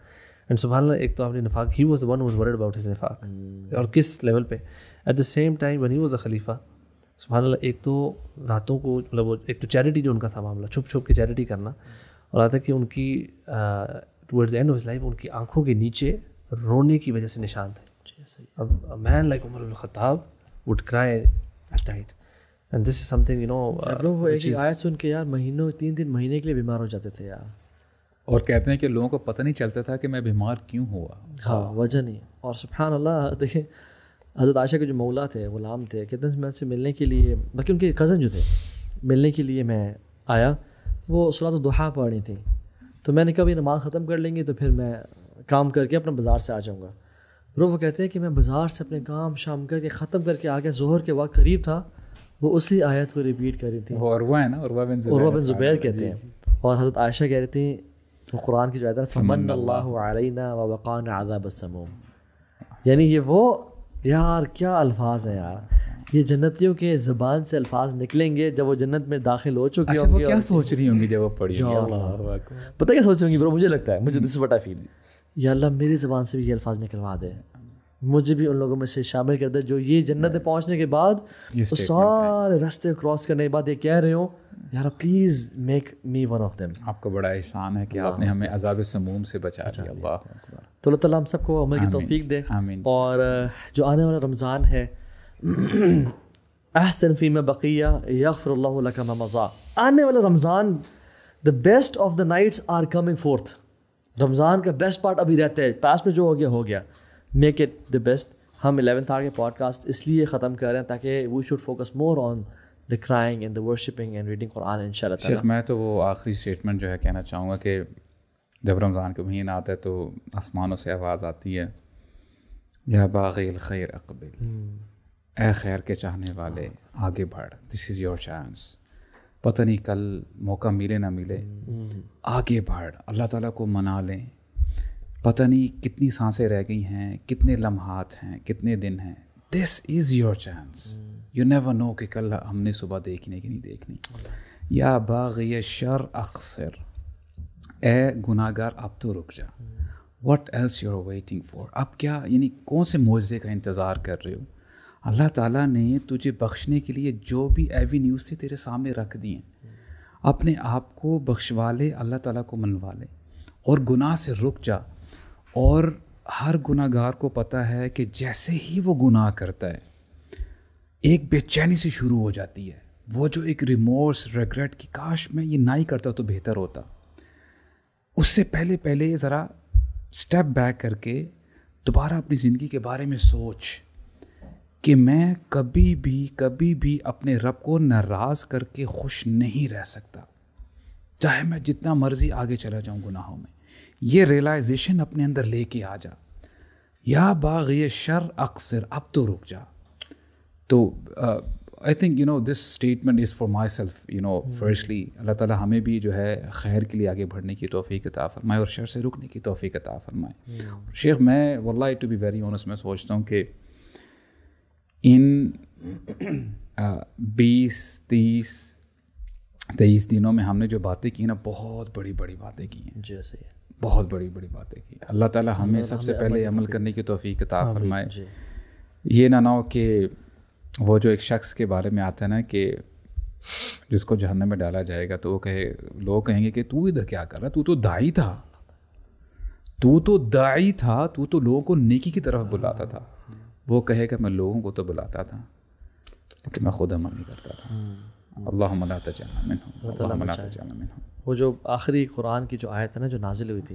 एंड सुबह एक तो आपने नफाक he was one was word about his नफाक और किस लेवल पे at the same time one he was a खलीफा सुबह एक तो रातों को मतलब वो एक तो चैरिटी जो उनका था मामला छुप छुप के चैरिटी करना और आता है कि उनकी towards end of his life उनकी आंखों के नीचे रोने की वजह से निशान थे अब man like Umar Khattab would cry at night and this is something you know वो uh, एक आयत सुन के यार महीनों तीन दिन महीने के लिए बीमार हो जाते थे यार और कहते हैं कि लोगों को पता नहीं चलता था कि मैं बीमार क्यों हुआ हाँ वजह नहीं और सुबहान अल्लाह देखिए हज़रत आशा के जो मौला थे ग़ुलाम थे कहते हैं मैं उनसे मिलने के लिए बल्कि उनके कज़न जो थे मिलने के लिए मैं आया वो सलात दुहा पढ़नी थी तो मैंने कभी नमाज ख़त्म कर लेंगी तो फिर मैं काम करके अपने बाज़ार से आ जाऊँगा रो वो कहते हैं कि मैं बाज़ार से अपने काम शाम करके ख़त्म करके आ गया जहर के वक्त करीब था वो उसी आयत को रिपीट कर रही थी और है ना और बिन जुबैर कहते हैं और हज़रत आयशा कह रही थी कुरान की जो फमन अल्लाह वक़ान आदाब यानी ये वो यार क्या अल्फाज हैं यार ये जन्नतियों के ज़बान से अल्फाज निकलेंगे जब वो जन्नत में दाखिल हो चुके अच्छा, क्या सोच रही होंगी जब वो पढ़ी पता क्या सोच रही होंगी ब्रो मुझे लगता है मुझे दिस वट आई फील या मेरी ज़बान से भी ये अल्फाज निकलवा दे मुझे भी उन लोगों में से शामिल कर दे जो ये जन्नत में पहुँचने के बाद उस सारे रास्ते क्रॉस करने के बाद ये कह रहे हो यार please make me one of them आपको बड़ा एहसान है कि आपने हमें अजाब समूम से बचा लिया अल्लाह तो अल्लाह ताला हम सबको अमल की तौफीक दे और जो आने वाला रमज़ान है (clears throat) अहसन फ़ी में बकिया यफ़र मज़ा आने वाला Ramzan the best of the nights are coming forth Ramzan का बेस्ट पार्ट अभी रहता है पास में जो हो गया हो गया मेक इट द बेस्ट हम एलेवन आर के पॉडकास्ट इसलिए ख़त्म कर रहे हैं ताकि we should focus more on the crying and the worshipping and reading Quran इन शेख मैं तो वो आखिरी स्टेटमेंट जो है कहना चाहूँगा कि जब रमज़ान का महीना आता है तो आसमानों से आवाज़ आती है या बागिल खैर अकबिल ए हम्म। खैर के चाहने वाले आगे बढ़ दिस इज़ योर चांस पता नहीं कल मौका मिले ना मिले हम्म। आगे बढ़ अल्लाह ताला को मना लें पता नहीं कितनी सांसें रह गई हैं कितने लम्हात हैं कितने दिन हैं this is your chance you never know कि कल हमने सुबह देखने की नहीं देखनी या बाग़ ये शर अक्सर ए गुनागार अब तो रुक जा what else you are waiting for अब क्या यानी कौन से मुआवजे का इंतज़ार कर रहे हो अल्लाह ताला ने तुझे बख्शने के लिए जो भी एवेन्यूज थे तेरे सामने रख दिए hmm. अपने आप को बख्शवा ले अल्लाह ताला को मनवा ले और गुनाह से रुक जा और हर गुनागार को पता है कि जैसे ही वो गुनाह करता है एक बेचैनी से शुरू हो जाती है वो जो एक रिमोर्स रिग्रेट कि काश मैं ये ना ही करता तो बेहतर होता उससे पहले पहले ज़रा स्टेप बैक करके दोबारा अपनी ज़िंदगी के बारे में सोच कि मैं कभी भी कभी भी अपने रब को नाराज़ करके खुश नहीं रह सकता चाहे मैं जितना मर्ज़ी आगे चला जाऊँ गुनाहों में ये रियलाइजेशन अपने अंदर लेके आ जा या बाग ये शर अक्सर अब तो रुक जा तो I think you know this statement is for myself you know firstly Allah ताला हमें भी जो है खैर के लिए आगे बढ़ने की तोफ़ी अता फरमाए और शर से रुकने की तोफ़ी अता फरमाए hmm. शेख मैं वल्लाह टू बी वेरी ऑनस्ट मैं सोचता हूँ कि इन बीस तीस तेईस दिनों में हमने जो बातें की ना बहुत बड़ी बड़ी बातें की हैं जैसे बहुत बड़ी बड़ी बातें की अल्लाह ताला हमें सबसे पहले अमल करने की तोफ़ी किताब हाँ, फरमाए ये ना ना हो कि वो जो एक शख्स के बारे में आता है ना कि जिसको जहन्नम में डाला जाएगा तो वो कहे लोग कहेंगे कि तू इधर क्या कर रहा तू तो दाई था तू तो दाई था तू तो लोगों को नेकी की तरफ बुलाता था वो कहेगा मैं लोगों को तो बुलाता था लेकिन मैं खुद अमल नहीं करता था हाँ, हाँ। अल्लाह मलाता जाना मिन हूँ अल्लाह मिन हूँ वो जो आखिरी कुरान की जो आयत है ना जो नाजिल हुई थी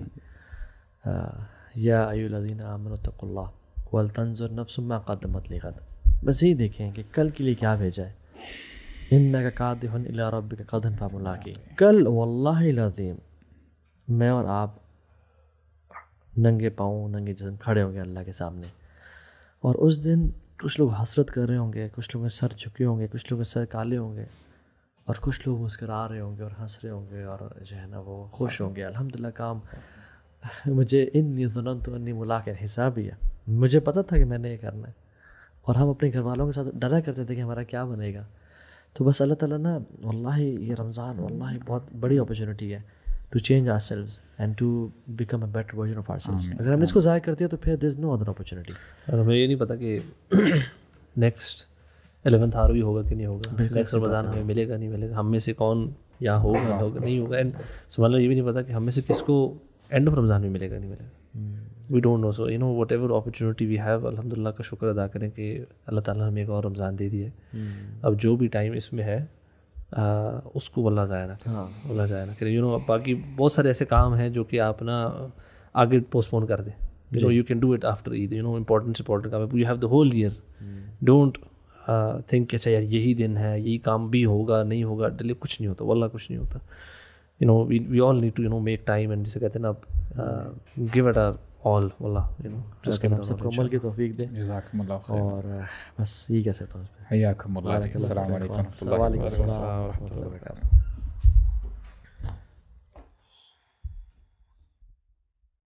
या अयुलदीन आमनतल्ला नफसुमा कदमत लिखत बस यही देखें कि कल के लिए क्या भेजा है इन का कादन रब का कदन मुला की कल वल्लाजीम मैं और आप नंगे पाँव नंगे जिसम खड़े होंगे अल्लाह के सामने और उस दिन कुछ लोग हसरत कर रहे होंगे कुछ लोग सर झुके होंगे कुछ लोग सर काले होंगे और कुछ लोग मुस्करा रहे होंगे और हंस रहे होंगे और जो है ना वो खुश होंगे अलहमदिल्ला काम (laughs) मुझे इन जुनन तो अन्नी मुलाक हिसाब ही है मुझे पता था कि मैंने ये करना है और हम अपने घर वालों के साथ डरा करते थे कि हमारा क्या बनेगा तो बस अल्लाह ताला ना वल्लाह ये रमज़ान वल्लाह बहुत बड़ी अपॉर्चुनिटी है to change ourselves and to become a better version of ourselves अगर हमने इसको ज़ाया कर दिया तो फिर दिस नो अदर अपॉर्चुनिटी और हमें ये नहीं पता कि नेक्स्ट (clears throat) एलेवंथ आर भी होगा कि नहीं होगा नेक्स्ट रमज़ान हमें मिलेगा नहीं मिलेगा हम में से कौन या होगा हाँ। होगा नहीं होगा एंड सुबह ये भी नहीं पता कि हम में से किसको एंड ऑफ रमज़ान में मिलेगा नहीं मिलेगा we don't know so you know whatever opportunity we have अलहमदिल्ला का शुक्र अदा करें कि अल्लाह ताला हमें एक और रमज़ान दे दिया हम्म। अब जो भी टाइम इसमें है आ, उसको वल्ला ज़ाया ना करें वल्ला हाँ। ज़ाया ना करें यू नो बाकी बहुत सारे ऐसे काम हैं जो कि आप ना आगे पोस्टपोन कर दें you know you can do it after Eid you know important important काम है you have the whole year don't think अच्छा यार यही दिन है यही काम भी होगा नहीं होगा डिले कुछ नहीं होता वल्ला कुछ नहीं होता you know we all need to you know make time and जिसे कहते हैं ना गिव इट आर ऑल वल्ला यू नो अमल की तौफीक दे और बस यही कह सकता हूँ